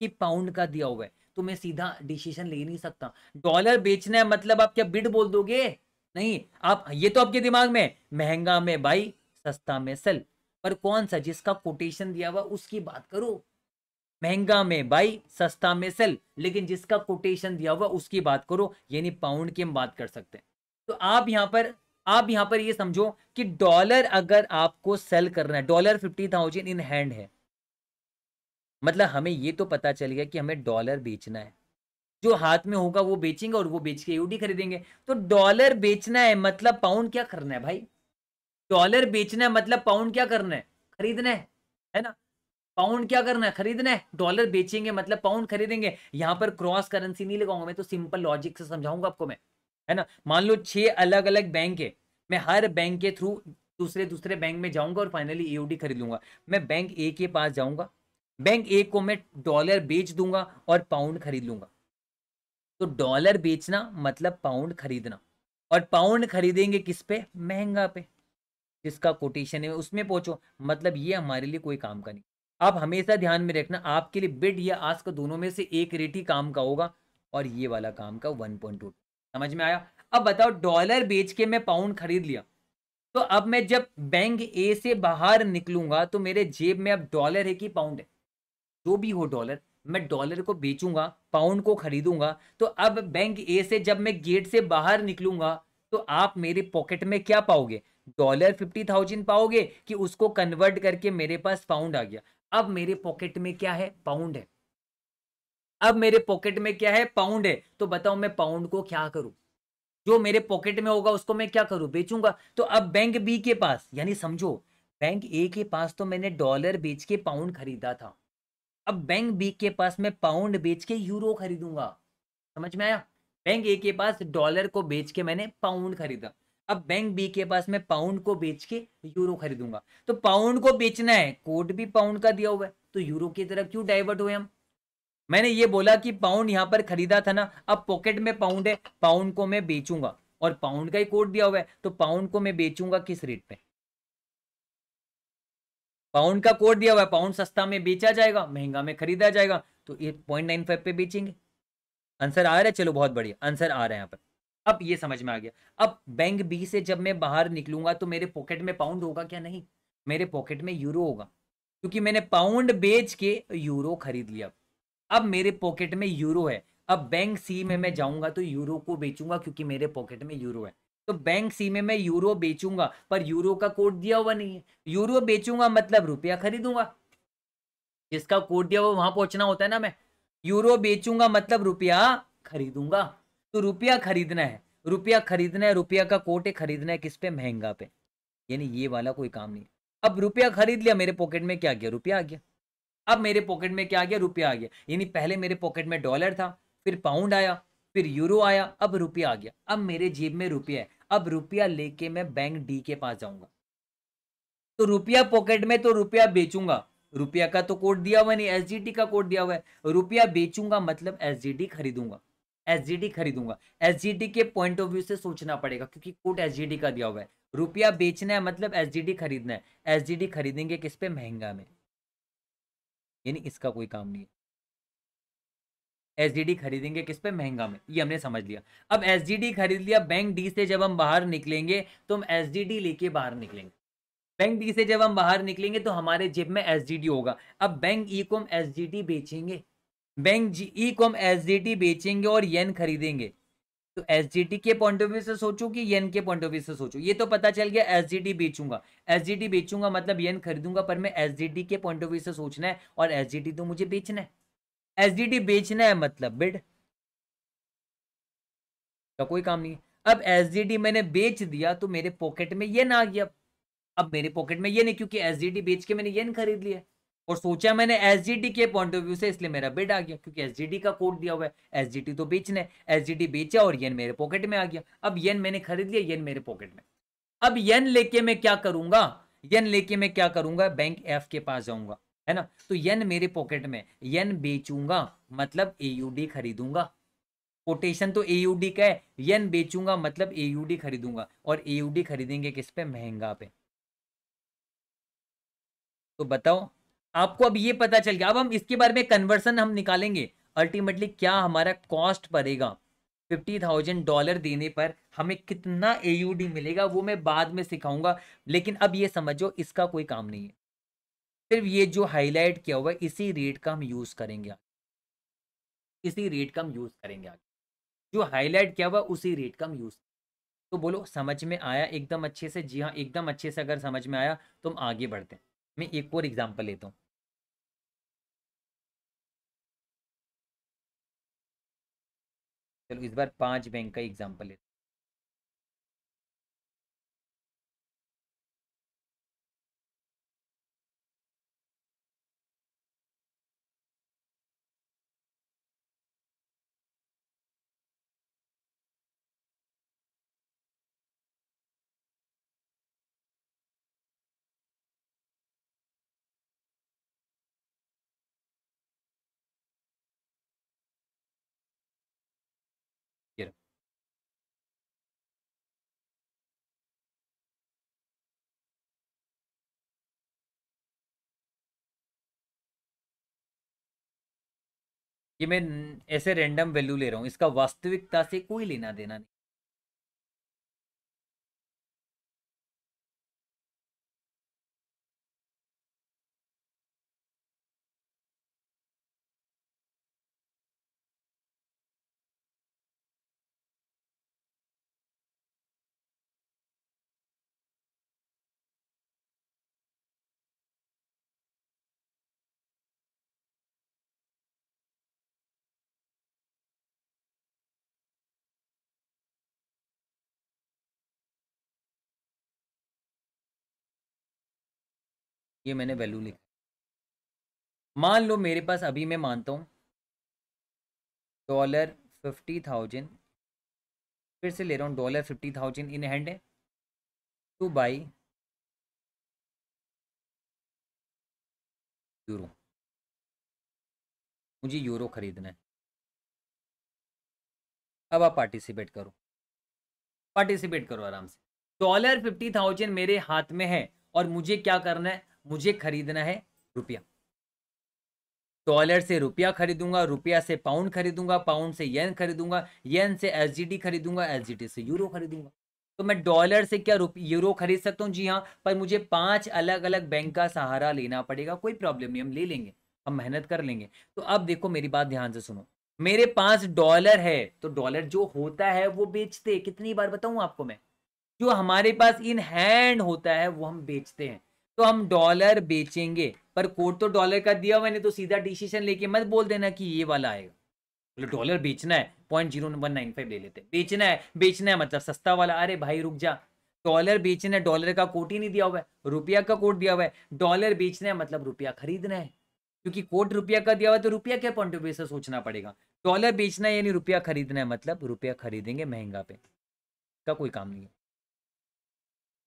कि पाउंड का दिया हुआ है तो मैं सीधा डिसीजन ले नहीं सकता डॉलर बेचना है मतलब आप क्या बिड बोल दोगे नहीं आप ये तो आपके दिमाग में महंगा में भाई सस्ता में सेल पर कौन सा जिसका कोटेशन दिया हुआ उसकी बात करो महंगा में बाई सस्ता में सेल लेकिन जिसका कोटेशन दिया हुआ उसकी बात करो यानी पाउंड की हम बात कर सकते हैं तो आप यहां पर आप यहां पर यह समझो कि डॉलर अगर आपको सेल करना है dollar fifty thousand in hand है मतलब हमें यह तो पता चल गया कि हमें डॉलर बेचना है जो हाथ में होगा वो बेचेंगे और वो बेच के यूडी खरीदेंगे तो डॉलर बेचना है मतलब पाउंड क्या करना है भाई डॉलर बेचना है मतलब पाउंड क्या करना है खरीदना है है ना पाउंड क्या करना है खरीदना है डॉलर बेचेंगे मतलब पाउंड खरीदेंगे यहां पर क्रॉस करेंसी नहीं लगाऊंगा मैं तो सिंपल लॉजिक से समझाऊंगा आपको मैं है ना मान लो छह अलग अलग बैंक है मैं हर बैंक के थ्रू दूसरे दूसरे बैंक में जाऊंगा और फाइनली ईओडी खरीद लूंगा मैं बैंक ए के पास जाऊंगा बैंक ए को मैं डॉलर बेच दूंगा और पाउंड खरीद लूंगा तो डॉलर बेचना मतलब पाउंड खरीदना और पाउंड खरीदेंगे किस पे महंगा पे जिसका कोटेशन है उसमें पहुंचो मतलब ये हमारे लिए कोई काम का नहीं आप हमेशा ध्यान में रखना आपके लिए बिड या आस्क दोनों में से एक रेट ही काम का होगा और ये वाला काम का वन पॉइंट टू समझ में आया अब बताओ डॉलर बेच के मैं पाउंड खरीद लिया तो अब मैं जब बैंक ए से बाहर निकलूंगा तो मेरे जेब में अब डॉलर है कि पाउंड है जो भी हो डॉलर मैं डॉलर को बेचूंगा पाउंड को खरीदूंगा तो अब बैंक ए से जब मैं गेट से बाहर निकलूंगा तो आप मेरे पॉकेट में क्या पाओगे डॉलर फिफ्टी थाउजेंड पाओगे कि उसको कन्वर्ट करके मेरे पास पाउंड आ गया अब मेरे पॉकेट में क्या है पाउंड है अब मेरे पॉकेट में क्या है पाउंड है तो बताओ मैं पाउंड को क्या करूं जो मेरे पॉकेट में होगा उसको मैं क्या करूं बेचूंगा तो अब बैंक बी के पास यानी समझो बैंक ए के पास तो मैंने डॉलर बेच के पाउंड खरीदा था अब बैंक बी के पास मैं पाउंड बेच के यूरो खरीदूंगा समझ में आया बैंक ए के पास डॉलर को बेच के मैंने पाउंड खरीदा अब बैंक बी के पास मैं पाउंड को बेच के यूरो खरीदूंगा तो पाउंड को बेचना है कोड भी पाउंड का दिया हुआ है तो यूरो की तरफ क्यों डाइवर्ट हुए हम मैंने ये बोला कि पाउंड यहां पर खरीदा था ना अब पॉकेट में पाउंड है पाउंड को मैं बेचूंगा और पाउंड का ही कोड दिया हुआ है तो पाउंड को मैं बेचूंगा किस रेट पे पाउंड का कोड दिया हुआ है पाउंड सस्ता में बेचा जाएगा महंगा में खरीदा जाएगा तो ये पॉइंट नाइन फाइव पे बेचेंगे आंसर आ रहा है चलो बहुत बढ़िया आंसर आ रहा है यहाँ पर अब ये समझ में आ गया अब बैंक बी से जब मैं बाहर निकलूंगा तो मेरे पॉकेट में पाउंड होगा क्या नहीं मेरे पॉकेट में यूरो होगा क्योंकि मैंने पाउंड बेच के यूरो खरीद लिया अब मेरे पॉकेट में यूरो है अब बैंक सी में मैं जाऊंगा तो यूरो को बेचूंगा क्योंकि मेरे पॉकेट में यूरो है तो बैंक सी में मैं यूरो बेचूंगा पर यूरो का कोड दिया हुआ नहीं है यूरो बेचूंगा मतलब रुपया खरीदूंगा जिसका कोड दिया हुआ वहां पहुंचना होता है ना मैं यूरो बेचूंगा मतलब रुपया खरीदूंगा तो रुपया खरीदना है रुपया खरीदना है रुपया का कोट है खरीदना है किस पे महंगा पे यानी ये वाला कोई काम नहीं अब रुपया खरीद लिया मेरे पॉकेट में क्या गया रुपया आ गया अब मेरे पॉकेट में क्या आ गया रुपया आ गया यानी पहले मेरे पॉकेट में डॉलर था फिर पाउंड आया फिर यूरो आया अब रुपया आ गया अब मेरे जेब में रुपया है अब रुपया लेके मैं बैंक डी के पास जाऊंगा तो रुपया पॉकेट में तो रुपया बेचूंगा रुपया का तो कोड दिया हुआ नहीं एस का कोड दिया हुआ है रुपया बेचूंगा मतलब एस खरीदूंगा एस खरीदूंगा एस के पॉइंट ऑफ व्यू से सोचना पड़ेगा क्योंकि कोड एस का दिया हुआ है रुपया बेचना है मतलब एस खरीदना है एस खरीदेंगे किस पे महंगा में यानी इसका कोई काम नहीं है एस खरीदेंगे किस पे महंगा में ये हमने समझ लिया अब एस खरीद लिया बैंक डी से जब हम बाहर निकलेंगे तो हम एस लेके बाहर निकलेंगे बैंक डी से जब हम बाहर निकलेंगे तो हमारे जेब में एसडीडी होगा अब बैंक ई e को हम एस बेचेंगे बैंक ई e को हम एस बेचेंगे और येन खरीदेंगे तो एस के पॉइंट ऑफ व्यू से सोचू कि येन के पॉइंट ऑफ व्यू से सोचू ये तो पता चल गया एस बेचूंगा एस बेचूंगा मतलब येन खरीदूंगा पर मैं एस के पॉइंट ऑफ व्यू से सोचना है और एस तो मुझे बेचना है एस बेचना है मतलब बिड का तो कोई काम नहीं है अब एस मैंने बेच दिया तो मेरे पॉकेट में येन आ गया अब मेरे पॉकेट में येन है क्योंकि एस बेच के मैंने येन खरीद लिया और सोचा मैंने एस के पॉइंट ऑफ व्यू से इसलिए मेरा बिड आ गया क्योंकि एस का कोड दिया हुआ है एस तो एस है डी बेचा और येन मेरे पॉकेट में आ गया अब येन मैंने खरीद लिया येन मेरे पॉकेट में अब येन लेके मैं क्या करूंगा येन लेके मैं क्या करूंगा बैंक एफ के पास जाऊंगा है ना तो येन मेरे पॉकेट में येन बेचूंगा मतलब एयूडी खरीदूंगा कोटेशन तो एयूडी का है येन बेचूंगा मतलब एयूडी खरीदूंगा और एयूडी खरीदेंगे किस पे महंगा पे तो बताओ आपको अब ये पता चल गया अब हम इसके बारे में कन्वर्सन हम निकालेंगे अल्टीमेटली क्या हमारा कॉस्ट पड़ेगा फिफ्टी थाउजेंड डॉलर देने पर हमें कितना ए मिलेगा वो मैं बाद में सिखाऊंगा लेकिन अब ये समझो इसका कोई काम नहीं है सिर्फ ये जो हाईलाइट किया हुआ है इसी रेट का हम यूज़ करेंगे इसी रेट का हम यूज़ करेंगे आगे जो हाईलाइट किया हुआ उसी रेट का हम यूज़ तो बोलो समझ में आया एकदम अच्छे से जी हाँ एकदम अच्छे से अगर समझ में आया तो हम आगे बढ़ते हैं मैं एक और एग्जाम्पल लेता हूँ चलो इस बार पांच बैंक का एग्जाम्पल लेते कि मैं ऐसे रेंडम वैल्यू ले रहा हूँ इसका वास्तविकता से कोई लेना देना नहीं ये मैंने वैल्यू लिखा मान लो मेरे पास अभी मैं मानता हूँ डॉलर फिफ्टी थाउजेंड फिर से ले रहा हूँ dollar fifty thousand in hand है टू बाई यूरो मुझे यूरो खरीदना है अब आप पार्टिसिपेट करो पार्टिसिपेट करो आराम से डॉलर फिफ्टी थाउजेंड मेरे हाथ में है और मुझे क्या करना है मुझे खरीदना है रुपया डॉलर से रुपया खरीदूंगा रुपया से पाउंड खरीदूंगा पाउंड से येन खरीदूंगा येन से एसजीडी खरीदूंगा एसजीडी से यूरो खरीदूंगा तो मैं डॉलर से क्या यूरो खरीद सकता हूँ जी हाँ पर मुझे पांच अलग अलग बैंक का सहारा लेना पड़ेगा कोई प्रॉब्लम नहीं हम ले लेंगे हम मेहनत कर लेंगे तो अब देखो मेरी बात ध्यान से सुनो मेरे पास डॉलर है तो डॉलर जो होता है वो बेचते कितनी बार बताऊं आपको मैं जो हमारे पास इन हैंड होता है वो हम बेचते हैं तो हम डॉलर बेचेंगे पर कोर्ट तो डॉलर का दिया मैंने तो सीधा डिसीजन लेके मत बोल देना कि ये वाला आएगा बोले डॉलर बेचना है point zero one nine five ले लेते हैं बेचना है बेचना है मतलब सस्ता वाला अरे भाई रुक जा डॉलर बेचना है डॉलर का कोट ही नहीं दिया हुआ है रुपया का कोट दिया हुआ है डॉलर बेचना है मतलब रुपया खरीदना है क्योंकि कोट रुपया का दिया हुआ है तो रुपया क्या पॉइंट ऑफ व्यू से सोचना पड़ेगा डॉलर बेचना है यानी रुपया खरीदना है मतलब रुपया खरीदेंगे महंगा पे इसका कोई काम नहीं है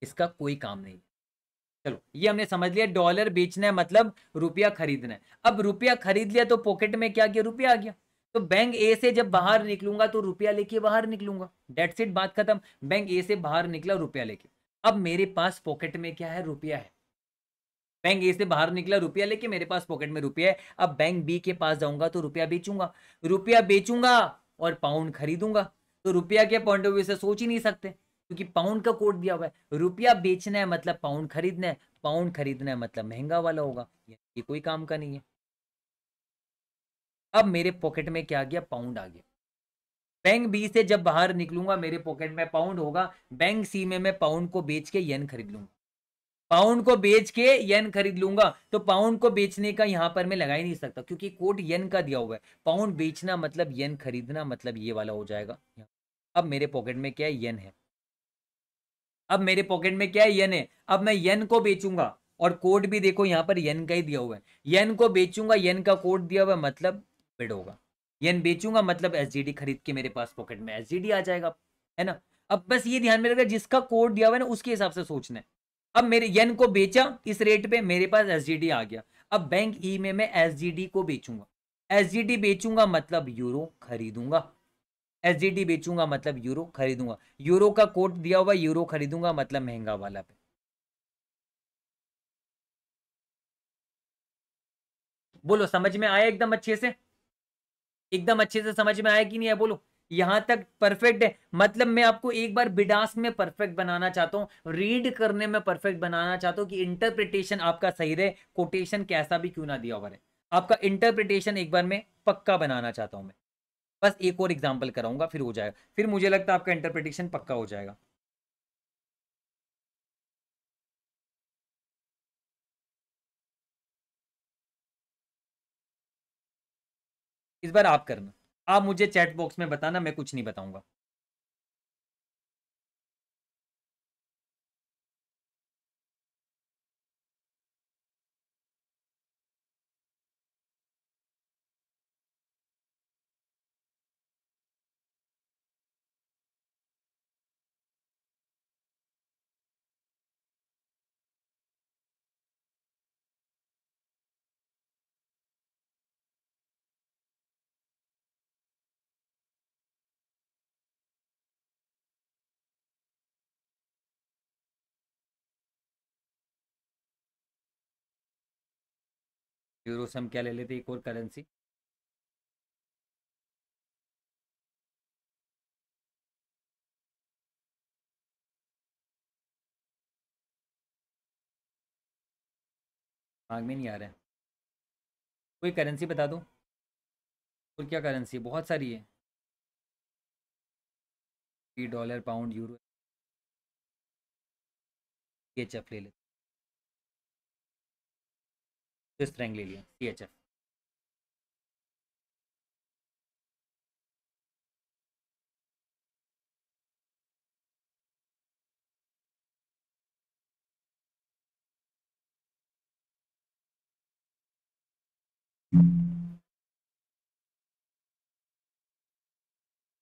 इसका कोई काम नहीं है चलो ये हमने समझ लिया डॉलर बेचना है मतलब रुपया खरीदना है अब रुपया खरीद लिया तो पॉकेट में क्या गया रुपया आ गया तो बैंक ए से जब बाहर निकलूंगा तो रुपया लेके बाहर निकलूंगा डेट इट बात खत्म बैंक ए से बाहर निकला रुपया लेके अब मेरे पास पॉकेट में क्या है रुपया है बैंक ए से बाहर निकला रुपया लेके मेरे पास पॉकेट में रुपया है अब बैंक बी के पास जाऊंगा तो रुपया बेचूंगा रुपया बेचूंगा और पाउंड खरीदूंगा तो रुपया के पॉइंट ऑफ व्यू से सोच ही नहीं सकते क्योंकि पाउंड का कोड दिया हुआ है रुपया बेचना है मतलब पाउंड खरीदना है पाउंड खरीदना है मतलब महंगा वाला होगा ये कोई काम का नहीं है अब मेरे पॉकेट में क्या आ गया पाउंड आ गया बैंक बी से जब बाहर निकलूंगा मेरे पॉकेट में पाउंड होगा बैंक सी में मैं पाउंड को बेच के यन खरीद लूंगा पाउंड को बेच के यन खरीद लूंगा तो पाउंड को बेचने का यहां पर मैं लगा ही नहीं सकता क्योंकि कोट यन का दिया हुआ है पाउंड बेचना मतलब यन खरीदना मतलब ये वाला हो जाएगा अब मेरे पॉकेट में क्या है यन है अब मेरे पॉकेट में क्या है येन है अब मैं येन को बेचूंगा और कोड भी देखो यहाँ पर येन का ही दिया हुआ है येन को बेचूंगा येन का कोड दिया हुआ मतलब बिड होगा येन बेचूंगा मतलब एस खरीद के मेरे पास पॉकेट में एस आ जाएगा है ना अब बस ये ध्यान में रखना जिसका कोड दिया हुआ है ना उसके हिसाब से सोचना है अब मेरे येन को बेचा इस रेट पे मेरे पास एस आ गया अब बैंक ई e में मैं एस को बेचूंगा एस बेचूंगा मतलब यूरो खरीदूंगा एस बेचूंगा मतलब यूरो खरीदूंगा यूरो का कोट दिया हुआ यूरो खरीदूंगा मतलब महंगा वाला पे बोलो समझ में आया एकदम अच्छे से एकदम अच्छे से समझ में आया कि नहीं है बोलो यहां तक परफेक्ट है मतलब मैं आपको एक बार बिडास में परफेक्ट बनाना चाहता हूँ रीड करने में परफेक्ट बनाना चाहता हूँ कि इंटरप्रिटेशन आपका सही रहे कोटेशन कैसा भी क्यों ना दिया हुआ है आपका इंटरप्रिटेशन एक बार में पक्का बनाना चाहता हूं मैं बस एक और एग्जाम्पल कराऊंगा फिर हो जाएगा फिर मुझे लगता है आपका इंटरप्रिटेशन पक्का हो जाएगा इस बार आप करना आप मुझे चैट बॉक्स में बताना मैं कुछ नहीं बताऊंगा यूरो से हम क्या ले लेते एक और करेंसी आग में नहीं आ रहा है कोई करेंसी बता दो और क्या करेंसी बहुत सारी है डॉलर पाउंड यूरो ये चप ले लेते जिस रैंक ले लिया टी एच एफ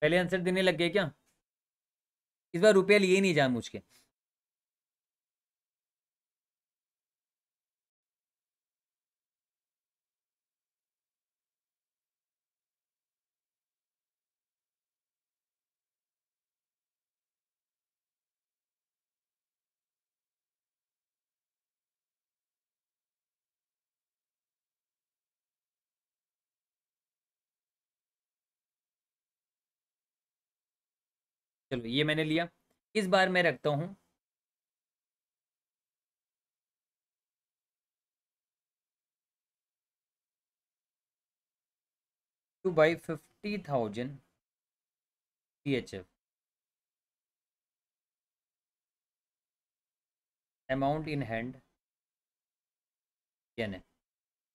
पहले आंसर देने लग गए क्या इस बार रुपया लिए नहीं जाए मुझके चलो ये मैंने लिया इस बार मैं रखता हूँ to buy fifty thousand P H F amount in hand yen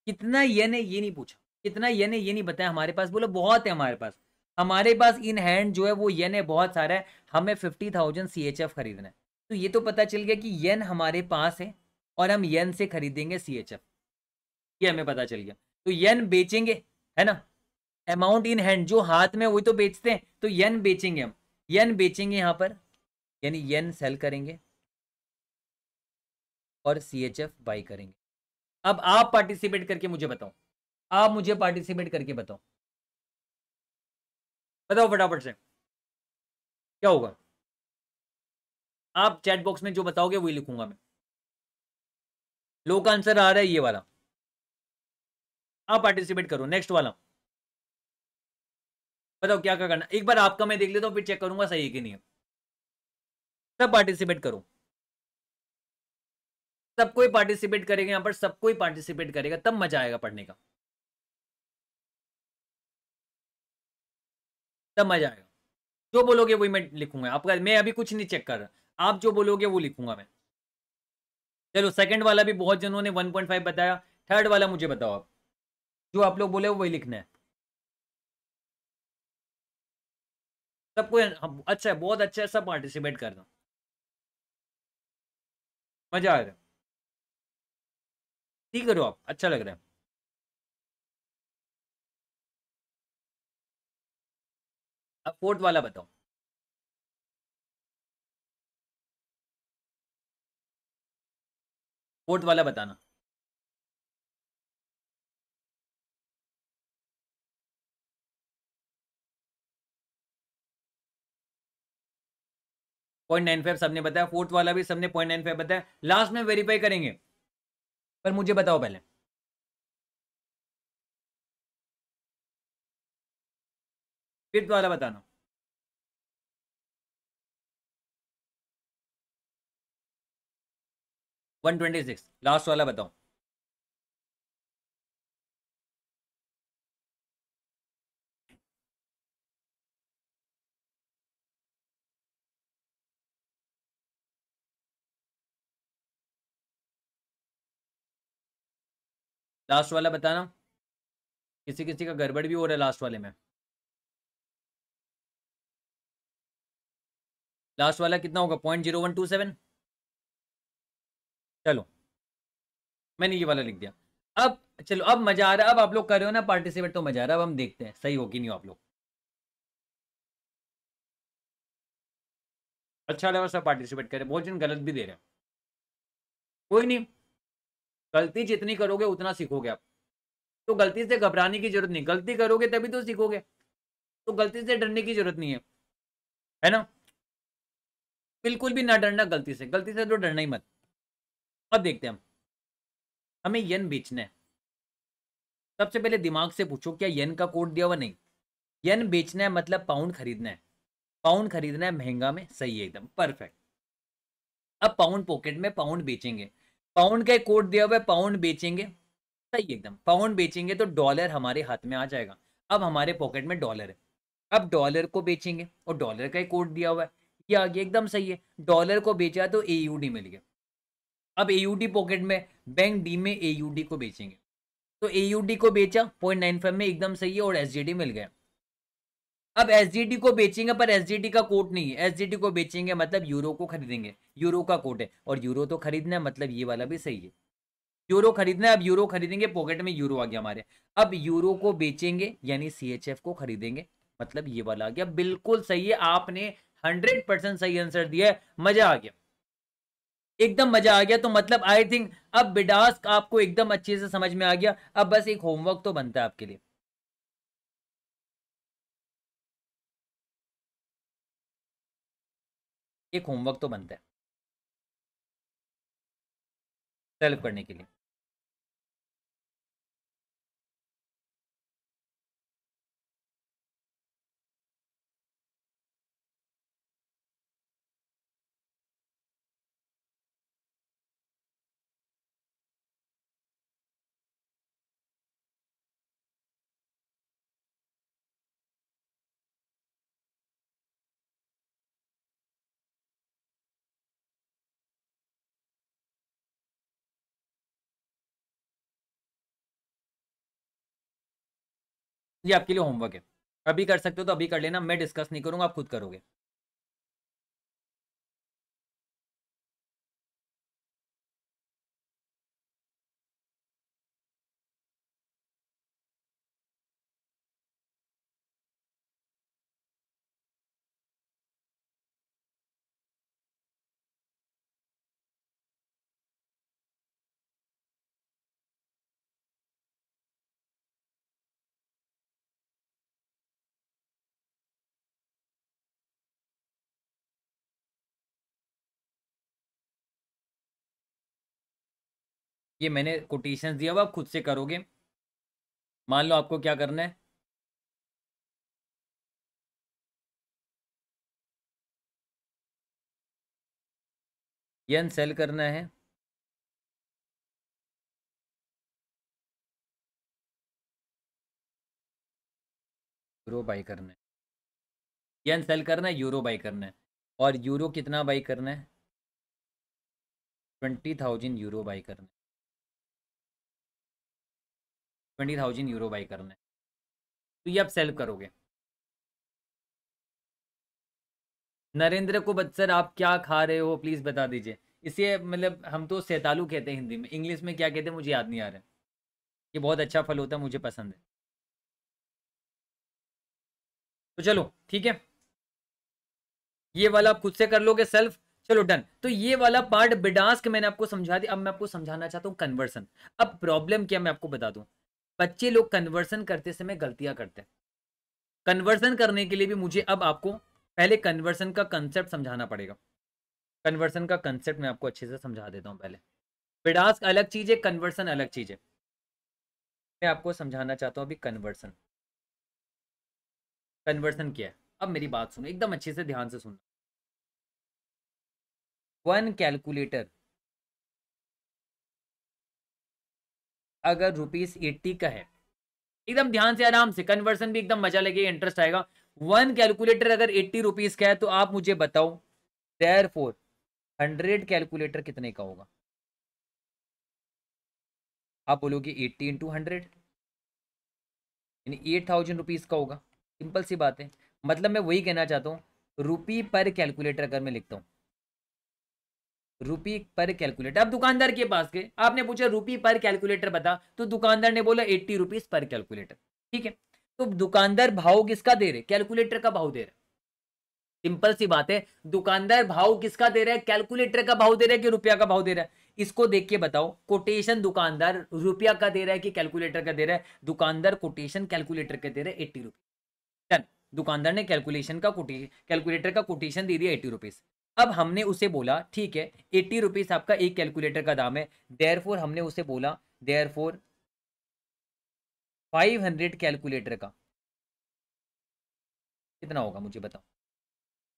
कितना येन है ये नहीं पूछा कितना येन है ये नहीं बताया हमारे पास बोला बहुत है हमारे पास हमारे पास इन हैंड जो है वो येन है बहुत सारा है हमें fifty thousand C H F खरीदना है तो ये तो पता चल गया कि येन हमारे पास है और हम येन से खरीदेंगे सी एच एफ ये हमें पता चल गया तो येन बेचेंगे है ना अमाउंट इन हैंड जो हाथ में वही तो बेचते हैं तो येन बेचेंगे हम येन बेचेंगे यहाँ पर यानी येन सेल करेंगे और सी एच एफ बाई करेंगे अब आप पार्टिसिपेट करके मुझे बताओ आप मुझे पार्टिसिपेट करके बताओ बताओ फटाफट से क्या होगा आप चैट बॉक्स में जो बताओगे वही लिखूंगा मैं लोग का आंसर आ रहा है ये वाला आप पार्टिसिपेट करो नेक्स्ट वाला बताओ क्या क्या करना एक बार आपका मैं देख लेता हूँ फिर चेक करूंगा सही है कि नहीं है सब पार्टिसिपेट करो सबको ही पार्टिसिपेट करेगा यहाँ पर सबको ही पार्टिसिपेट करेगा तब मजा आएगा पढ़ने का तब मजा आएगा जो बोलोगे वही मैं लिखूंगा आपका मैं अभी कुछ नहीं चेक कर रहा आप जो बोलोगे वो लिखूंगा मैं चलो सेकंड वाला भी बहुत जनों ने 1.5 बताया थर्ड वाला मुझे बताओ आप जो आप लोग बोले वो वही लिखना है सबको अच्छा बहुत अच्छा सब पार्टिसिपेट कर रहा मजा आ रहा ठीक करो आप अच्छा लग रहा है अब फोर्थ वाला बताओ फोर्थ वाला बताना पॉइंट नाइन फाइव सबने बताया फोर्थ वाला भी सबने पॉइंट नाइन फाइव बताया लास्ट में वेरीफाई करेंगे पर मुझे बताओ पहले फिर वाला बताना वन ट्वेंटी सिक्स लास्ट वाला बताओ लास्ट वाला बताना किसी किसी का गड़बड़ भी हो रहा है लास्ट वाले में लास्ट वाला कितना होगा point zero one two seven चलो मैंने ये वाला लिख दिया अब चलो अब मजा आ रहा है अब आप लोग कर रहे हो ना पार्टिसिपेट तो मजा आ रहा है अब हम देखते हैं सही होगी नहीं हो आप लोग अच्छा लगा सब पार्टिसिपेट करें बहुत जन गलत भी दे रहे हैं कोई नहीं गलती जितनी करोगे उतना सीखोगे आप तो गलती से घबराने की जरूरत नहीं गलती करोगे तभी तो सीखोगे तो गलती से डरने की जरूरत नहीं है है ना बिल्कुल भी ना डरना गलती से गलती से तो डरना ही मत अब देखते हैं हम हमें यन बेचना है सबसे पहले दिमाग से पूछो क्या यन का कोड दिया हुआ नहीं यन बेचना है मतलब पाउंड खरीदना है पाउंड खरीदना है महंगा में सही है एकदम परफेक्ट अब पाउंड पॉकेट में पाउंड बेचेंगे पाउंड का एक कोड दिया हुआ है पाउंड बेचेंगे सही एकदम पाउंड बेचेंगे तो डॉलर हमारे हाथ में आ जाएगा अब हमारे पॉकेट में डॉलर है अब डॉलर को बेचेंगे और डॉलर का एक कोड दिया हुआ है ये आ गया एकदम सही है डॉलर को बेचा तो ए मिल गया अब ए पॉकेट में बैंक डी में ए को बेचेंगे तो ए को बेचा पॉइंट नाइन फाइव में एकदम सही है और एस मिल गया अब एस को बेचेंगे पर एस का कोट नहीं है एस को बेचेंगे मतलब यूरो को खरीदेंगे यूरो का कोट है और यूरो तो खरीदना है मतलब ये वाला भी सही है यूरो खरीदना है अब यूरो खरीदेंगे पॉकेट में यूरो आ गया हमारे अब यूरो को बेचेंगे यानी सी को खरीदेंगे मतलब ये वाला आ गया बिल्कुल सही है आपने हंड्रेड परसेंट सही आंसर दिया है मजा आ गया एकदम मजा आ गया तो मतलब आई थिंक अब बिडास्क आपको एकदम अच्छे से समझ में आ गया अब बस एक होमवर्क तो बनता है आपके लिए एक होमवर्क तो बनता है सेल्फ करने के लिए ये आपके लिए होमवर्क है अभी कर सकते हो तो अभी कर लेना मैं डिस्कस नहीं करूंगा आप खुद करोगे ये मैंने कोटेशन दिया हुआ आप खुद से करोगे मान लो आपको क्या करना है यन सेल करना है यूरो बाई करना है यन सेल करना है यूरो बाई करना है और यूरो कितना बाई करना है ट्वेंटी थाउजेंड यूरो बाई करना है ट्वेंटी थाउजेंड यूरो बाई करना है तो ये आप सेल करोगे नरेंद्र को बच्चर आप क्या खा रहे हो प्लीज़ बता दीजिए इसे मतलब हम तो सैतालू कहते हैं हिंदी में इंग्लिश में क्या कहते हैं मुझे याद नहीं आ रहा ये बहुत अच्छा फल होता है मुझे पसंद है तो चलो ठीक है ये वाला आप खुद से कर लोगे सेल्फ चलो डन तो ये वाला पार्ट बिडास्क मैंने आपको समझा दिया अब मैं आपको समझाना चाहता हूँ कन्वर्सन अब प्रॉब्लम क्या मैं आपको बता दूँ बच्चे लोग कन्वर्सन करते समय गलतियां करते हैं कन्वर्सन करने के लिए भी मुझे अब आपको पहले कन्वर्सन का कंसेप्ट समझाना पड़ेगा कन्वर्सन का कंसेप्ट मैं आपको अच्छे से समझा देता हूँ पहले विडास्क अलग चीज़ है कन्वर्सन अलग चीज़ है मैं आपको समझाना चाहता हूँ अभी कन्वर्सन कन्वर्सन क्या है अब मेरी बात सुनो एकदम अच्छे से ध्यान से सुनना वन कैलकुलेटर अगर रुपीज एट्टी का है एकदम ध्यान से आराम से कन्वर्सन भी एकदम मजा लगेगा इंटरेस्ट आएगा वन कैलकुलेटर अगर एट्टी रुपीज का है तो आप मुझे बताओ देयर फोर हंड्रेड कैलकुलेटर कितने का होगा आप बोलोगे एट्टी इंटू हंड्रेड यानी एट थाउजेंड रुपीज़ का होगा सिंपल सी बात है मतलब मैं वही कहना चाहता हूँ रुपी पर कैलकुलेटर अगर मैं लिखता हूँ रुपी पर कैलकुलेटर अब दुकानदार के पास गए आपने पूछा रुपी पर कैलकुलेटर बता तो दुकानदार ने बोला एट्टी रुपीज पर कैलकुलेटर ठीक है तो दुकानदार भाव किसका दे रहे कैलकुलेटर का भाव दे रहा सिंपल सी बात है दुकानदार भाव किसका दे रहा है कैलकुलेटर का भाव दे रहा है कि रुपया का भाव दे रहा है इसको देख के बताओ कोटेशन दुकानदार रुपया का दे रहा है कि कैलकुलेटर का दे रहा है दुकानदार कोटेशन कैलकुलेटर का दे रहा है एट्टी रुपीज दुकानदार ने कैलकुलेशन का कोटेशन कैलकुलेटर का कोटेशन दे दिया एट्टी रुपीज अब हमने उसे बोला ठीक है एट्टी रुपीज़ आपका एक कैलकुलेटर का दाम है देयर फोर हमने उसे बोला there four five hundred calculator का कितना होगा मुझे बताओ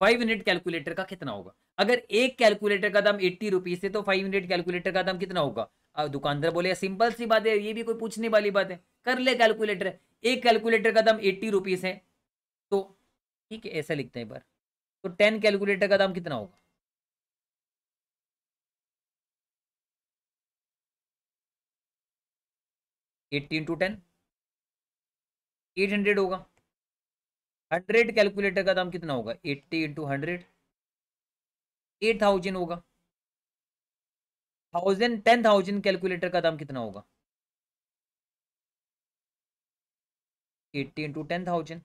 फाइव हंड्रेड कैलकुलेटर का कितना होगा अगर एक कैलकुलेटर का दाम एट्टी रुपीज़ है तो फाइव हंड्रेड कैलकुलेटर का दाम कितना होगा दुकानदार बोले सिंपल सी बात है ये भी कोई पूछने वाली बात है कर ले कैलकुलेटर एक कैलकुलेटर का दाम एट्टी रुपीज़ है तो ठीक है ऐसा लिखते हैं एक बार तो टेन कैलकुलेटर का दाम कितना होगा eighty into ten eight hundred होगा हंड्रेड कैलकुलेटर का दाम कितना होगा eighty into hundred eight thousand होगा थाउजेंड टेन थाउजेंड कैलकुलेटर का दाम कितना होगा eighty into ten thousand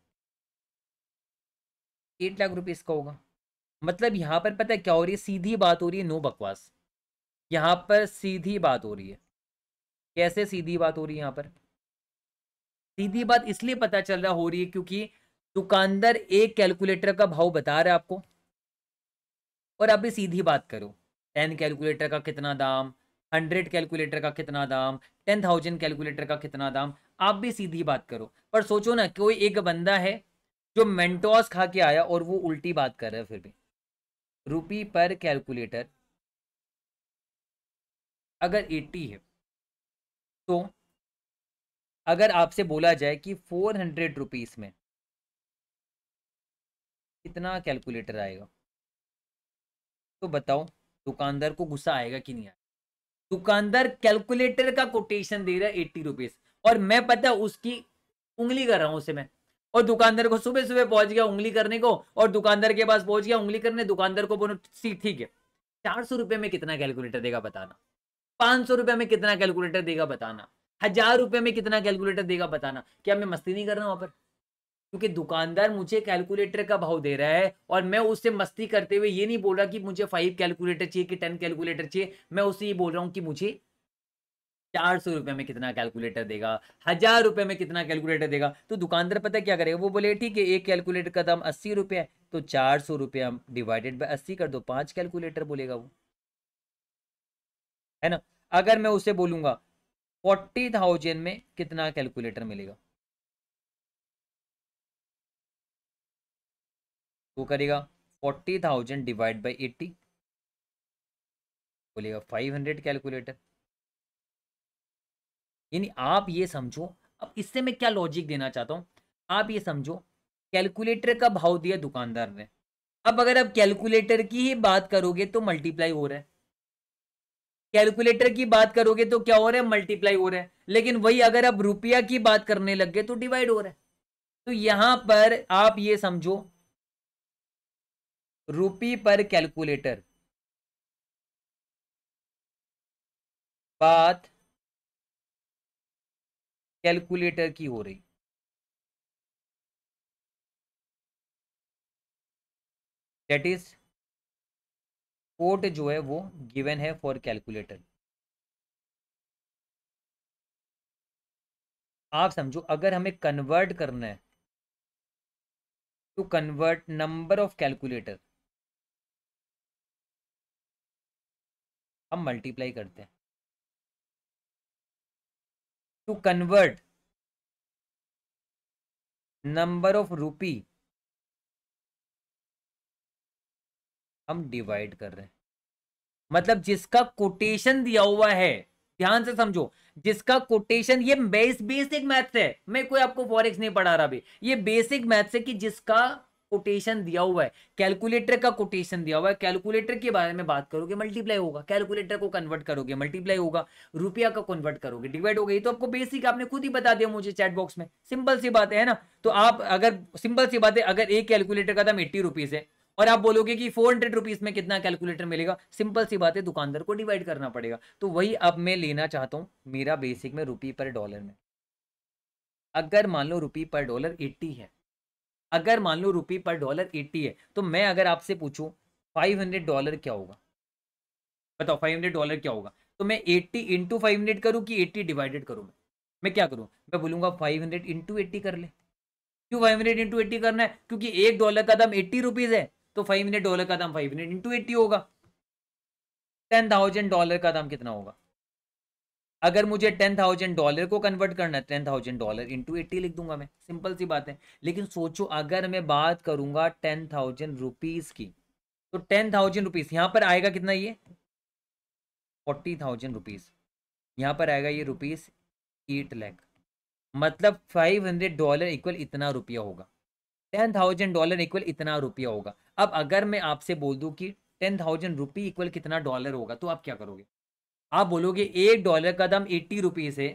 eight lakh रुपए इसका होगा मतलब यहाँ पर पता है क्या हो रही है सीधी बात हो रही है नो बकवास यहाँ पर सीधी बात हो रही है कैसे सीधी बात हो रही है यहाँ पर सीधी बात इसलिए पता चल रहा हो रही है क्योंकि दुकानदार एक कैलकुलेटर का भाव बता रहा है आपको और अभी सीधी बात करो टेन कैलकुलेटर का कितना दाम हंड्रेड कैलकुलेटर का कितना दाम टेन थाउजेंड कैलकुलेटर का कितना दाम आप भी सीधी बात करो पर सोचो ना कोई एक बंदा है जो मेंटोस खा के आया और वो उल्टी बात कर रहा है फिर भी रुपी पर कैलकुलेटर अगर 80 है तो अगर आपसे बोला जाए कि फोर हंड्रेड रुपीज में कितना कैलकुलेटर आएगा तो बताओ दुकानदार को गुस्सा आएगा कि नहीं आएगा दुकानदार कैलकुलेटर का कोटेशन दे रहा है एट्टी रुपीज और मैं पता उसकी उंगली कर रहा हूं उसे मैं और दुकानदार को सुबह सुबह पहुंच गया उंगली करने को और दुकानदार के पास पहुंच गया उंगली करने दुकानदार को बोलो ठीक है चार सौ रुपये में कितना कैलकुलेटर देगा बताना पाँच सौ रुपये में कितना कैलकुलेटर देगा बताना हजार रुपये में कितना कैलकुलेटर देगा बताना क्या मैं मस्ती नहीं कर रहा वहां पर क्योंकि दुकानदार मुझे कैलकुलेटर का भाव दे रहा है और मैं उससे मस्ती करते हुए ये नहीं बोल रहा कि मुझे फाइव कैलकुलेटर चाहिए कि टेन कैलकुलेटर चाहिए मैं उससे ये बोल रहा हूँ कि मुझे चार सौ रुपये में कितना कैलकुलेटर देगा हजार रुपये में कितना कैलकुलेटर देगा तो दुकानदार पता क्या करेगा वो बोले ठीक है एक कैलकुलेटर का दाम अस्सी रुपये है तो चार सौ रुपये हम डिवाइडेड बाई अस्सी कर दो पांच कैलकुलेटर बोलेगा वो है ना अगर मैं उसे बोलूंगा फोर्टी थाउजेंड में कितना कैलकुलेटर मिलेगा वो करेगा forty thousand divide by eighty बोलेगा फाइव हंड्रेड कैलकुलेटर यानी आप ये समझो अब इससे मैं क्या लॉजिक देना चाहता हूँ आप ये समझो कैलकुलेटर का भाव दिया दुकानदार ने अब अगर आप कैलकुलेटर की ही बात करोगे तो मल्टीप्लाई हो रहा है कैलकुलेटर की बात करोगे तो क्या हो रहा है मल्टीप्लाई हो रहा है लेकिन वही अगर आप रुपया की बात करने लग गए तो डिवाइड हो रहा है तो यहां पर आप ये समझो रुपी पर कैलकुलेटर बात कैलकुलेटर की हो रही डेट इज कोट जो है वो गिवन है फॉर कैलकुलेटर आप समझो अगर हमें कन्वर्ट करना है to convert number of calculator हम मल्टीप्लाई करते हैं टू कन्वर्ट नंबर ऑफ रूपी हम डिवाइड कर रहे हैं मतलब जिसका कोटेशन दिया हुआ है ध्यान से समझो जिसका कोटेशन ये बेस बेसिक मैथ्स है मैं कोई आपको फॉरेक्स नहीं पढ़ा रहा अभी ये बेसिक मैथ्स है कि जिसका कोटेशन दिया हुआ है कैलकुलेटर का कोटेशन दिया हुआ है कैलकुलेटर के बारे में बात करोगे मल्टीप्लाई होगा कैलकुलेटर को कन्वर्ट करोगे मल्टीप्लाई होगा रुपया का कन्वर्ट करोगे डिवाइड होगा ये तो आपको बेसिक आपने खुद ही बता दिया मुझे चैट बॉक्स में सिंपल सी बात है ना तो आप अगर सिंपल सी बात है अगर एक कैलकुलेटर का दाम एट्टी रुपीज है और आप बोलोगे कि फोर हंड्रेड रुपीज में कितना कैलकुलेटर मिलेगा सिंपल सी बात है दुकानदार को डिवाइड करना पड़ेगा तो वही अब मैं लेना चाहता हूँ मेरा बेसिक में रुपी पर डॉलर में अगर मान लो रुपी पर डॉलर एट्टी है अगर मान लो रुपी पर डॉलर एट्टी है तो मैं अगर आपसे पूछूं फाइव हंड्रेड डॉलर क्या होगा बताओ फाइव हंड्रेड डॉलर क्या होगा तो मैं एट्टी इंटू फाइव हंड्रेड करूँ कि एट्टी डिवाइडेड करूँ मैं मैं क्या करूँ मैं बोलूँगा फाइव हंड्रेड इंटू एट्टी कर ले क्यों फाइव हंड्रेड इंटू एट्टी करना है क्योंकि एक डॉलर का दाम एट्टी रुपीज़ है तो फाइव हंड्रेड डॉलर का दाम फाइव हंड्रेड इंटू एट्टी होगा टेन थाउजेंड डॉलर का दाम कितना होगा अगर मुझे टेन थाउजेंड डॉलर को कन्वर्ट करना है ten thousand dollar into eighty लिख दूंगा मैं सिंपल सी बात है लेकिन सोचो अगर मैं बात करूंगा टेन थाउजेंड रुपीज की तो टेन थाउजेंड रुपीज यहाँ पर आएगा कितना ये फोर्टी थाउजेंड रुपीज यहाँ पर आएगा ये रुपीज एट लैख मतलब फाइव हंड्रेड डॉलर इक्वल इतना रुपया होगा टेन थाउजेंड डॉलर इक्वल इतना रुपया होगा अब अगर मैं आपसे बोल दूँ कि टेन थाउजेंड रुपी इक्वल कितना डॉलर होगा तो आप क्या करोगे आप बोलोगे एक डॉलर का दाम एट्टी रुपीज़ है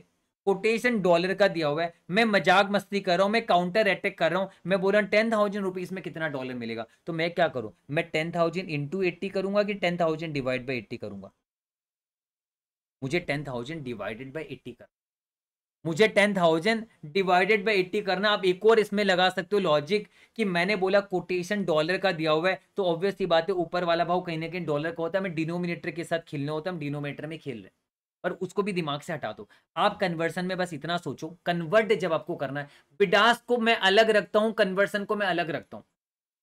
कोटेशन डॉलर का दिया हुआ है मैं मजाक मस्ती कर रहा हूँ मैं काउंटर अटैक कर रहा हूँ मैं बोल रहा हूँ टेन थाउजेंड रुपीज़ में कितना डॉलर मिलेगा तो मैं क्या करूँ मैं टेन थाउजेंड इंटू एट्टी करूंगा कि ten thousand divide by eighty करूंगा मुझे ten thousand divided by eighty कर मुझे ten thousand divided by eighty करना आप एक और इसमें लगा सकते हो लॉजिक कि मैंने बोला कोटेशन डॉलर का दिया हुआ है तो ऑब्वियस ये बात है ऊपर वाला भाव कहीं ना कहीं डॉलर का होता है हमें डिनोमिनेटर के साथ खेलना होता है हम डिनोमिनेटर में खेल रहे हैं और उसको भी दिमाग से हटा दो आप कन्वर्सन में बस इतना सोचो कन्वर्ट जब आपको करना है बिडास को मैं अलग रखता हूँ कन्वर्सन को मैं अलग रखता हूँ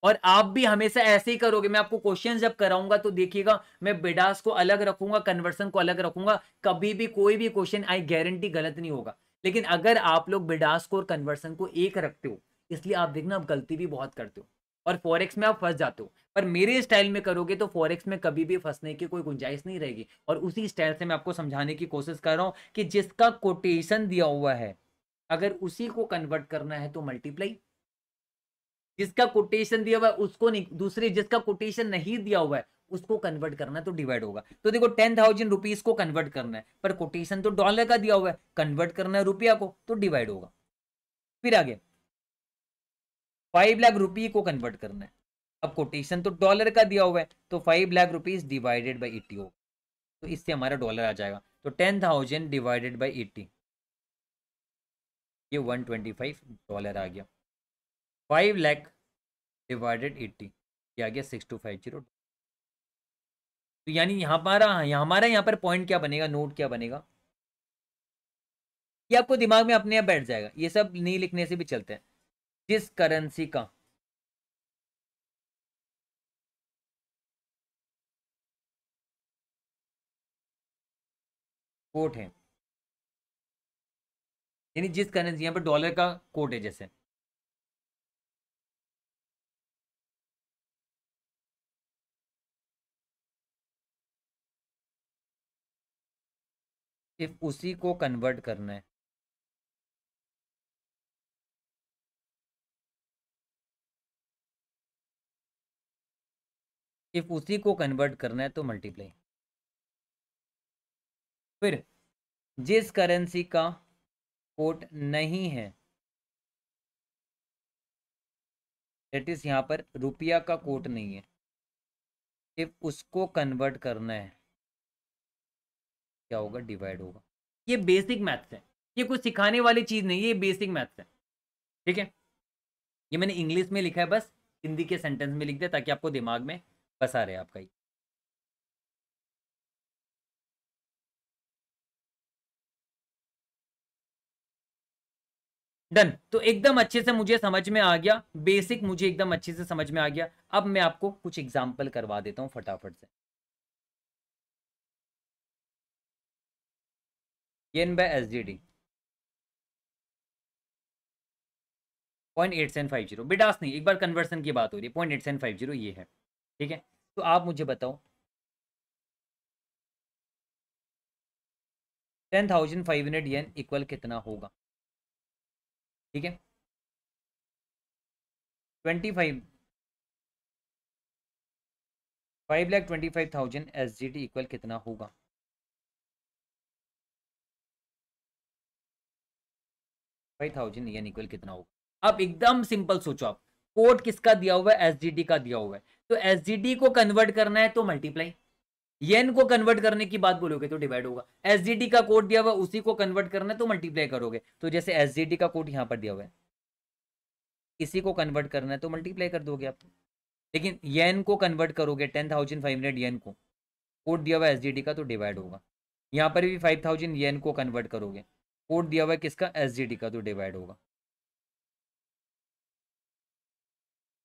और आप भी हमेशा ऐसे ही करोगे मैं आपको क्वेश्चन जब कराऊंगा तो देखिएगा मैं बिडास को अलग रखूंगा कन्वर्सन को अलग रखूंगा कभी भी कोई भी क्वेश्चन आई गारंटी गलत नहीं होगा लेकिन अगर आप लोग को और कन्वर्सन को एक रखते हो इसलिए आप देखना आप गलती भी बहुत करते हो और फॉरेक्स में आप फंस जाते हो पर मेरे स्टाइल में करोगे तो फॉरेक्स में कभी भी फंसने की कोई गुंजाइश नहीं रहेगी और उसी स्टाइल से मैं आपको समझाने की कोशिश कर रहा हूँ कि जिसका कोटेशन दिया हुआ है अगर उसी को कन्वर्ट करना है तो मल्टीप्लाई जिसका कोटेशन दिया हुआ है उसको नहीं दूसरे जिसका कोटेशन नहीं दिया हुआ है उसको कन्वर्ट करना है तो डिवाइड होगा तो देखो टेन थाउजेंड रुपीज को कन्वर्ट करना है पर कोटेशन तो डॉलर का दिया हुआ है कन्वर्ट करना है रुपया को तो डिवाइड होगा फिर आगे फाइव लाख रुपये को कन्वर्ट करना है अब कोटेशन तो डॉलर का दिया हुआ है तो five lakh rupees divided by eighty होगा तो इससे हमारा डॉलर आ जाएगा तो ten thousand divided by eighty ये वन ट्वेंटी फाइव डॉलर आ गया फाइव लैख डिवाइडेड एट्टी ये आ गया सिक्स टू फाइव जीरो तो यानी यहाँ पर हमारा यहाँ पर पॉइंट क्या बनेगा नोट क्या बनेगा ये आपको दिमाग में अपने आप बैठ जाएगा ये सब नहीं लिखने से भी चलते हैं जिस करेंसी का कोट है यानी जिस करेंसी यहाँ पर डॉलर का कोट है जैसे सिर्फ उसी को कन्वर्ट करना है सिर्फ उसी को कन्वर्ट करना है तो मल्टीप्लाई फिर जिस करेंसी का कोट नहीं है डेट इज यहां पर रुपया का कोट नहीं है सिर्फ उसको कन्वर्ट करना है क्या होगा डिवाइड होगा ये बेसिक मैथ्स है ये कुछ सिखाने वाली चीज़ नहीं है ये बेसिक मैथ्स है ठीक है ये मैंने इंग्लिश में लिखा है बस हिंदी के सेंटेंस में लिख दिया ताकि आपको दिमाग में बसा रहे आपका ही डन तो एकदम अच्छे से मुझे समझ में आ गया बेसिक मुझे एकदम अच्छे से समझ में आ गया अब मैं आपको कुछ एग्जाम्पल करवा देता हूँ फटाफट से N by S G D point eight seven five zero बिडास नहीं एक बार कन्वर्सन की बात हो रही है point eight seven five zero ये है ठीक है तो आप मुझे बताओ ten thousand five hundred yen equal कितना होगा ठीक है twenty five five lakh twenty five thousand S G D equal कितना होगा फाइव थाउजेंड यानी इक्वल कितना होगा अब एकदम सिंपल सोचो आप कोड किसका दिया हुआ है एस का दिया हुआ है तो एस को कन्वर्ट करना है तो मल्टीप्लाई येन को कन्वर्ट करने की बात बोलोगे तो डिवाइड होगा एस का कोड दिया हुआ है उसी को कन्वर्ट करना है तो मल्टीप्लाई करोगे तो जैसे एस का कोड यहां पर दिया हुआ है इसी को कन्वर्ट करना है तो मल्टीप्लाई कर दोगे आप लेकिन येन को कन्वर्ट करोगे ten thousand five hundred yen को कोड दिया हुआ एस का तो डिवाइड होगा यहां पर भी फाइव थाउजेंड येन को कन्वर्ट करोगे कोड दिया हुआ है किसका एस का तो डिवाइड होगा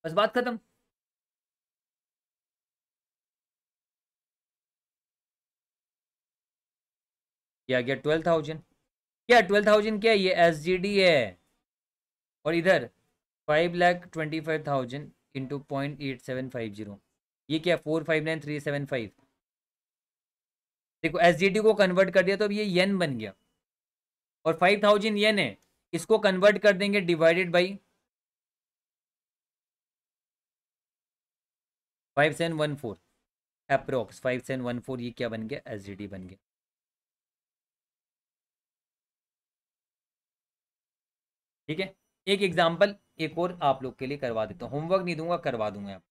बस बात खत्म क्या गया ट्वेल्व थाउजेंड क्या ट्वेल्व थाउजेंड क्या ये एस जी डी है और इधर five lakh twenty five thousand into point eight seven five zero ये क्या four five nine three seven five देखो एस जी डी को कन्वर्ट कर दिया तो अब ये येन बन गया और फाइव थाउजेंड येन है इसको कन्वर्ट कर देंगे divided by five seven one four approx five seven one four ये क्या बन गया एस बन गया ठीक है एक एग्जाम्पल एक और आप लोग के लिए करवा देता हूँ होमवर्क नहीं दूंगा करवा दूंगा आप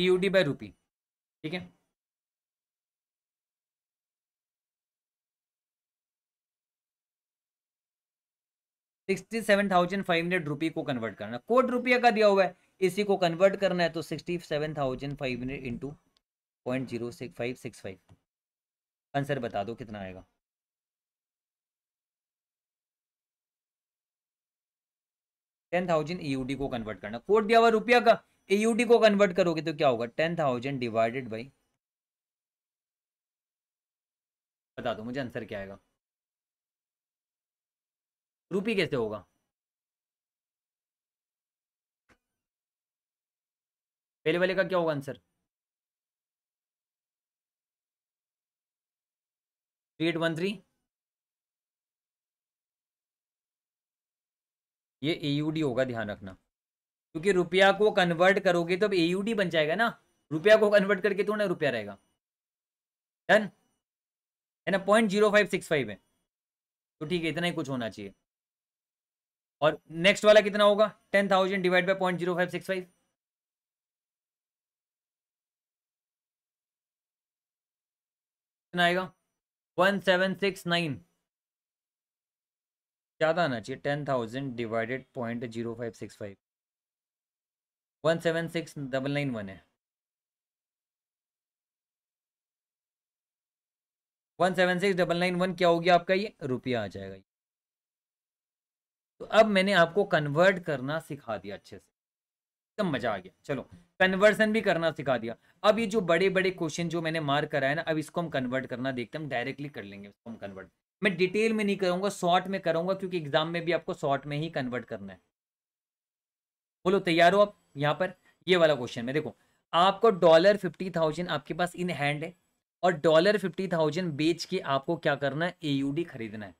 ईयूडी बाय रूपी ठीक है sixty seven thousand five hundred rupee को कन्वर्ट करना कोट रुपया का दिया हुआ है इसी को कन्वर्ट करना है तो sixty seven thousand five hundred into point zero six five six five answer बता दो कितना आएगा टेन थाउजेंड ई को कन्वर्ट करना कोट दिया हुआ रुपया का ईयूटी को कन्वर्ट करोगे तो क्या होगा टेन थाउजेंड डिवाइडेड बाई बता दो मुझे आंसर क्या आएगा रूपी कैसे होगा पहले वाले का क्या होगा answer three eight one three ये एयूडी होगा ध्यान रखना क्योंकि रुपया को कन्वर्ट करोगे तो अब एयूडी बन जाएगा ना रुपया को कन्वर्ट करके तो ना रुपया रहेगा डन है ना point zero five six five है तो ठीक है इतना ही कुछ होना चाहिए और नेक्स्ट वाला कितना होगा ten thousand divide by point zero five six five कितना आएगा वन सेवन सिक्स नाइन ज़्यादा आना चाहिए ten thousand divided point zero five six five one seven six double nine one है one seven six double nine one क्या हो गया आपका ये रुपया आ जाएगा तो अब मैंने आपको कन्वर्ट करना सिखा दिया अच्छे से एकदम मजा आ गया चलो कन्वर्सन भी करना सिखा दिया अब ये जो बड़े बड़े क्वेश्चन जो मैंने मार्क कराया ना अब इसको हम कन्वर्ट करना देखते हम डायरेक्टली कर लेंगे इसको हम कन्वर्ट मैं डिटेल में नहीं करूंगा शॉर्ट में करूंगा क्योंकि एग्जाम में भी आपको शॉर्ट में ही कन्वर्ट करना है बोलो तैयार हो आप यहाँ पर ये वाला क्वेश्चन में देखो आपको डॉलर फिफ्टी थाउजेंड आपके पास इन हैंड है और डॉलर फिफ्टी थाउजेंड बेच के आपको क्या करना है एयूडी खरीदना है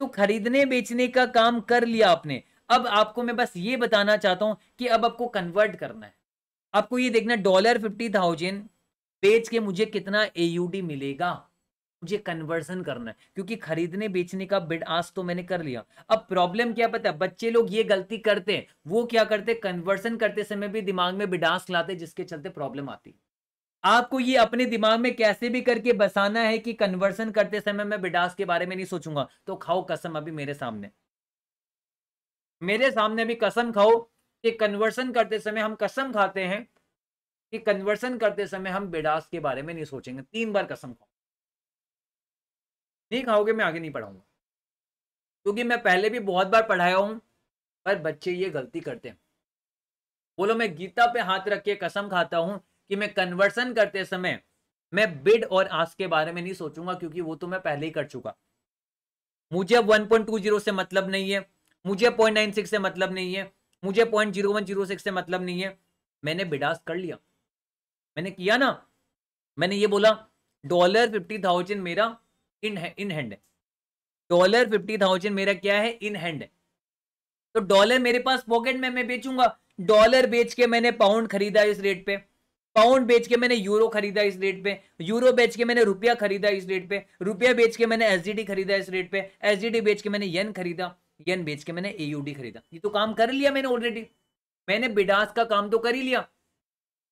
तो खरीदने बेचने का काम कर लिया आपने अब आपको मैं बस ये बताना चाहता हूं कि अब आपको कन्वर्ट करना है आपको ये देखना डॉलर फिफ्टी थाउजेंड बेच के मुझे कितना एयूडी मिलेगा मुझे कन्वर्जन करना है क्योंकि खरीदने बेचने का बिड आज तो मैंने कर लिया अब प्रॉब्लम क्या पता है बच्चे लोग ये गलती करते हैं वो क्या करते कन्वर्जन करते समय भी दिमाग में बिडास लाते जिसके चलते प्रॉब्लम आती आपको ये अपने दिमाग में कैसे भी करके बसाना है कि कन्वर्सन करते समय मैं बिडास के बारे में नहीं सोचूंगा तो खाओ कसम अभी मेरे सामने मेरे सामने अभी कसम खाओ कि कन्वर्सन करते समय हम कसम खाते हैं कि कन्वर्सन करते समय हम बिडास के बारे में नहीं सोचेंगे तीन बार कसम खाओ नहीं खाओगे मैं आगे नहीं पढ़ाऊंगा क्योंकि मैं पहले भी बहुत बार पढ़ाया हूं पर बच्चे ये गलती करते हैं बोलो मैं गीता पे हाथ रख के कसम खाता हूं कि मैं कन्वर्सन करते समय मैं बिड और आस के बारे में नहीं सोचूंगा क्योंकि वो तो मैं पहले ही कर चुका मुझे 1.20 से मतलब नहीं है मुझे 0.96 से मतलब नहीं है मुझे 0.0106 से मतलब नहीं है मैंने बिडास कर लिया मैंने किया ना मैंने ये बोला डॉलर फिफ्टी थाउजेंड मेरा इन इन हैंड है डॉलर फिफ्टी थाउजेंड मेरा क्या है इन हैंड है तो डॉलर मेरे पास पॉकेट में मैं बेचूंगा डॉलर बेच के मैंने पाउंड खरीदा इस रेट पे पाउंड बेच के मैंने यूरो खरीदा इस रेट पे यूरो बेच के मैंने रुपया खरीदा इस रेट पे रुपया बेच के मैंने एसडीडी खरीदा इस रेट पे एसडीडी बेच के मैंने येन खरीदा येन बेच के मैंने एयूडी खरीदा ये तो काम कर लिया मैंने ऑलरेडी मैंने बिडास का काम तो कर ही लिया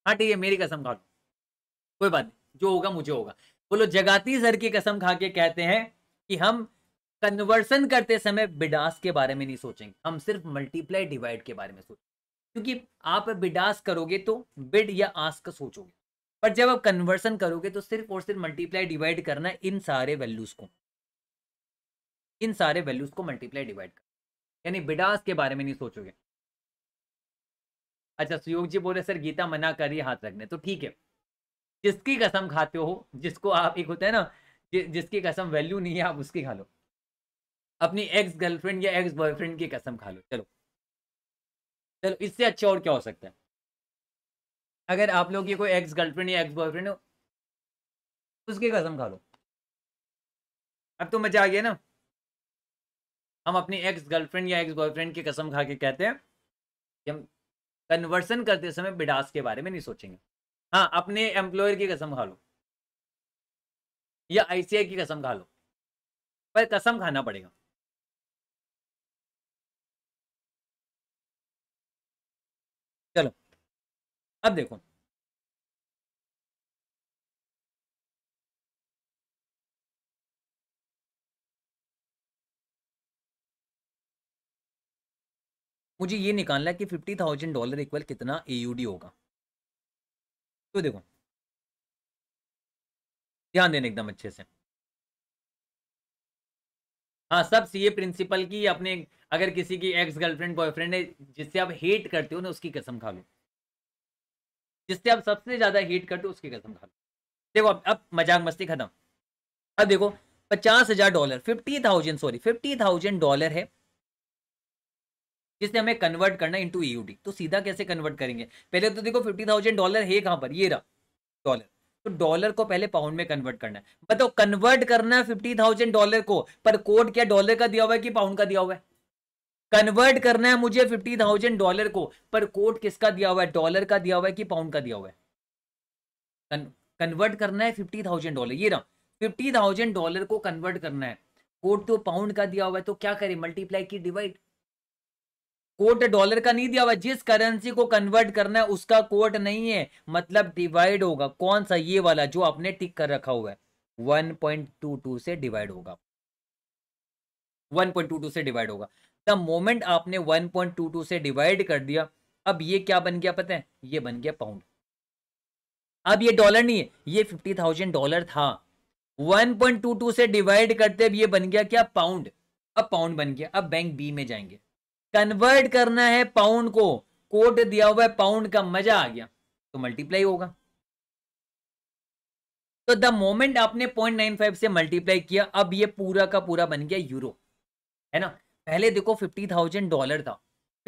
हाँ ठीक है मेरी कसम खा कोई बात नहीं जो होगा मुझे होगा वो लोग जगाती जर की कसम खा के कहते हैं कि हम कन्वर्सन करते समय बिडास के बारे में नहीं सोचेंगे हम सिर्फ मल्टीप्लाई डिवाइड के बारे में सोचेंगे क्योंकि आप बिडास करोगे तो बिड या आस्क सोचोगे पर जब आप कन्वर्सन करोगे तो सिर्फ और सिर्फ मल्टीप्लाई डिवाइड करना इन सारे वैल्यूज को इन सारे वैल्यूज को मल्टीप्लाई डिवाइड करना यानी बिडास के बारे में नहीं सोचोगे अच्छा सुयोग जी बोले सर गीता मना कर रही हाथ रखने तो ठीक है जिसकी कसम खाते हो जिसको आप एक होता है ना जिसकी कसम वैल्यू नहीं है आप उसकी खा लो अपनी एक्स गर्लफ्रेंड या एक्स बॉयफ्रेंड की कसम खा लो चलो चलो इससे अच्छा और क्या हो सकता है अगर आप लोग की कोई एक्स गर्लफ्रेंड या एक्स बॉयफ्रेंड हो उसकी कसम खा लो अब तो मजा आ गया ना हम अपनी एक्स गर्लफ्रेंड या एक्स बॉयफ्रेंड की कसम खा के कहते हैं कि हम कन्वर्सन करते समय बिडास के बारे में नहीं सोचेंगे हाँ अपने एम्प्लॉयर की कसम खा लो या आईसीआई की कसम खा लो पर कसम खाना पड़ेगा चलो अब देखो मुझे ये निकालना है कि फिफ्टी थाउजेंड डॉलर इक्वल कितना एयूडी होगा तो देखो ध्यान देने एकदम अच्छे से हाँ सब सीए प्रिंसिपल की अपने अगर किसी की एक्स गर्लफ्रेंड बॉयफ्रेंड है जिससे आप हेट करते हो ना उसकी कसम खा लो जिससे आप सबसे ज्यादा हेट करते हो उसकी कसम खा लो देखो अब अब मजाक मस्ती खत्म अब देखो पचास हजार dollar fifty thousand sorry fifty thousand dollar है जिसने हमें कन्वर्ट करना इंटू ईयूडी e तो सीधा कैसे कन्वर्ट करेंगे पहले तो देखो फिफ्टी थाउजेंड डॉलर है कहां पर ये रहा डॉलर तो डॉलर को पहले पाउंड में कन्वर्ट करना है बताओ कन्वर्ट करना है फिफ्टी थाउजेंड डॉलर को पर कोड क्या डॉलर का दिया हुआ है कि पाउंड का दिया हुआ है कन्वर्ट करना है मुझे फिफ्टी थाउजेंड डॉलर को पर कोड किसका दिया हुआ है डॉलर का दिया हुआ है कि पाउंड का दिया हुआ है कन्वर्ट करना है फिफ्टी थाउजेंड डॉलर ये रहा फिफ्टी थाउजेंड डॉलर को कन्वर्ट करना है कोड तो पाउंड का दिया हुआ है तो क्या करें मल्टीप्लाई की डिवाइड कोट डॉलर का नहीं दिया हुआ जिस करेंसी को कन्वर्ट करना है उसका कोट नहीं है मतलब डिवाइड होगा कौन सा ये वाला जो आपने टिक कर रखा हुआ है 1.22 से डिवाइड होगा 1.22 से डिवाइड होगा द मोमेंट आपने 1.22 से डिवाइड कर दिया अब ये क्या बन गया पता है ये बन गया पाउंड अब ये डॉलर नहीं है ये फिफ्टी थाउजेंड डॉलर था वन से डिवाइड करते अब ये बन गया क्या पाउंड अब पाउंड बन गया अब बैंक बी में जाएंगे कन्वर्ट करना है पाउंड को कोट दिया हुआ है पाउंड का मजा आ गया तो मल्टीप्लाई होगा तो द मोमेंट आपने 0.95 से मल्टीप्लाई किया अब ये पूरा का पूरा बन गया यूरो है ना पहले देखो फिफ्टी थाउजेंड डॉलर था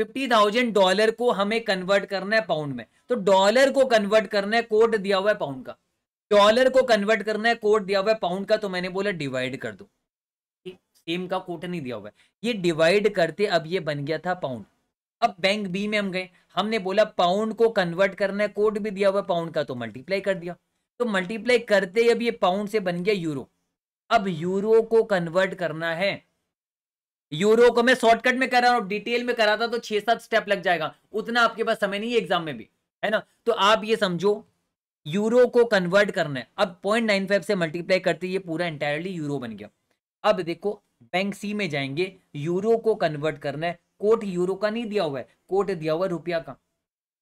50,000 डॉलर को हमें कन्वर्ट करना है पाउंड में तो डॉलर को कन्वर्ट करना है कोट दिया हुआ है पाउंड का डॉलर को कन्वर्ट करना है कोट दिया हुआ है पाउंड का तो मैंने बोला डिवाइड कर दो एम का कोटन नहीं दिया हुआ है ये डिवाइड करते अब ये बन गया था पाउंड अब बैंक बी में हम गए हमने बोला पाउंड को कन्वर्ट करना है कोट भी दिया हुआ पाउंड का तो मल्टीप्लाई कर दिया तो मल्टीप्लाई करते अब ये पाउंड से बन गया यूरो अब यूरो को कन्वर्ट करना है यूरो को मैं शॉर्टकट में कर रहा हूं डिटेल में कराता तो छह सात स्टेप लग जाएगा उतना आपके पास समय नहीं है एग्जाम में भी है ना तो आप ये समझो यूरो को कन्वर्ट करना है अब पॉइंट नाइन फाइव से मल्टीप्लाई करते ये पूरा इंटायरली यूरो बन गया अब देखो बैंक सी में जाएंगे यूरो को कन्वर्ट करना है कोट यूरो का नहीं दिया हुआ है कोट दिया हुआ है रुपया का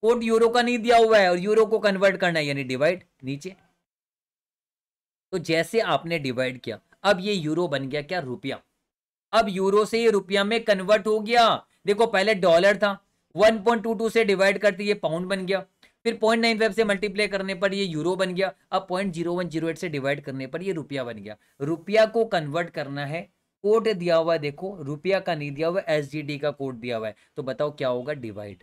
कोट यूरो का नहीं दिया हुआ है और यूरो को कन्वर्ट करना है यानी डिवाइड नीचे तो जैसे आपने डिवाइड किया अब ये यूरो बन गया क्या रुपया अब यूरो से ये रुपया में कन्वर्ट हो गया देखो पहले डॉलर था 1.22 से डिवाइड करते ये पाउंड बन गया फिर पॉइंट नाइन फाइव से मल्टीप्लाई करने पर ये यूरो बन गया अब पॉइंट जीरो से डिवाइड करने पर ये रुपया बन गया रुपया को कन्वर्ट करना है कोड दिया हुआ है देखो रुपया का नहीं दिया हुआ है एस का कोड दिया हुआ है तो बताओ क्या होगा डिवाइड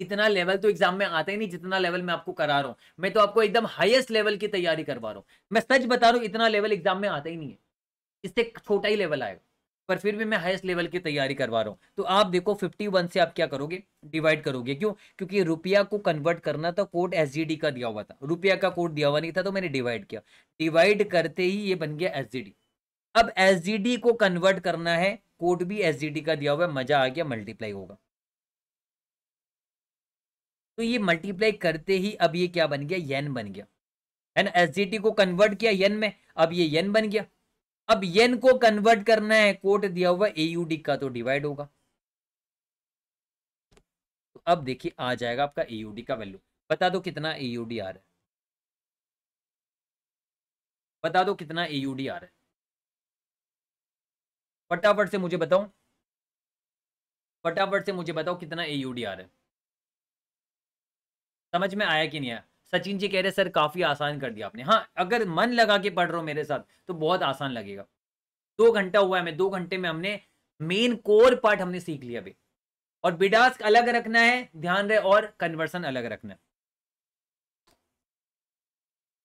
इतना लेवल तो एग्जाम में आता ही नहीं जितना लेवल मैं आपको करा रहा हूं मैं तो आपको एकदम हाईएस्ट लेवल की तैयारी करवा रहा हूं मैं सच बता रहा हूं इतना लेवल एग्जाम में आता ही नहीं है इससे छोटा ही लेवल आएगा पर फिर भी मैं हाईएस्ट लेवल की तैयारी करवा रहा हूं तो आप देखो 51 से आप क्या करोगे डिवाइड करोगे क्यों क्योंकि रुपया को कन्वर्ट करना था कोड एस का दिया हुआ था रुपया का कोड दिया हुआ नहीं था तो मैंने डिवाइड किया डिवाइड करते ही ये बन गया एस अब एस को कन्वर्ट करना है कोड भी एस का दिया हुआ है मजा आ गया मल्टीप्लाई होगा तो ये मल्टीप्लाई करते ही अब ये क्या बन गया येन बन गया है ना एस को कन्वर्ट किया येन में अब ये येन बन गया अब येन को कन्वर्ट करना है कोट दिया हुआ ए का तो डिवाइड होगा तो अब देखिए आ जाएगा आपका ए का वैल्यू बता दो कितना ए आ रहा है बता दो कितना ए आ रहा है फटाफट से मुझे बताओ फटाफट से मुझे बताओ कितना ए यू डी आर है समझ में आया कि नहीं आया सचिन जी कह रहे सर काफ़ी आसान कर दिया आपने हाँ अगर मन लगा के पढ़ रहे हो मेरे साथ तो बहुत आसान लगेगा दो घंटा हुआ है मैं दो घंटे में हमने मेन कोर पार्ट हमने सीख लिया अभी और बिडास अलग रखना है ध्यान रहे और कन्वर्सन अलग रखना है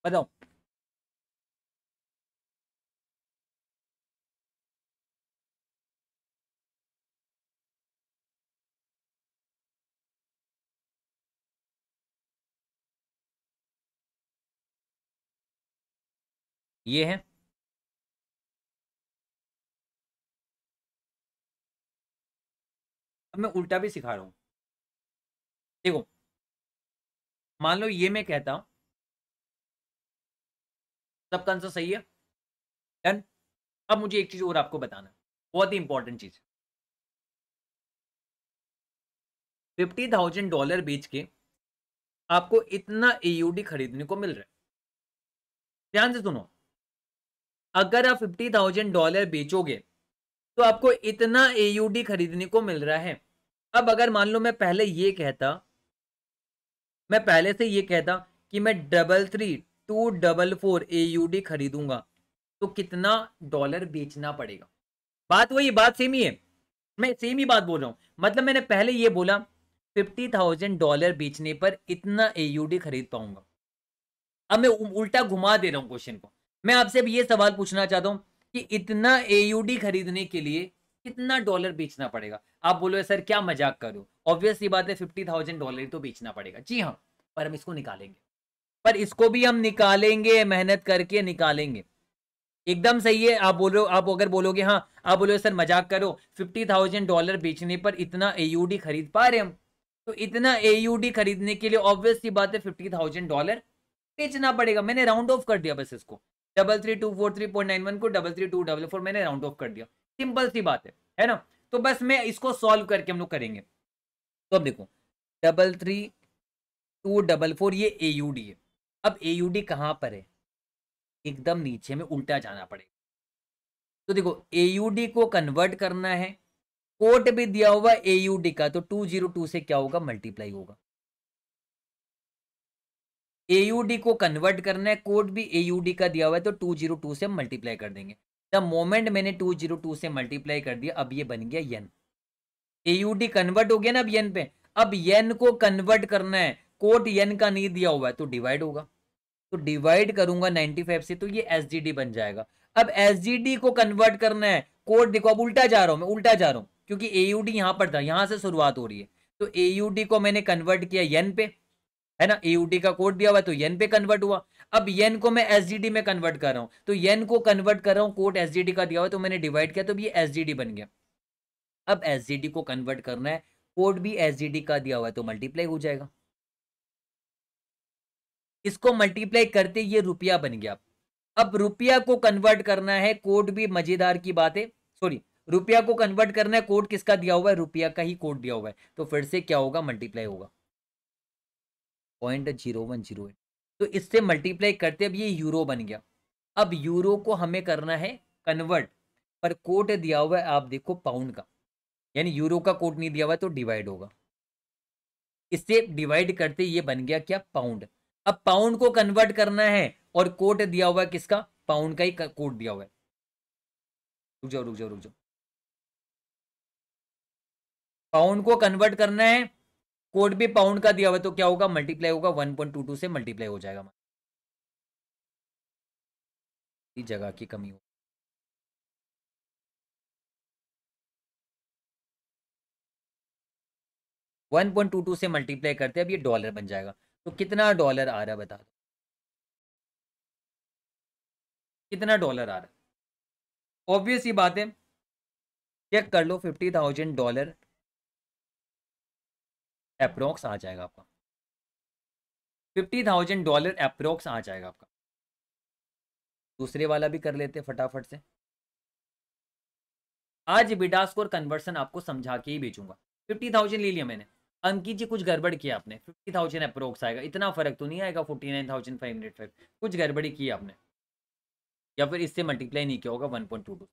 बताओ ये है अब मैं उल्टा भी सिखा रहा हूं देखो मान लो ये मैं कहता हूं सबका आंसर सही है डन अब मुझे एक चीज़ और आपको बताना बहुत ही इंपॉर्टेंट चीज़ फिफ्टी थाउजेंड डॉलर बेच के आपको इतना एयूडी खरीदने को मिल रहा है ध्यान से सुनो अगर आप फिफ्टी थाउजेंड डॉलर बेचोगे तो आपको इतना एयूडी खरीदने को मिल रहा है अब अगर मान लो मैं पहले ये कहता मैं पहले से ये कहता कि मैं double three two double four A खरीदूंगा तो कितना डॉलर बेचना पड़ेगा बात वही बात सेम ही है मैं सेम ही बात बोल रहा हूँ मतलब मैंने पहले ये बोला फिफ्टी थाउजेंड डॉलर बेचने पर इतना ए खरीद पाऊंगा अब मैं उल्टा घुमा दे रहा हूँ क्वेश्चन को मैं आपसे अब ये सवाल पूछना चाहता हूँ कि इतना एयूडी खरीदने के लिए कितना डॉलर बेचना पड़ेगा आप बोलो सर क्या मजाक करो ऑब्वियस ये बात है फिफ्टी थाउजेंड डॉलर तो बेचना पड़ेगा जी हाँ पर हम इसको निकालेंगे पर इसको भी हम निकालेंगे मेहनत करके निकालेंगे एकदम सही है आप बोलो आप अगर बोलोगे हाँ आप बोलो सर मजाक करो फिफ्टी थाउजेंड डॉलर बेचने पर इतना एयूडी खरीद पा रहे हम तो इतना एयूडी खरीदने के लिए ऑब्वियस सी बात है फिफ्टी थाउजेंड डॉलर बेचना पड़ेगा मैंने राउंड ऑफ कर दिया बस इसको double three two four three point nine one को double three two double four मैंने राउंड ऑफ कर दिया सिंपल सी बात है है ना तो बस मैं इसको सॉल्व करके हम लोग करेंगे तो अब देखो double three two double four ये ए यू डी है अब ए यू डी कहाँ पर है एकदम नीचे में उल्टा जाना पड़ेगा तो देखो ए यू डी को कन्वर्ट करना है कोट भी दिया हुआ ए यू डी का तो टू जीरो टू से क्या होगा मल्टीप्लाई होगा एयूडी को कन्वर्ट करना है कोड भी एयूडी का दिया हुआ है तो टू जीरो टू से मल्टीप्लाई कर देंगे द मोमेंट मैंने टू जीरो टू से मल्टीप्लाई कर दिया अब ये बन गया येन एयूडी कन्वर्ट हो गया ना अब येन पे अब येन को कन्वर्ट करना है कोट येन का नहीं दिया हुआ है तो डिवाइड होगा तो डिवाइड करूंगा 95 से तो ये एस बन जाएगा अब एस को कन्वर्ट करना है कोड देखो अब उल्टा जा रहा हूं मैं उल्टा जा रहा हूं क्योंकि एयूडी यहां पर था यहां से शुरुआत हो रही है तो एयूडी को मैंने कन्वर्ट किया येन पे है ना ईयूटी का कोड दिया हुआ तो येन पे कन्वर्ट हुआ अब येन को मैं एसडीडी में कन्वर्ट कर रहा हूं तो येन को कन्वर्ट कर रहा हूँ कोड एसडीडी का दिया हुआ तो मैंने डिवाइड किया तो ये एसडीडी बन गया अब एसजीडी को कन्वर्ट करना है कोड भी एसडीडी का दिया हुआ है तो मल्टीप्लाई तो तो हो जाएगा इसको मल्टीप्लाई करते ये रुपया बन गया अब रुपया को कन्वर्ट करना है कोड भी मजेदार की बात है सॉरी रुपया को कन्वर्ट करना है कोड किसका दिया हुआ है रुपया का ही कोड दिया हुआ है तो फिर से क्या होगा मल्टीप्लाई होगा point zero one zero eight तो इससे मल्टीप्लाई करते अब ये यूरो बन गया अब यूरो को हमें करना है कन्वर्ट पर कोट दिया हुआ है आप देखो पाउंड का यानी यूरो का कोट नहीं दिया हुआ तो डिवाइड होगा इससे डिवाइड करते ये बन गया क्या पाउंड अब पाउंड को कन्वर्ट करना है और कोट दिया हुआ है किसका पाउंड का ही कोट दिया हुआ है रुक जाओ रुक जाओ रुक जाओ पाउंड को कन्वर्ट करना है कोड भी पाउंड का दिया हुआ तो क्या होगा मल्टीप्लाई होगा 1.22 से मल्टीप्लाई हो जाएगा जगह की कमी हो वन पॉइंट टू टू से मल्टीप्लाई करते हैं अब ये डॉलर बन जाएगा तो कितना डॉलर आ रहा है बता दो कितना डॉलर आ रहा है ऑब्वियस ये बात है चेक कर लो फिफ्टी थाउजेंड डॉलर अप्रोक्स आ जाएगा आपका फिफ्टी थाउजेंड डॉलर अप्रोक्स आ जाएगा आपका दूसरे वाला भी कर लेते फटाफट से आज बिडा स्कोर कन्वर्सन आपको समझा के ही बेचूंगा फिफ्टी थाउजेंड ले लिया मैंने अंकित जी कुछ गड़बड़ किया आपने फिफ्टी थाउजेंड अप्रोक्स आएगा इतना फर्क तो नहीं आएगा forty nine thousand five hundred five कुछ गड़बड़ी की आपने या फिर इससे मल्टीप्लाई नहीं किया होगा वन पॉइंट टू टू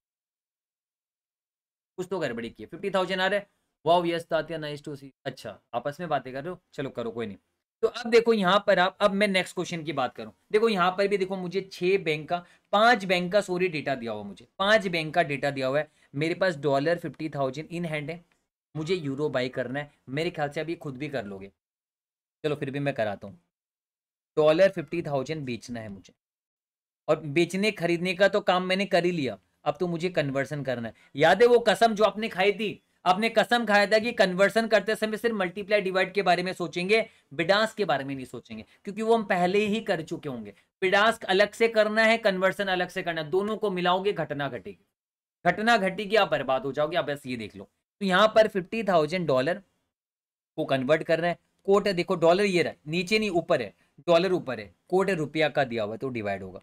कुछ तो गड़बड़ी की फिफ्टी थाउजेंड आ रहा है वाओ यस तातिया नाइस टू सी अच्छा आपस में बातें कर रहे हो चलो करो कोई नहीं तो अब देखो यहाँ पर आप अब मैं नेक्स्ट क्वेश्चन की बात करूँ देखो यहाँ पर भी देखो मुझे छः बैंक का पांच बैंक का सॉरी डेटा दिया हुआ मुझे पांच बैंक का डेटा दिया हुआ है मेरे पास dollar fifty thousand in hand है मुझे यूरो बाई करना है मेरे ख्याल से अभी खुद भी कर लोगे चलो फिर भी मैं कराता हूँ डॉलर फिफ्टी थाउजेंड बेचना है मुझे और बेचने खरीदने का तो काम मैंने कर ही लिया अब तो मुझे कन्वर्सन करना है याद है वो कसम जो आपने खाई थी आपने कसम खाया था कि कन्वर्सन करते समय सिर्फ मल्टीप्लाई डिवाइड के बारे में सोचेंगे बिडास के बारे में नहीं सोचेंगे क्योंकि वो हम पहले ही कर चुके होंगे बिडास अलग से करना है कन्वर्सन अलग से करना है दोनों को मिलाओगे घटना घटेगी घटना घटेगी आप बर्बाद हो जाओगे आप बस ये देख लो तो यहाँ पर फिफ्टी थाउजेंड डॉलर को कन्वर्ट कर रहे हैं कोट है देखो डॉलर ये रहा नीचे नहीं ऊपर है डॉलर ऊपर है कोट है रुपया का दिया हुआ है तो डिवाइड होगा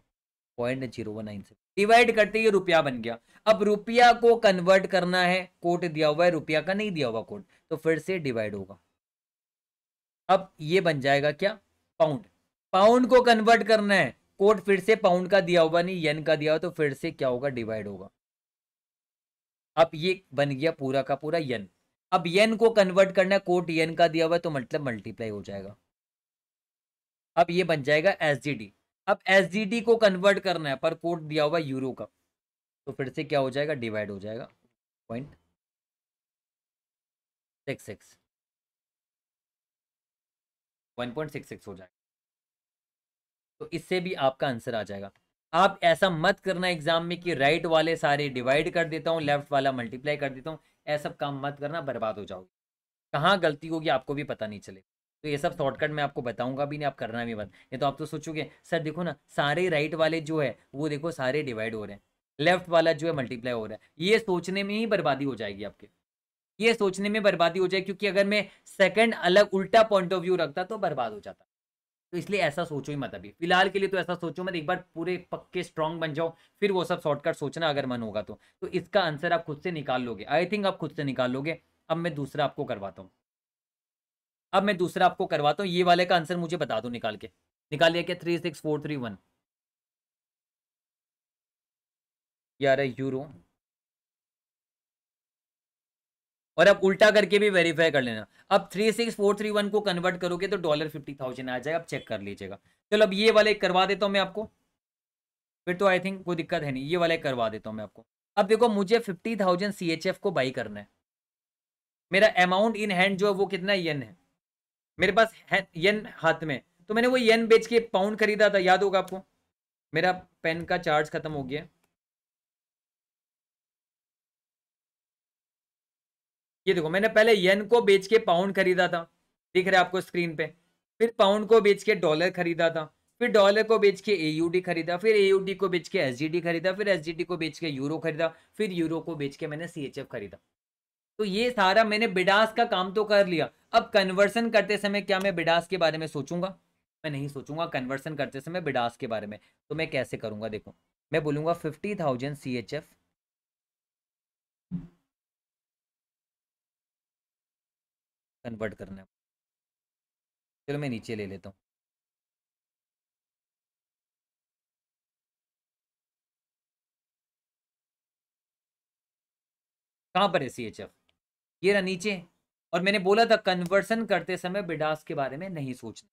point zero one nine seven divide करते ये रुपया बन गया अब रुपया को कन्वर्ट करना है कोट दिया हुआ है रुपया का नहीं दिया हुआ कोट तो फिर से डिवाइड होगा अब ये बन जाएगा क्या पाउंड पाउंड को कन्वर्ट करना है कोट फिर से पाउंड का दिया हुआ नहीं येन का दिया हुआ तो फिर से क्या होगा डिवाइड होगा अब ये बन गया पूरा का पूरा येन अब येन को कन्वर्ट करना है कोट येन का दिया हुआ तो मतलब मल्टीप्लाई हो जाएगा अब ये बन जाएगा एस जी डी अब एस को कन्वर्ट करना है पर कोड दिया हुआ यूरो का तो फिर से क्या हो जाएगा डिवाइड हो जाएगा point six six one point six six हो जाएगा तो इससे भी आपका आंसर आ जाएगा आप ऐसा मत करना एग्जाम में कि राइट वाले सारे डिवाइड कर देता हूँ लेफ्ट वाला मल्टीप्लाई कर देता हूँ ऐसा काम मत करना बर्बाद हो जाओगे कहाँ गलती होगी आपको भी पता नहीं चलेगा तो ये सब शॉर्टकट मैं आपको बताऊंगा भी नहीं आप करना भी मत नहीं तो आप तो सोचोगे सर देखो ना सारे राइट वाले जो है वो देखो सारे डिवाइड हो रहे हैं लेफ्ट वाला जो है मल्टीप्लाई हो रहा है ये सोचने में ही बर्बादी हो जाएगी आपके ये सोचने में बर्बादी हो जाएगी क्योंकि अगर मैं सेकंड अलग उल्टा पॉइंट ऑफ व्यू रखता तो बर्बाद हो जाता तो इसलिए ऐसा सोचो ही मत अभी फिलहाल के लिए तो ऐसा सोचो मत एक बार पूरे पक्के स्ट्रांग बन जाओ फिर वो सब शॉर्टकट सोचना अगर मन होगा तो तो इसका आंसर आप खुद से निकाल लोगे आई थिंक आप खुद से निकाल लोगे अब मैं दूसरा आपको करवाता हूँ अब मैं दूसरा आपको करवाता हूँ ये वाले का आंसर मुझे बता दो निकाल के निकाल लिया क्या three six four three one ग्यारह यूरो और अब उल्टा करके भी वेरीफाई कर लेना अब three six four three one को कन्वर्ट करोगे तो डॉलर फिफ्टी थाउजेंड आ जाएगा आप चेक कर लीजिएगा चलो अब ये वाले करवा देता हूँ मैं आपको फिर तो आई थिंक कोई दिक्कत है नहीं ये वाले करवा देता हूँ मैं आपको अब देखो मुझे fifty thousand C H F को बाई करना है मेरा अमाउंट इन हैंड जो है वो कितना यन है मेरे पास येन हाथ में तो मैंने वो येन बेच के पाउंड खरीदा था याद होगा आपको मेरा पेन का चार्ज खत्म हो गया ये देखो मैंने पहले येन को बेच के पाउंड खरीदा था दिख रहा है आपको स्क्रीन पे फिर पाउंड को बेच के डॉलर खरीदा था फिर डॉलर को बेच के एयूडी खरीदा फिर एयूडी को बेच के एस खरीदा फिर एस को बेच के यूरो खरीदा फिर यूरो को बेच के मैंने सी खरीदा तो ये सारा मैंने बिडास का काम तो कर लिया अब कन्वर्सन करते समय क्या मैं बिडास के बारे में सोचूंगा मैं नहीं सोचूंगा कन्वर्सन करते समय बिडास के बारे में तो मैं कैसे करूंगा देखो मैं बोलूंगा fifty thousand C H F convert करना है चलो मैं नीचे ले लेता हूँ कहाँ पर है सी एच एफ ये रहा नीचे और मैंने बोला था कन्वर्सन करते समय बिडास के बारे में नहीं सोचना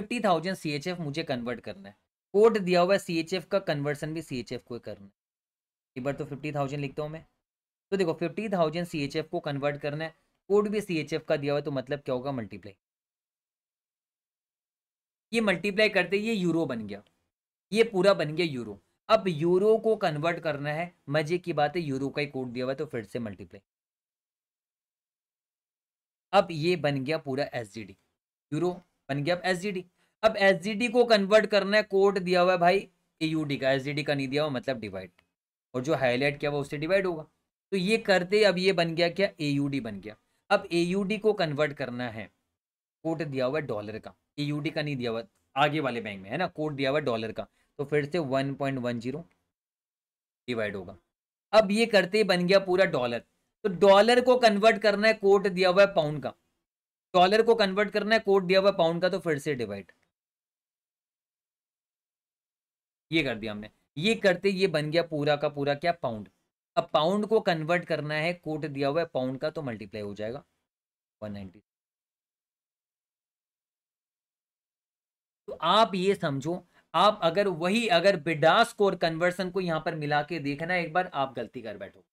फिफ्टी थाउजेंड सी मुझे कन्वर्ट करना है कोड दिया हुआ है सी का कन्वर्सन भी सी को करना है एक बार तो फिफ्टी थाउजेंड लिखता हूँ मैं तो देखो फिफ्टी थाउजेंड सी को कन्वर्ट करना है कोड भी सी का दिया हुआ है तो मतलब क्या होगा मल्टीप्लाई ये मल्टीप्लाई करते ये यूरो बन गया ये पूरा बन गया यूरो अब यूरो को कन्वर्ट करना है मजे की बात है यूरो का ही कोड दिया हुआ है तो फिर से मल्टीप्लाई अब ये बन गया पूरा एस यूरो बन गया अब एस अब एस को कन्वर्ट करना है कोड दिया हुआ है भाई ए का एस का नहीं दिया हुआ मतलब डिवाइड और जो हाईलाइट किया हुआ उससे डिवाइड होगा तो ये करते अब ये बन गया क्या ए बन गया अब ए को कन्वर्ट करना है कोड दिया हुआ है डॉलर का ए का नहीं दिया हुआ आगे वाले बैंक में है ना कोड दिया हुआ डॉलर का तो फिर से one point one zero divide होगा अब ये करते बन गया पूरा डॉलर तो डॉलर को कन्वर्ट करना है कोट दिया हुआ है पाउंड का डॉलर को कन्वर्ट करना है कोट दिया हुआ है पाउंड का तो फिर से डिवाइड ये कर दिया हमने ये करते ये बन गया पूरा का पूरा क्या पाउंड अब पाउंड को कन्वर्ट करना है कोट दिया हुआ है पाउंड का तो मल्टीप्लाई हो जाएगा नाइनटी तो आप ये समझो आप अगर वही अगर बिडास को और कन्वर्सन को यहां पर मिला के देखना एक बार आप गलती कर बैठो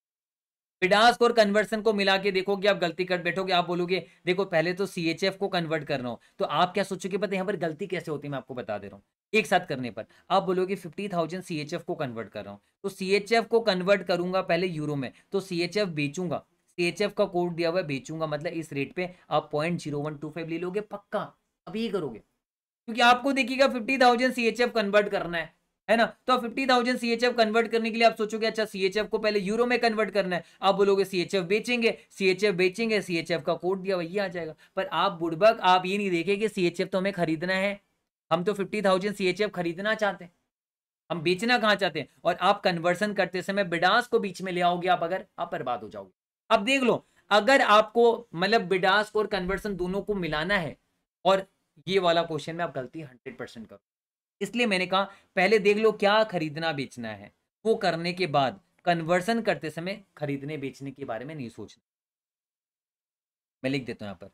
विडास्क और कन्वर्सन को मिला के देखो कि आप गलती कर बैठोगे आप बोलोगे देखो पहले तो सी एच एफ को कन्वर्ट करना हो तो आप क्या सोचोगे पता यहाँ पर गलती कैसे होती है मैं आपको बता दे रहा हूँ एक साथ करने पर आप बोलोगे fifty thousand C H F को कन्वर्ट कर रहा हूँ तो सी एच एफ को कन्वर्ट करूंगा पहले यूरो में तो सी एच एफ बेचूंगा सी एच एफ का कोड दिया हुआ है बेचूंगा मतलब इस रेट पे आप point zero one two five ले लोगे पक्का अभी ही करोगे क्योंकि आपको देखिएगा fifty thousand C H F convert करना है है ना तो फिफ्टी थाउजेंड सी कन्वर्ट करने के लिए आप सोचोगे अच्छा सी को पहले यूरो में कन्वर्ट करना है आप बोलोगे सी बेचेंगे सी बेचेंगे सी का कोड दिया वही आ जाएगा पर आप बुढ़बक आप ये नहीं देखे कि सी तो हमें खरीदना है हम तो फिफ्टी थाउजेंड सी खरीदना चाहते हैं हम बेचना कहाँ चाहते हैं और आप कन्वर्सन करते समय बिडास को बीच में ले आओगे आप अगर आप बर्बाद हो जाओगे अब देख लो अगर आपको मतलब बिडास और कन्वर्सन दोनों को मिलाना है और ये वाला क्वेश्चन में आप गलती हंड्रेड परसेंट करो इसलिए मैंने कहा पहले देख लो क्या खरीदना बेचना है वो करने के बाद कन्वर्सन करते समय खरीदने बेचने के बारे में नहीं सोचना मैं लिख देता हूं यहां पर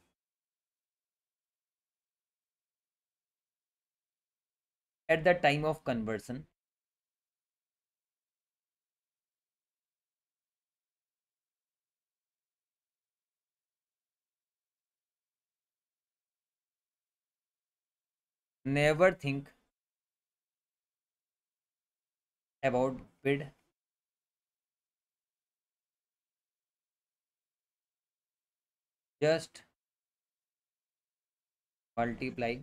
at the time of conversion never think about bid just multiply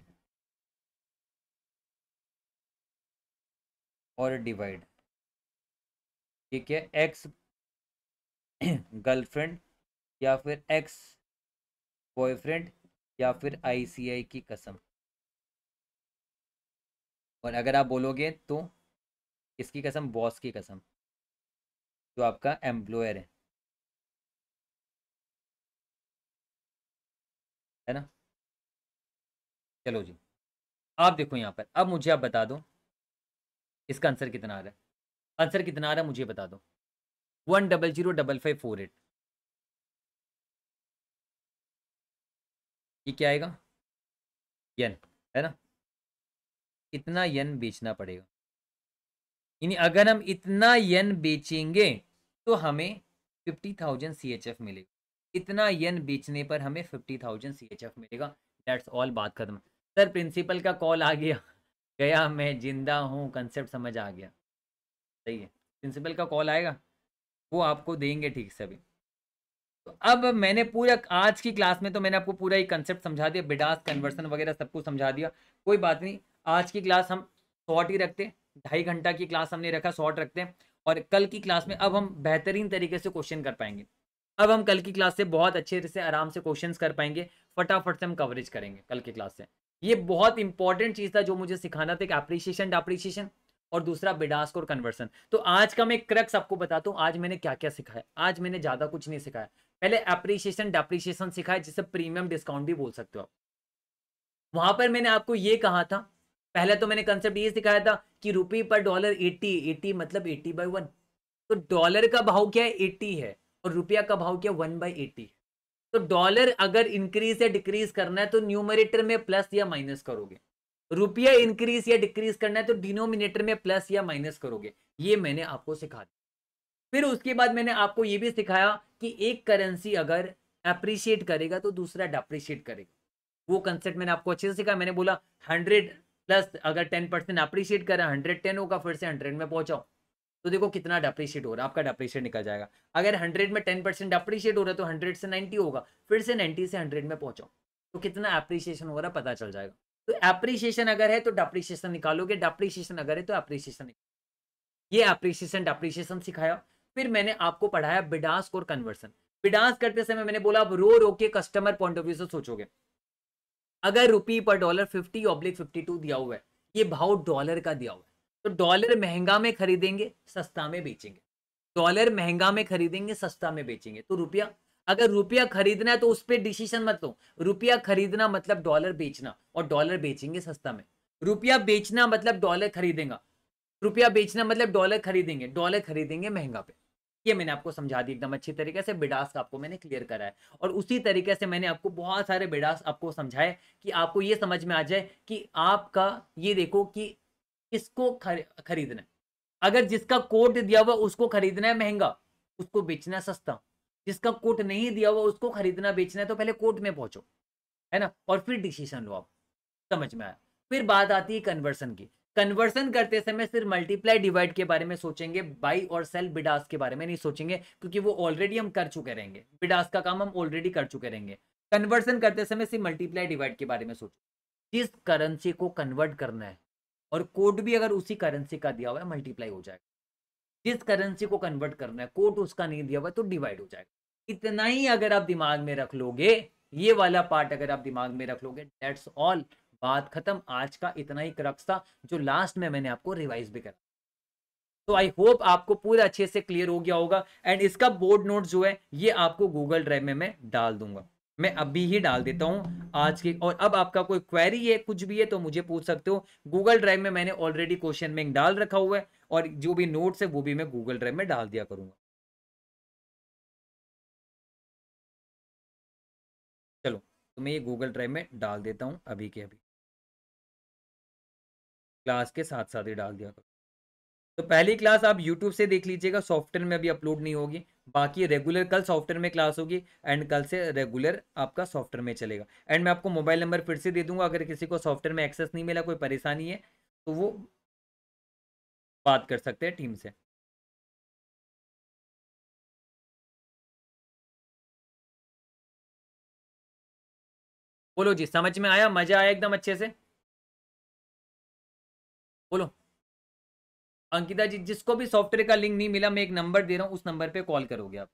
और डिवाइड ये क्या एक्स गर्लफ्रेंड या फिर एक्स बॉयफ्रेंड या फिर आईसीआई की कसम और अगर आप बोलोगे तो किसकी कसम बॉस की कसम जो आपका एम्प्लॉयर है है ना चलो जी आप देखो यहाँ पर अब मुझे आप बता दो इसका आंसर कितना आ रहा है आंसर कितना आ रहा है मुझे बता दो one double zero double five four eight ये क्या आएगा यन है ना इतना यन बेचना पड़ेगा यानी अगर हम इतना यन बेचेंगे तो हमें fifty thousand C H F मिलेगा इतना यन बेचने पर हमें fifty thousand C H F मिलेगा डेट्स ऑल बात खत्म सर प्रिंसिपल का कॉल आ गया गया मैं जिंदा हूँ कंसेप्ट समझ आ गया सही है प्रिंसिपल का कॉल आएगा वो आपको देंगे ठीक से अभी तो अब मैंने पूरा आज की क्लास में तो मैंने आपको पूरा ही कंसेप्ट समझा दिया बिडास कन्वर्सन वगैरह सब कुछ समझा दिया कोई बात नहीं आज की क्लास हम शॉर्ट ही रखते ढाई घंटा की क्लास हमने रखा शॉर्ट रखते हैं और कल की क्लास में अब हम बेहतरीन तरीके से क्वेश्चन कर पाएंगे अब हम कल की क्लास से बहुत अच्छे से आराम से क्वेश्चन कर पाएंगे फटाफट से हम कवरेज करेंगे कल की क्लास से ये बहुत इंपॉर्टेंट चीज़ था जो मुझे सिखाना था कि अप्रिशिएशन अप्रिशिएशन और दूसरा बिडास्क और कन्वर्सन तो आज का मैं क्रक्स आपको बताता हूँ आज मैंने क्या क्या सिखाया आज मैंने ज़्यादा कुछ नहीं सिखाया पहले अप्रिशिएशन डेप्रिशिएशन सिखाया जिसे प्रीमियम डिस्काउंट भी बोल सकते हो आप वहां पर मैंने आपको ये कहा था पहले तो मैंने कंसेप्ट ये सिखाया था कि रुपी पर डॉलर 80 80 मतलब 80 बाई वन तो डॉलर का भाव क्या है 80 है और रुपया का भाव क्या वन बाई एटी है तो डॉलर अगर इंक्रीज या डिक्रीज करना है तो न्यूमरेटर में प्लस या माइनस करोगे रुपया इंक्रीज या डिक्रीज करना है तो डिनोमिनेटर में प्लस या माइनस करोगे ये मैंने आपको सिखा दिया फिर उसके बाद मैंने आपको ये भी सिखाया कि एक करेंसी अगर अप्रिशिएट करेगा तो दूसरा डेप्रिशिएट करेगा वो कंसेप्ट मैंने आपको अच्छे से सिखाया मैंने बोला हंड्रेड प्लस अगर टेन परसेंट अप्रिशिएट करें हंड्रेड टेन होगा फिर से हंड्रेड में पहुंचाओ तो देखो कितना डप्रिशिएट हो रहा है आपका डप्रिशिएट निकल जाएगा अगर हंड्रेड में टेन परसेंट डप्रिशिएट हो रहा है तो हंड्रेड से नाइन्टी होगा फिर से नाइन्टी से हंड्रेड में पहुंचाओ तो कितना अप्रिशिएशन हो रहा है पता चल जाएगा तो अप्रिशिएशन अगर है तो डप्रिशिएशन निकालोगे डप्रिशिएशन अगर है तो अप्रिशिएशन ये अप्रिशिएशन डप्रिशिएशन सिखाया फिर मैंने आपको पढ़ाया बिडास और कन्वर्सन बिडास करते समय मैंने बोला आप रो रो के कस्टमर पॉइंट ऑफ व्यू से सोचोगे अगर रुपी पर dollar fifty oblique fifty two दिया हुआ है ये भाव डॉलर का दिया हुआ है तो डॉलर महंगा में खरीदेंगे सस्ता में बेचेंगे डॉलर महंगा में खरीदेंगे सस्ता में बेचेंगे तो रुपया अगर रुपया खरीदना है तो उस पर डिसीजन मत लो रुपया खरीदना मतलब डॉलर बेचना और डॉलर बेचेंगे सस्ता में रुपया बेचना मतलब डॉलर खरीदेगा रुपया बेचना मतलब डॉलर खरीदेंगे डॉलर खरीदेंगे महंगा पे ये मैंने आपको समझा दी एकदम अच्छी तरीके से बिडास आपको मैंने क्लियर करा है और उसी तरीके से मैंने आपको बहुत सारे बिडास आपको समझाए कि आपको ये समझ में आ जाए कि आपका ये देखो कि किसको खरीदना है अगर जिसका कोट दिया हुआ उसको खरीदना है महंगा उसको बेचना है सस्ता जिसका कोट नहीं दिया हुआ उसको खरीदना बेचना है तो पहले कोर्ट में पहुंचो है ना और फिर डिसीजन लो आप समझ में आया फिर बात आती है कन्वर्सन की कन्वर्सन करते समय सिर्फ मल्टीप्लाई डिवाइड के बारे में सोचेंगे बाई और सेल बिडास के बारे में नहीं सोचेंगे क्योंकि वो ऑलरेडी हम कर चुके रहेंगे बिडास का काम हम ऑलरेडी कर चुके रहेंगे कन्वर्सन करते समय सिर्फ मल्टीप्लाई डिवाइड के बारे में सोचो जिस करेंसी को कन्वर्ट करना है और कोड भी अगर उसी करेंसी का दिया हुआ है मल्टीप्लाई हो जाएगा जिस करेंसी को कन्वर्ट करना है कोड उसका नहीं दिया हुआ तो डिवाइड हो जाएगा इतना ही अगर आप दिमाग में रख लोगे ये वाला पार्ट अगर आप दिमाग में रख लोगे डेट्स ऑल बात खत्म आज का इतना ही क्रक्स था जो लास्ट में मैंने आपको रिवाइज भी करा तो आई होप आपको पूरा अच्छे से क्लियर हो गया होगा एंड इसका बोर्ड नोट जो है ये आपको गूगल ड्राइव में मैं डाल दूंगा मैं अभी ही डाल देता हूँ आज की और अब आपका कोई क्वेरी है कुछ भी है तो मुझे पूछ सकते हो गूगल ड्राइव में मैंने ऑलरेडी क्वेश्चन बैंक डाल रखा हुआ है और जो भी नोट्स है वो भी मैं गूगल ड्राइव में डाल दिया करूंगा चलो तो मैं ये गूगल ड्राइव में डाल देता हूँ अभी के अभी क्लास के साथ साथ ही डाल दिया करो तो पहली क्लास आप यूट्यूब से देख लीजिएगा सॉफ्टवेयर में अभी अपलोड नहीं होगी बाकी रेगुलर कल सॉफ्टवेयर में क्लास होगी एंड कल से रेगुलर आपका सॉफ्टवेयर में चलेगा एंड मैं आपको मोबाइल नंबर फिर से दे दूंगा अगर किसी को सॉफ्टवेयर में एक्सेस नहीं मिला कोई परेशानी है तो वो बात कर सकते हैं टीम से बोलो जी समझ में आया मज़ा आया एकदम अच्छे से बोलो अंकिता जी जिसको भी सॉफ्टवेयर का लिंक नहीं मिला मैं एक नंबर दे रहा हूँ उस नंबर पे कॉल करोगे आप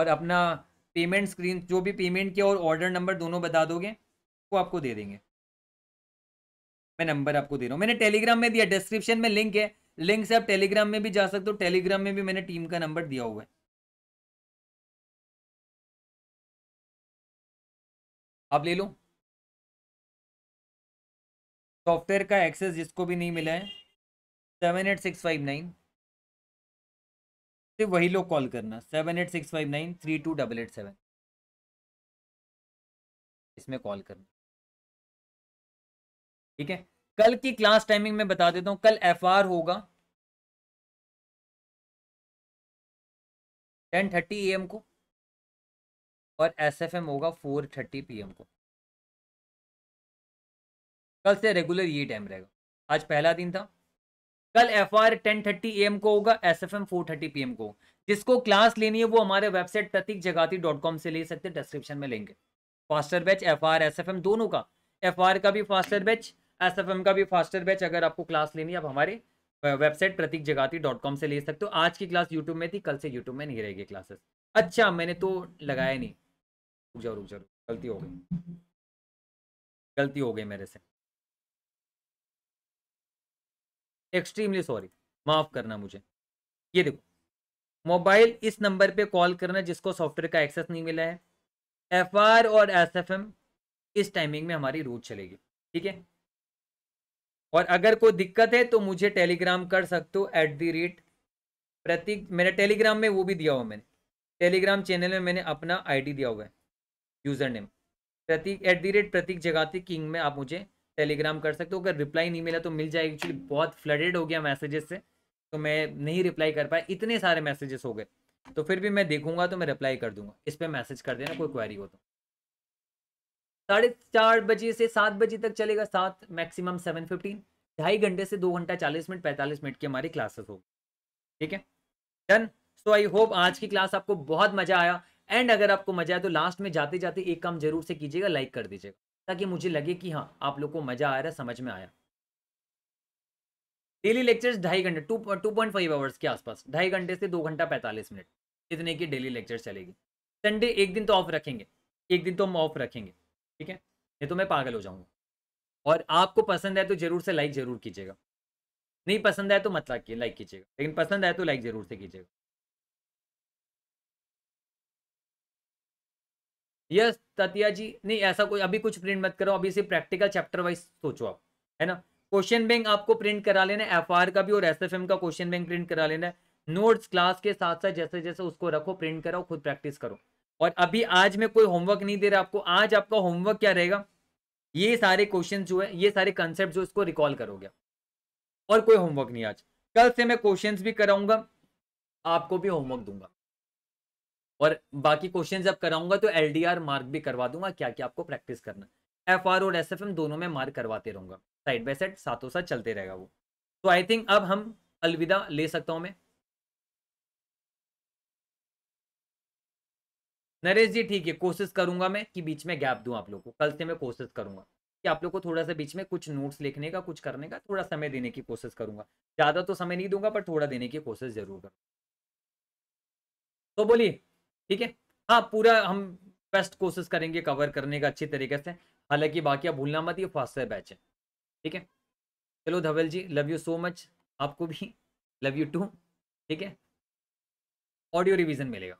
और अपना पेमेंट स्क्रीन जो भी पेमेंट किया और ऑर्डर नंबर दोनों बता दोगे वो आपको दे देंगे मैं नंबर आपको दे रहा हूँ मैंने टेलीग्राम में दिया डिस्क्रिप्शन में लिंक है लिंक से आप टेलीग्राम में भी जा सकते हो टेलीग्राम में भी मैंने टीम का नंबर दिया हुआ है आप ले लो सॉफ्टवेयर का एक्सेस जिसको भी नहीं मिला है seven eight six five nine सिर्फ वही लोग कॉल करना seven eight six five nine three two double eight seven इसमें कॉल करना ठीक है कल की क्लास टाइमिंग में बता देता हूँ कल एफ आर होगा टेन थर्टी ए एम को और एस एफ एम होगा फोर थर्टी पी एम को कल से रेगुलर यही टाइम रहेगा आज पहला दिन था कल F R ten thirty A M को होगा S F M four thirty P M को जिसको क्लास लेनी है वो हमारे website Prateek Jagati dot com से ले सकते हैं डिस्क्रिप्शन में लेंगे faster batch F R S F M दोनों का एफ आर का भी faster batch S F M का भी फास्टर बैच अगर आपको क्लास लेनी है आप हमारे website Prateek Jagati dot com से ले सकते हो आज की क्लास यूट्यूब में थी कल से यूट्यूब में नहीं रहेगी क्लासेस अच्छा मैंने तो लगाया नहीं रुक जाओ रुक जाओ गलती हो गई गलती हो गई मेरे से एक्सट्रीमली सॉरी माफ़ करना मुझे ये देखो मोबाइल इस नंबर पे कॉल करना जिसको सॉफ्टवेयर का एक्सेस नहीं मिला है एफ और एस इस टाइमिंग में हमारी रूट चलेगी ठीक है और अगर कोई दिक्कत है तो मुझे टेलीग्राम कर सकते हो एट दी रेट प्रतीक मेरे टेलीग्राम में वो भी दिया हुआ मैंने टेलीग्राम चैनल में मैंने अपना आईडी दिया हुआ है user name Prateek at the rate Prateek Jagati king में आप मुझे टेलीग्राम कर सकते हो अगर रिप्लाई नहीं मिला तो मिल जाएगी एक्चुअली बहुत फ्लडेड हो गया मैसेजेस से तो मैं नहीं रिप्लाई कर पाया इतने सारे मैसेजेस हो गए तो फिर भी मैं देखूंगा तो मैं रिप्लाई कर दूंगा इस पर मैसेज कर देना कोई क्वारी हो तो साढ़े चार बजे से सात बजे तक चलेगा सात मैक्सिमम सेवन फिफ्टीन ढाई घंटे से दो घंटा चालीस मिनट पैंतालीस मिनट की हमारी क्लासेस होगी ठीक है डन सो आई होप आज की क्लास आपको बहुत मजा आया एंड अगर आपको मजा आया तो लास्ट में जाते जाते एक काम जरूर से कीजिएगा लाइक कर दीजिएगा ताकि मुझे लगे कि हाँ आप लोग को मज़ा आ रहा है समझ में आया डेली लेक्चर्स ढाई घंटे two two point five hours के आसपास ढाई घंटे से दो घंटा पैंतालीस मिनट इतने की डेली लेक्चर चलेगी संडे एक दिन तो ऑफ रखेंगे एक दिन तो हम ऑफ रखेंगे ठीक है नहीं तो मैं पागल हो जाऊंगा और आपको पसंद है तो जरूर से लाइक जरूर कीजिएगा नहीं पसंद है तो मत लाइक कीजिएगा लेकिन पसंद है तो लाइक जरूर से कीजिएगा यस ततिया जी नहीं ऐसा कोई अभी कुछ प्रिंट मत करो अभी से प्रैक्टिकल चैप्टर वाइज सोचो आप है ना क्वेश्चन बैंक आपको प्रिंट करा लेना है एफ का भी और एस का क्वेश्चन बैंक प्रिंट करा लेना है नोट्स क्लास के साथ साथ जैसे जैसे उसको रखो प्रिंट कराओ खुद प्रैक्टिस करो और अभी आज मैं कोई होमवर्क नहीं दे रहा आपको आज आपका होमवर्क क्या रहेगा ये सारे क्वेश्चन जो है ये सारे कंसेप्ट जो इसको रिकॉल करोगे और कोई होमवर्क नहीं आज कल से मैं क्वेश्चंस भी कराऊंगा आपको भी होमवर्क दूंगा और बाकी क्वेश्चन जब कराऊंगा तो एल मार्क भी करवा दूंगा क्या क्या आपको प्रैक्टिस करना एफ और एस दोनों में मार्क करवाते रहूंगा साइड बाई साइड सातों साथ चलते रहेगा वो तो आई थिंक अब हम अलविदा ले सकता हूं मैं नरेश जी ठीक है कोशिश करूंगा मैं कि बीच में गैप दूं आप लोग को कल से मैं कोशिश करूंगा कि आप लोग को थोड़ा सा बीच में कुछ नोट्स लिखने का कुछ करने का थोड़ा समय देने की कोशिश करूंगा ज़्यादा तो समय नहीं दूंगा पर थोड़ा देने की कोशिश जरूर करूंगा तो बोलिए ठीक है हाँ पूरा हम बेस्ट कोशिश करेंगे कवर करने का अच्छी तरीके से हालांकि बाकी आप भूलना मत ये फास्ट बैच है ठीक है चलो Dhaval ji love you so much आपको भी लव यू टू ठीक है ऑडियो रिवीजन मिलेगा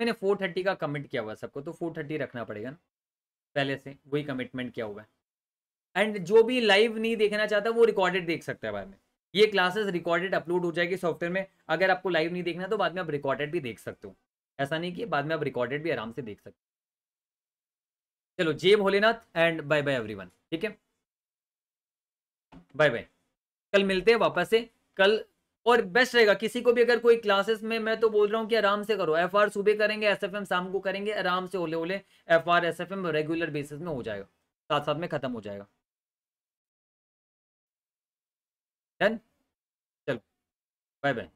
मैंने फोर थर्टी का कमिट किया हुआ है सबको तो फोर थर्टी रखना पड़ेगा ना पहले से वही कमिटमेंट किया हुआ है एंड जो भी लाइव नहीं देखना चाहता वो रिकॉर्डेड देख सकता है बाद में ये क्लासेस रिकॉर्डेड अपलोड हो जाएगी सॉफ्टवेयर में अगर आपको लाइव नहीं देखना तो बाद में आप रिकॉर्डेड भी देख सकते हो ऐसा नहीं कि बाद में आप रिकॉर्डेड भी आराम से देख सकते हो चलो जय Bholenath and bye bye everyone ठीक है बाय बाय कल मिलते हैं वापस से कल और बेस्ट रहेगा किसी को भी अगर कोई क्लासेस में मैं तो बोल रहा हूँ कि आराम से करो एफ आर सुबह करेंगे एस एफ एम शाम को करेंगे आराम से ओले ओले F R S F M regular basis में हो जाएगा साथ साथ में खत्म हो जाएगा डन 拜拜。